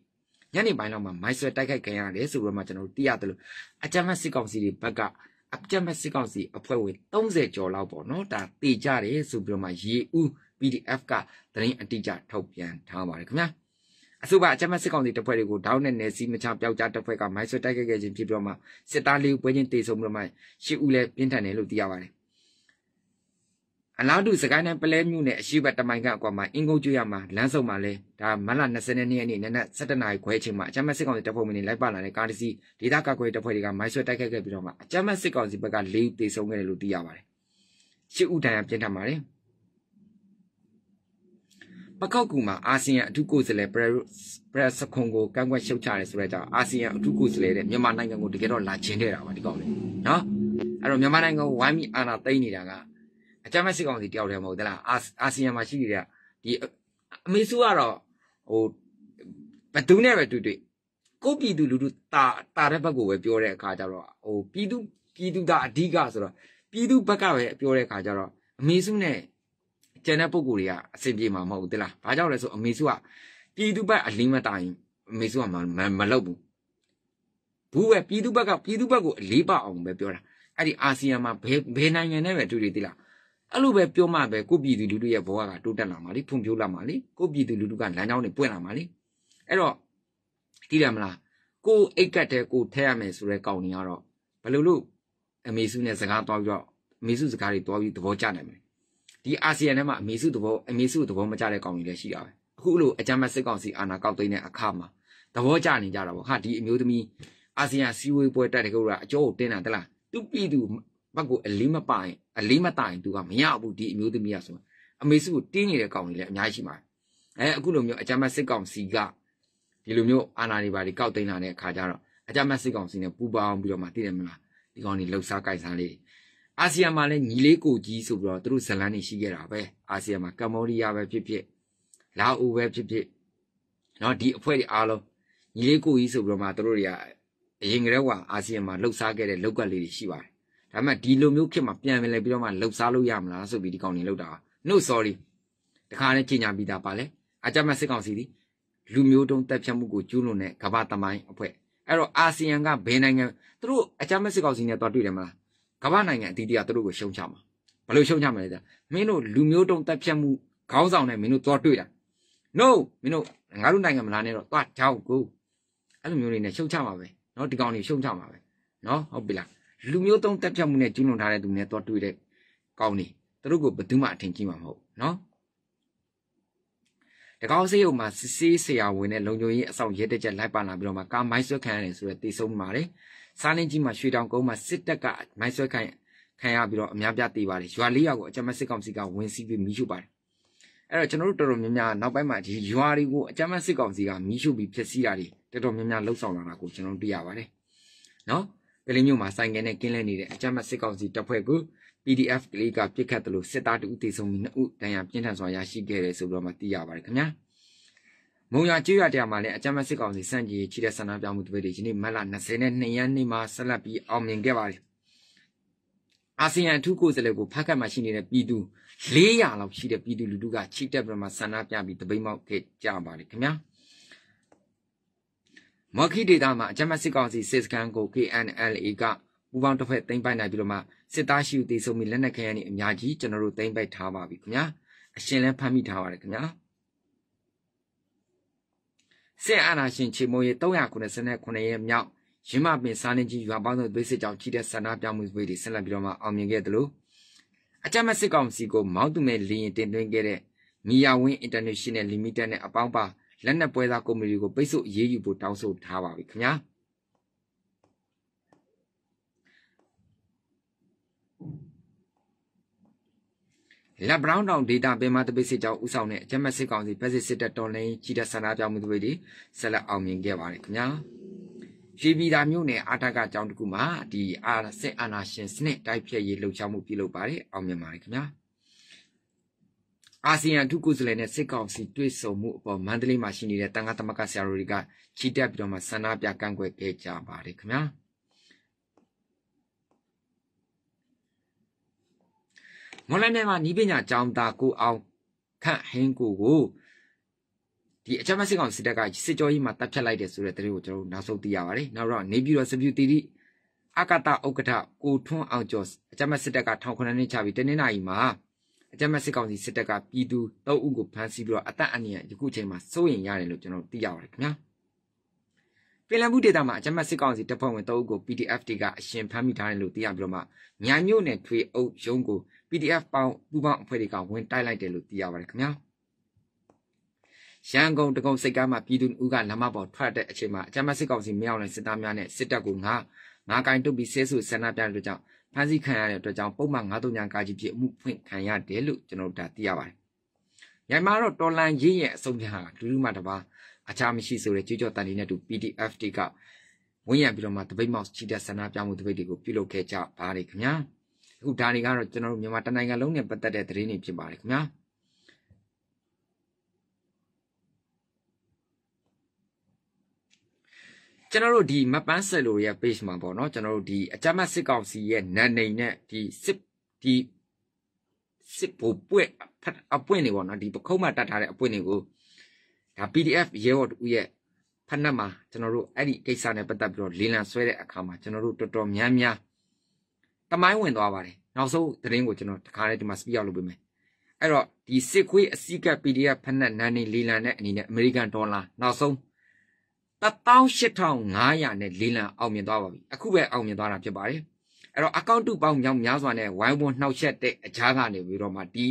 ညနေပိုင်းလောက်မှာမိုက်ဆွဲတိုက်ခိုက်ခံရတယ်ဆိုတော့မှကျွန်တော်တို့သိရတယ်လို့အကြမ်းမစစ်ကောင်စီတွေဘက်ကအကြမ်းမစစ်ကောင်စီအဖွဲ့ဝင်30ကျော်လောက်ပေါ့နော်ဒါတေကြတယ်ဆိုပြီးတော့မှရေဦး PDF ကသတင်းအတိအကျထုတ်ပြန်ထားပါတယ်ခင်ဗျာအဆိုပါအကြမ်းဖက်စစ်ကောင်စီတပ်ဖွဲ့တွေကိုဒေါင်းနဲ့နယ်စည်းမချပျောက်ကြားတပ်ဖွဲ့ကမိုင်းဆွဲတိုက်ခိုက်ခဲ့ခြင်းဖြစ်ပြီးတော့မှစစ်သားလေးဦးပွဲချင်းတေဆုံးပြီးတော့မှရှစ်ဦးလည်းပြင်းထန်တယ်လို့သိရပါတယ်အလားတူစကိုင်းတိုင်းပလဲမြို့နယ်အရှိဘတ်တမိုင်ကအကွာမှာအင်ကုန်းကျွရမှာလမ်းဆုံမှာလဲဒါမလ22ရက်နေ့နနက်7:00နာရီခွဲချိန်မှာအကြမ်းဖက်စစ်ကောင်စီတပ်ဖွဲ့ဝင်တွေလိုက်ပါလာတဲ့ကားတစ်စီးဒေသကာကွယ်တပ်ဖွဲ့တွေကမိုင်းဆွဲတိုက်ခိုက်ခဲ့ပြီးတော့မှအကြမ်းဖက်စစ်ကောင်စီဘက်က၄ဦးသေဆုံးခဲ့တယ်လို့သိရပါတယ်။၈ဦးဒဏ်ရာပြင်းထန်ပါတယ်။ပကောက်ကူမှာအာဆီယံအထူးကိုယ်စားလှယ်ပရက်စခွန်ကိုကန့်ကွက်ရှုတ်ချတယ်ဆိုတော့ကြောင့်အာဆီယံအထူးကိုယ်စားလှယ်တဲ့မြန်မာနိုင်ငံကိုတကယ်တော့လာချင်းခဲ့တာပါဒီကောင်လေးနော်အဲ့တော့မြန်မာနိုင်ငံဝိုင်းပြီးအာဏာသိမ်းနေတာကအကြမ်းမဲ့စစ်ကောင်စီတယောက်တည်းမဟုတ်သလားအာဆီယံမှာရှိနေတဲ့ဒီအမေစုကတော့ဟိုဘသူနဲ့ပဲတွေ့တွေ့ကိုပြည်သူလူထုတာတာတဲ့ဘက်ကိုပဲပြောတဲ့အခါကျတော့ဟိုပြည်သူပြည်သူကအဓိကဆိုတော့ပြည်သူဘက်ကပဲပြောတဲ့အခါကျတော့အမေစုနဲ့ကျန်တဲ့ပုံကိုယ်တွေကအဆင်ပြေမှာမဟုတ်ဘူးတလားဘာကြောင့်လဲဆိုအမေစုကပြည်သူဘက်အလင်းမတိုင်အမေစုကမလုပ်ဘူးဘူးပဲပြည်သူဘက်ကပြည်သူဘက်ကိုအလေးပအောင်ပဲပြောတာအဲ့ဒီအာဆီယံမှာဘယ်ဘယ်နိုင်ငံနဲ့ပဲတွေ့တယ်တိလားအဲ့လိုပဲပြောမှပဲကိုပြည်သူလူထုရဲ့ဘဝကတိုးတက်လာမှာလေဖွံ့ဖြိုးလာမှာလေကိုပြည်သူလူထုကလမ်းကြောင်းတွေပွင့်လာမှာလေအဲ့တော့တိရမလားကိုအိတ်ကတ်တဲ့ကိုထဲရမယ်ဆိုတဲ့ကောင်းနေရတော့ဘယ်လိုလို့အမေစုနဲ့စကားတွားပြီးတော့အမေစုစကားတွေတွားပြီးသဘောကျနိုင်မယ်ဒီအာဆီယံထဲမှာအမေစုသဘောအမေစုသဘောမကျတဲ့ကောင်တွေလည်းရှိတာပဲအခုလို့အကြမ်းဖက်စစ်ကောင်စီအာဏာကောက်သိမ်းတဲ့အခါမှာသဘောကျနေကြတာပေါ့ဟာဒီအမျိုးသမီးအာဆီယံစည်းဝေးပွဲတက်တဲ့ကောင်ကအကျိုးကိုတင်းတာတလားသူပြည်သူဘက်ကိုအလေးမပိုင်အလေးမတိုင်သူကမရဘူးဒီအမျိုးသမီးကဆိုအမေစုကိုတင်းနေတဲ့ကောင်တွေလည်းအများကြီးရှိပါတယ်အဲအခုလိုမျိုးအကြမ်းဖက်စစ်ကောင်စီကဒီလိုမျိုးအာဏာတွေပါတွေကောက်သိမ်းလာတဲ့အခါကျတော့အကြမ်းဖက်စစ်ကောင်စီနဲ့ပူးပေါင်းပြီးတော့မှတည်တယ်မလားဒီကောင်တွေလှုပ်ရှားကြိုက်စားလေးတွေအာဆီယံမှာလည်းညီလေးကိုကြီးဆိုပြီးတော့သူတို့ဇလန်းနေရှိခဲ့တာပဲအာဆီယံမှာကမ္ဘောဒီးယားပဲဖြစ်ဖြစ်လာအိုပဲဖြစ်ဖြစ်เนาะဒီအဖွဲ့တွေအားလုံးညီလေးကိုကြီးဆိုပြီးတော့မှသူတို့တွေကအရင်ကတည်းကအာဆီယံမှာလှုပ်ရှားခဲ့တဲ့လောက်ကလေးတွေရှိပါတယ်ဒါပေမဲ့ဒီလိုမျိုးခေတ်မှာပြန်ပြန်လဲပြီးတော့မှလှုပ်ရှားလို့ရမလားဆိုပြီးဒီကောင်တွေလှုပ်တာနှုတ် sorry တခါနဲ့ချိန်ညာပြီးသားပါလဲအကြမ်းမဲ့စစ်ကောင်စီဒီလူမျိုးတုံးတက်ဖြတ်မှုကိုကျူးလွန်တဲ့ကမ္ဘာတမိုင်းအဖွဲ့အဲ့တော့အာဆီယံကဘယ်နိုင်ငံသူတို့အကြမ်းမဲ့စစ်ကောင်စီနဲ့တော့တွေ့တယ်မလားကမ္ဘာနိုင်ငံအသီးသီးကသူတို့ကိုရှုံချမှာဘယ်လိုရှုံချမလဲကြာမင်းတို့လူမျိုးတုံးတက်ဖြတ်မှုခေါင်းဆောင်နဲ့မင်းတို့သွားတွေ့တာ no မင်းတို့ငါတို့နိုင်ငံမလားနဲ့တော့သွားကြောက်ကိုအဲ့လိုမျိုးတွေနဲ့ရှုံချမှာပဲเนาะဒီကောင်တွေရှုံချမှာပဲเนาะဟုတ်ပြီလားလူမျိုးတုံးတက်ဖြတ်မှုနဲ့ကျူးလွန်ထားတဲ့သူနဲ့သွားတွေ့တဲ့ကောင်တွေသူတို့ကိုဘယ်သူမှအထင်ကြီးမှာမဟုတ်เนาะတကောင်းစေးုံမှာစစ်စေးဆရာဝန်နဲ့လုံခြုံရေးအဆောင်ရဲတက်ချက်လိုက်ပါလာပြီးတော့မှကာမိုင်းဆွဲခံရတယ်ဆိုတော့တည်ဆုံးပါတယ်စားလင်းကြီးမှာရွှေတောင်ကုန်းမှာစစ်တပ်ကမိုင်းဆွဲခံခံရပြီးတော့အများပြတေးပါတယ်ရွာလေးရွာကိုအကြမ်းမဲ့စစ်ကောင်စီကဝင်စီးပြီးမီးရှို့ပါတယ်အဲ့တော့ကျွန်တော်တို့တော်တော်များများနောက်ပိုင်းမှာဒီရွာတွေကိုအကြမ်းမဲ့စစ်ကောင်စီကမီးရှို့ပြီးဖျက်ဆီးတာတွေတော်တော်များများလှုပ်ဆောင်လာတာကိုကျွန်တော်တွေ့ရပါတယ်နော်ကလေးမျိုးမှာဆိုင်ကယ်နဲ့ကင်းလဲနေတဲ့အကြမ်းမဲ့စစ်ကောင်စီတပ်ဖွဲ့ကို PDF ကလေးကပြစ်ခတ်တယ်လို့စစ်သားတူဦးတည်ဆုံပြီးနှစ်ဦးတန်ရပြင်းထန်စွာရရှိခဲ့တယ်ဆိုပြီးတော့မှသိရပါတယ်ခင်ဗျာ။မုံရကျေးရတရားမှာလည်းအကြမ်းမဲ့စစ်ကောင်စီစန့်ကျင်ရေးချီတဲ့ဆန္ဒပြမှုတွေတွေဒီနေ့မတ်လ22ရက်နေ့မှာဆက်လက်ပြီးအောင်မြင်ခဲ့ပါတယ်။အာဆီယံအထူးကိုယ်စားလှယ်ကိုဖတ်ခတ်မှရှိနေတဲ့ပြည်သူ400လောက်ရှိတဲ့ပြည်သူလူထုကချီတက်ပြမှာဆန္ဒပြပြီးတပိတ်မောက်ခဲ့ကြပါတယ်ခင်ဗျာ။မော်ခီဒေတာမှာအကြမ်းမဲ့စစ်ကောင်စီစစ်စခန်းကို KNLA ကပူပေါင်းတစ်ဖက်သိမ်းပိုက်နိုင်ပြီးတော့မှစစ်သားရှိဦးတည်ဆုံပြီးလက်နက်ခဲယမ်းတွေအများကြီးကျွန်တော်တို့သိမ်းပိုက်ထားပါပြီခင်ဗျာ။အရှင်လည်းဖမ်းမိထားပါတယ်ခင်ဗျာ။စစ်အာဏာရှင်ချေမှုရေး389ရက်မြောက်ရင်းမပင်စားနေကြီးရွာပေါင်းစုံသွေးစစ်ကြောင်ကြီးတဲ့ဆန္ဒပြမှုတွေဆက်လက်ပြီးတော့မှအောင်မြင်ခဲ့တယ်လို့အကြမ်းမဲ့စစ်ကောင်စီကိုမောင်းသူမဲ့လီရင်တင်သွင်းခဲ့တဲ့မီယာဝင်း International Limited နဲ့အပေါင်းပါလက်နက်ပွဲစားကုမ္ပဏီကိုပိတ်ဆို့အရေးယူဖို့တောင်းဆိုထားပါပြီခင်ဗျာ။လက်ဘရောင်းတောင်ဒေတာပင်မတပိတ်စစ်ကြောင်းဥဆောင်တဲ့အကြမ်းမဲ့စစ်ကောင်စီဗက်စစ်စစ်တပ်တော်လိုင်းကြီးတဲ့ဆန္ဒပြမှုတွေတွေဆက်လက်အောင်မြင်ခဲ့ပါတယ်ခင်ဗျာရေပြည်သာမြို့နယ်အာထကကြောင်းတကူမှာဒီအာစစ်အာနာရှင်စနစ်တိုက်ဖြတ်ရေးလှုပ်ရှားမှုပြုလုပ်ပါတယ်အောင်မြင်ပါတယ်ခင်ဗျာအာဆီယံထုကုစလယ်နဲ့စစ်ကောင်စီတွေ့ဆုံမှုအပေါ်မန္တလေးမှာရှိနေတဲ့တန်ခါသမကဆရာတို့တွေကချီတက်ပြီးတော့မှဆန္ဒပြကန့်ကွက်ခဲ့ကြပါတယ်ခင်ဗျာမွန်လန်းထဲမှာနီးပညာကျောင်းသားကိုအောင်ခန့်ဟင်းကိုကိုဒီအချမ်းမစစ်ကောင်စစ်တပ်ကစစ်ကြောရေးမှာတပ်ဖြတ်လိုက်တယ်ဆိုတဲ့သတင်းကိုကျွန်တော်နောက်ဆုံးသိရပါတယ်နောက်တော့နေပြည်တော်စပြူတီတီအကတာဥက္ကဋ္ဌကိုထွန်းအောင်ကျော်အချမ်းမစစ်တပ်က1900နှစ်ချပြီးတနင်္လာရီမှာအကြမ်းမဲ့စစ်ကောင်စီစစ်တပ်ကပြည်သူ၃ဦးကိုဖမ်းဆီးပြီးတော့အသက်အန္တရာယ်ယခုချိန်မှာစိုးရိမ်ရတယ်လို့ကျွန်တော်သိရပါတယ်ခင်ဗျာပင်လယ်ဘူးဒေသမှာအကြမ်းမဲ့စစ်ကောင်စီတပ်ဖွဲ့ဝင်၃ဦးကို PDF တွေကအရှင်ဖမ်းမိထားတယ်လို့သိရပြီးတော့မှညာမျိုးနဲ့ထွေအုပ်ရုံးကို PDF ပေါင်းပူပေါင်းအဖွဲ့တွေကဝင်တိုက်လိုက်တယ်လို့သိရပါတယ်ခင်ဗျာရန်ကုန်တကုံစိတ်ကားမှာပြည်သူအုပ်ကလမ်းမပေါ်ထွက်တဲ့အချိန်မှာအကြမ်းဖက်စစ်ကောင်စီမရောက်နိုင်စစ်သားများနဲ့စစ်တပ်ကငါငါကင်တုတ်ပြီးဆဲဆူဆန္ဒပြတဲ့အတွက်ကြောင့်ဖမ်းဆီးခံရတဲ့အတွက်ကြောင့်ပုံမှန်939ကာကြီးဖြစ်မှုဖွင့်ခံရတယ်လို့ကျွန်တော်တို့ဒါသိရပါတယ်။မြန်မာတော့တော်လန်ရေးရဲ့အဆုံးဖြတ်ဟာလူလူမှတပါအခြားမရှိဆိုတဲ့ကြေးကြော်တန်လေးနဲ့တူ PDF တွေကဝန်းရံပြီးတော့မှတပိတ်မောက်ချီတက်ဆန္ဒပြမှုတပိတ်တွေကိုပြုလုပ်ခဲ့ကြပါတယ်ခင်ဗျာ။အခုဒါတွေကတော့ကျွန်တော်တို့မြန်မာတနိုင်ငံလုံးနဲ့ပတ်သက်တဲ့သတင်းတွေဖြစ်ပါတယ်ခင်ဗျာကျွန်တော်တို့ဒီမပန်းဆက်လိုရဲ့ page မှာပေါ့နော်ကျွန်တော်တို့ဒီအကြမ်းမစစ်ကောင်စီရဲ့နာနေနဲ့ဒီစစ်ဒီစစ်ဘိုပွက်အပွင့်တွေပေါ့နော်ဒီပခုံးမှတတ်ထားတဲ့အပွင့်တွေကိုဒါ PDF ရဲဘော်တူရဲ့ဖက်နှက်မှာကျွန်တော်တို့အဲ့ဒီကိစ္စနဲ့ပတ်သက်ပြီးတော့လေလံဆွဲတဲ့အခါမှာကျွန်တော်တို့တော်တော်များများတမိုင်းဝင်သွားပါတယ်နောက်ဆုံးသတင်းကိုကျွန်တော်တခါတည်းဒီမှာ speed out လုပ်ပေးမယ်အဲ့တော့ဒီစစ်ခွေးအစိက PDF ဖက်နက်နန်းနေလီလန်တဲ့အနေနဲ့ American Dollar နောက်ဆုံး18500နဲ့လီလန်အောင်မြင်သွားပါပြီအခုပဲအောင်မြင်သွားတာဖြစ်ပါတယ်အဲ့တော့ account တူပေါင်းများများစွာနဲ့ဝိုင်းဝန်းနှောက်ရက်တဲ့အကြားကနေပြီးတော့မှဒီ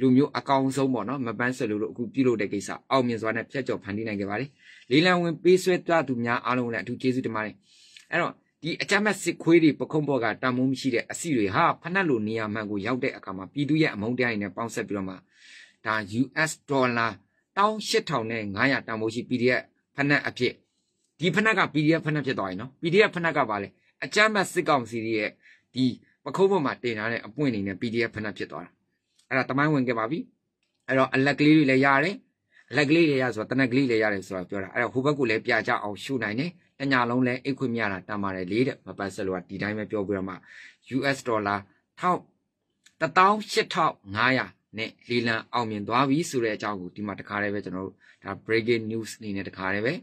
လူမျိုးအကောင်ဆုံးပေါ့နော်မပန်းဆယ်လို့အခုပြုလုပ်တဲ့ကိစ္စအောင်မြင်စွာနဲ့ဖျက်ကျော်ဖန်တီးနိုင်ခဲ့ပါတယ်လီလန်ဝင်ပေးဆွဲပြသူများအားလုံးလည်းအထူးကျေးဇူးတင်ပါတယ်အဲ့တော့ဒီအကြမ်းမဲ့စစ်ခွေးတွေပခုံးပေါ်ကတာမုံမရှိတဲ့အစီတွေဟာဖနက်လိုနေရာမှန်ကိုရောက်တဲ့အခါမှာပြည်သူရဲ့အမုန်းတရားတွေနဲ့ပေါင်းဆက်ပြီးတော့မှဒါ US ဒေါ်လာ18500တန်ဖိုးရှိ PDF ဖနက်အဖြစ်ဒီဖနက်က PDF ဖနက်ဖြစ်သွားရင်နော် PDF ဖနက်ကပါလေအကြမ်းမဲ့စစ်ကောင်စီရဲ့ဒီပခုံးပေါ်မှာတင်ထားတဲ့အပွင့်နေနဲ့ PDF ဖနက်ဖြစ်သွားတာအဲ့ဒါတမိုင်းဝင်ခဲ့ပါပြီအဲ့တော့အလက်ကလေးတွေလည်းရတယ်လက်ကလေးတွေရဆိုတာတနက်ကလေးတွေရတယ်ဆိုတာပြောတာအဲ့တော့ဟိုဘက်ကလည်းပြကြအောင်ရှုနိုင်တယ်တညလုံးလဲအိတ်ခွေမြတာတန်ပါတယ်လေတဲ့မပတ်ဆက်လို့ကဒီတိုင်းပဲပြောပြရမှာ US ဒေါ်လာ18500နဲ့လေလံအောင်မြင်သွားပြီဆိုတဲ့အကြောင်းကိုဒီမှာတခါတည်းပဲကျွန်တော်တို့ဒါ breaking news အနေနဲ့တခါတည်းပဲ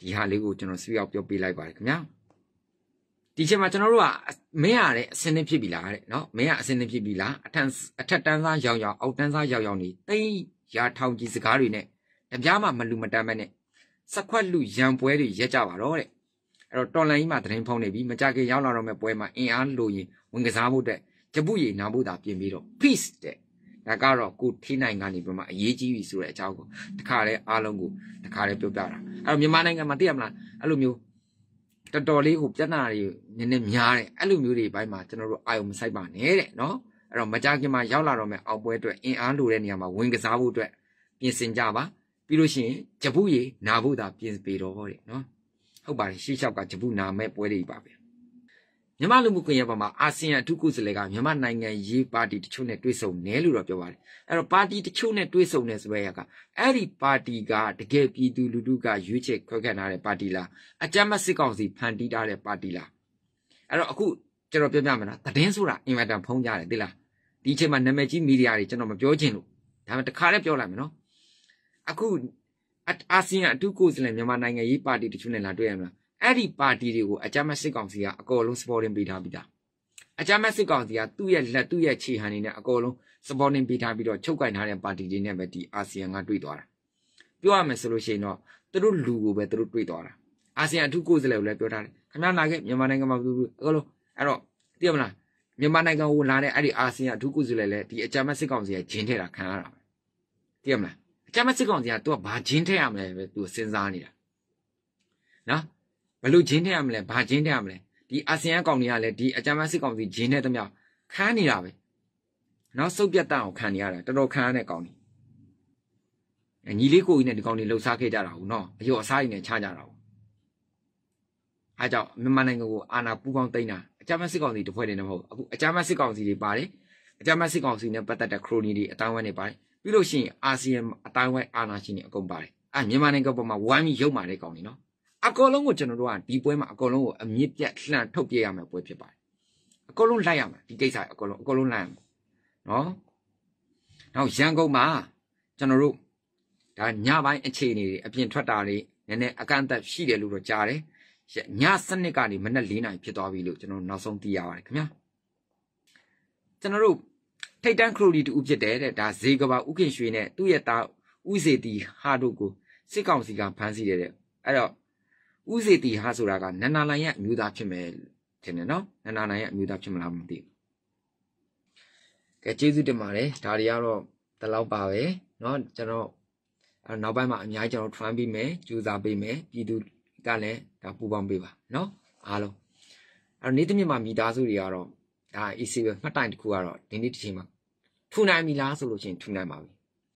ဒီဟာလေးကိုကျွန်တော်ဆွေးရောက်ပြောပြလိုက်ပါတယ်ခင်ဗျာဒီချိန်မှာကျွန်တော်တို့ကမင်းရတဲ့အစင်းနှစ်ဖြစ်ပြီလားတဲ့နော်မင်းရအစင်းနှစ်ဖြစ်ပြီလားအထက်အထက်တန်းစားရောက်ရောက်အောက်တန်းစားရောက်ရောက်နေတိတ်ရာထောင်ကြီးစကားတွေနဲ့တပြားမှမလူမတမ်းပဲနဲ့စက်ခွက်လူရံပွဲတွေရက်ကြပါတော့တဲ့အဲ့တော့တော်လန်ကြီးမှသတင်းဖုံးနေပြီမကြခင်ရောက်လာတော့မဲ့ပွဲမှာအင်အားလိုရင်ဝင်ကစားဖို့တဲ့ကျပုရည်နာဖို့သာပြင်ပြီးတော့ peace တဲ့ဒါကတော့ကိုထိနိုင်ကနေပြမအရေးကြီးပြီဆိုတဲ့အကြောင်းကိုတခါလဲအားလုံးကိုတခါလဲပြောပြတာအဲ့တော့မြန်မာနိုင်ငံမှာသိရမလားအဲ့လိုမျိုးတော်တော်လေးကိုပြဿနာတွေနည်းနည်းများတယ်အဲ့လိုမျိုးတွေဘိုင်းမှာကျွန်တော်တို့အာယုံမဆိုင်ပါနဲ့တဲ့နော်အဲ့တော့မကြခင်မှာရောက်လာတော့မယ့်အောက်ပွဲအတွက်အင်အားလိုတဲ့နေရာမှာဝင်ကစားဖို့အတွက်ပြင်ဆင်ကြပါပြီးလို့ရှိရင်ဂျပူရီနာဖို့သာပြင်ပေတော့တဲ့နော်ဟုတ်ပါတယ်ရှေ့လျှောက်ကဂျပူနာမဲ့ပွဲတွေပါပဲမြန်မာလူမှုကွန်ရက်ပေါ်မှာအာဆီယံအထူးကိုယ်စားလှယ်ကမြန်မာနိုင်ငံရေးပါတီတချို့နဲ့တွေ့ဆုံနေလို့တော့ပြောပါတယ်အဲ့တော့ပါတီတချို့နဲ့တွေ့ဆုံနေဆိုရကအဲ့ဒီပါတီကတကယ်ပြည်သူလူထုကရွေးချယ်ခွဲခန့်ထားတဲ့ပါတီလားအကြမ်းမစစ်ကောင်စီဖန်တီးထားတဲ့ပါတီလားအဲ့တော့အခုကျွန်တော်ပြောပြမယ်နော်သတင်းဆိုတာအင်မတန်ဖုံးကြတယ်သိလားဒီအချိန်မှာနာမည်ကြီးမီဒီယာတွေကျွန်တော်မပြောချင်လို့ဒါပေမဲ့တခါတည်းပြောလိုက်မယ်နော်အခုအာဆီယံအတူကိုယ်စားလှယ်မြန်မာနိုင်ငံရေးပါတီတချို့နဲ့လာတွေ့ရမလားအဲ့ဒီပါတီတွေကိုအကြမ်းဖက်စစ်ကောင်စီကအကော်လုံး supporting ပေးထားပြီးသားအကြမ်းဖက်စစ်ကောင်စီကသူ့ရဲ့လက်သူ့ရဲ့ခြေဟန်နေနဲ့အကော်လုံး supporting ပေးထားပြီးတော့ချုပ်ကင်ထားတဲ့ပါတီတွေနဲ့ပဲဒီအာဆီယံကတွေ့သွားတာပြောရမယ်ဆိုလို့ရှိရင်တော့သူတို့လူကိုပဲသူတို့တွေ့သွားတာအာဆီယံအထူးကိုယ်စားလှယ်ကိုလည်းပြောထားတယ်ခင်ဗျားလာခဲ့မြန်မာနိုင်ငံမှာဘူးအကော်လုံးအဲ့တော့သိရမလားမြန်မာနိုင်ငံကိုလာတဲ့အဲ့ဒီအာဆီယံအထူးကိုယ်စားလှယ်လည်းဒီအကြမ်းဖက်စစ်ကောင်စီကဂျင်းထဲတာခံရတာပဲသိရမလားအကြမ်းမစစ်ကောင်စီက तू ကဘာဂျင်းထည့်ရမလဲပဲ तू စဉ်းစားနေတာနော်ဘလို့ဂျင်းထည့်ရမလဲဘာဂျင်းထည့်ရမလဲဒီအာဆီယံကောင်တွေကလည်းဒီအကြမ်းမစစ်ကောင်စီဂျင်းနဲ့တမျှခန်းနေတာပဲနော်စုပ်ပြတ်တန့်အောင်ခံနေရတာတော်တော်ခံရတဲ့ကောင်တွေအညီလေးကိုကြီးနဲ့ဒီကောင်တွေလှုပ်ရှားခဲ့ကြတာဟုတ်နော်အယောအစားကြီးနဲ့ခြားကြတာဟုတ်အဲကြောင့်မြန်မာနိုင်ငံကိုအာဏာပူးပေါင်းသိမ်းတာအကြမ်းဖက်စစ်ကောင်စီတစ်ဖွဲ့နေတယ်မဟုတ်အခုအကြမ်းဖက်စစ်ကောင်စီတွေပါတယ်အကြမ်းဖက်စစ်ကောင်စီနဲ့ပတ်သက်တဲ့ခရိုနီတွေအတောင်းဝမ်းတွေပါတယ်ပြီးလို့ရှိရင်အာဆီယံအတိုင်းဝိုင်းအာဏာရှင်တွေအကုန်ပါတယ်အဲမြန်မာနိုင်ငံပေါ်မှာဝိုင်းပြီးရုပ်မာတဲ့ကောင်တွေနော်အကောလုံးကိုကျွန်တော်တို့ကဒီပွဲမှာအကောလုံးကိုအမြင့်ပြတ်လှန်ထုတ်ပြရမယ်ပွဲဖြစ်ပါတယ်အကောလုံးလိုက်ရမယ်ဒီကိစ္စအကောလုံးအကောလုံးလိုက်ရမယ်နော်နောက်ရန်ကုန်မှာကျွန်တော်တို့ဒါညပိုင်းအခြေအနေတွေအပြင်ထွက်တာတွေနည်းနည်းအကန့်အသတ်ရှိတယ်လို့တော့ကြားတယ်ညစနစ်ကနေမနက်၄နာရီဖြစ်သွားပြီလို့ကျွန်တော်နောက်ဆုံးသိရပါတယ်ခင်ဗျာကျွန်တော်တို့ထိတ်တန့်ခရိုနီတူဖြစ်တယ်တဲ့ဒါဇေကဘာဥခင်ရွှေနဲ့သူ့ရဲ့သားဥစေတီဟာတို့ကိုစစ်ကောင်စီကဖမ်းဆီးတယ်တဲ့အဲ့တော့ဥစေတီဟာဆိုတာကနန္နာလိုင်ရဲ့အမျိုးသားဖြစ်မယ်ထင်တယ်နော်နန္နာလိုင်ရဲ့အမျိုးသားဖြစ်မလားမသိဘူးကဲကျေးဇူးတင်ပါတယ်ဒါတွေကတော့ဒီလောက်ပါပဲเนาะကျွန်တော်အဲ့နောက်ပိုင်းမှာအများကြီးကျွန်တော် try ပေးမယ်ကြိုးစားပေးမယ်ပြည်သူကလည်းဒါပူပေါင်းပေးပါเนาะအားလုံးအဲ့တော့နေ့တစ်မြစ်မှာမိသားစုတွေကတော့ဒါ EC ပဲမှတ်တိုင်တစ်ခုကတော့ဒီနေ့တစ်ချိန်မှာထူနိုင်ပြီလားဆိုလို့ချင်းထူနိုင်ပါပြီ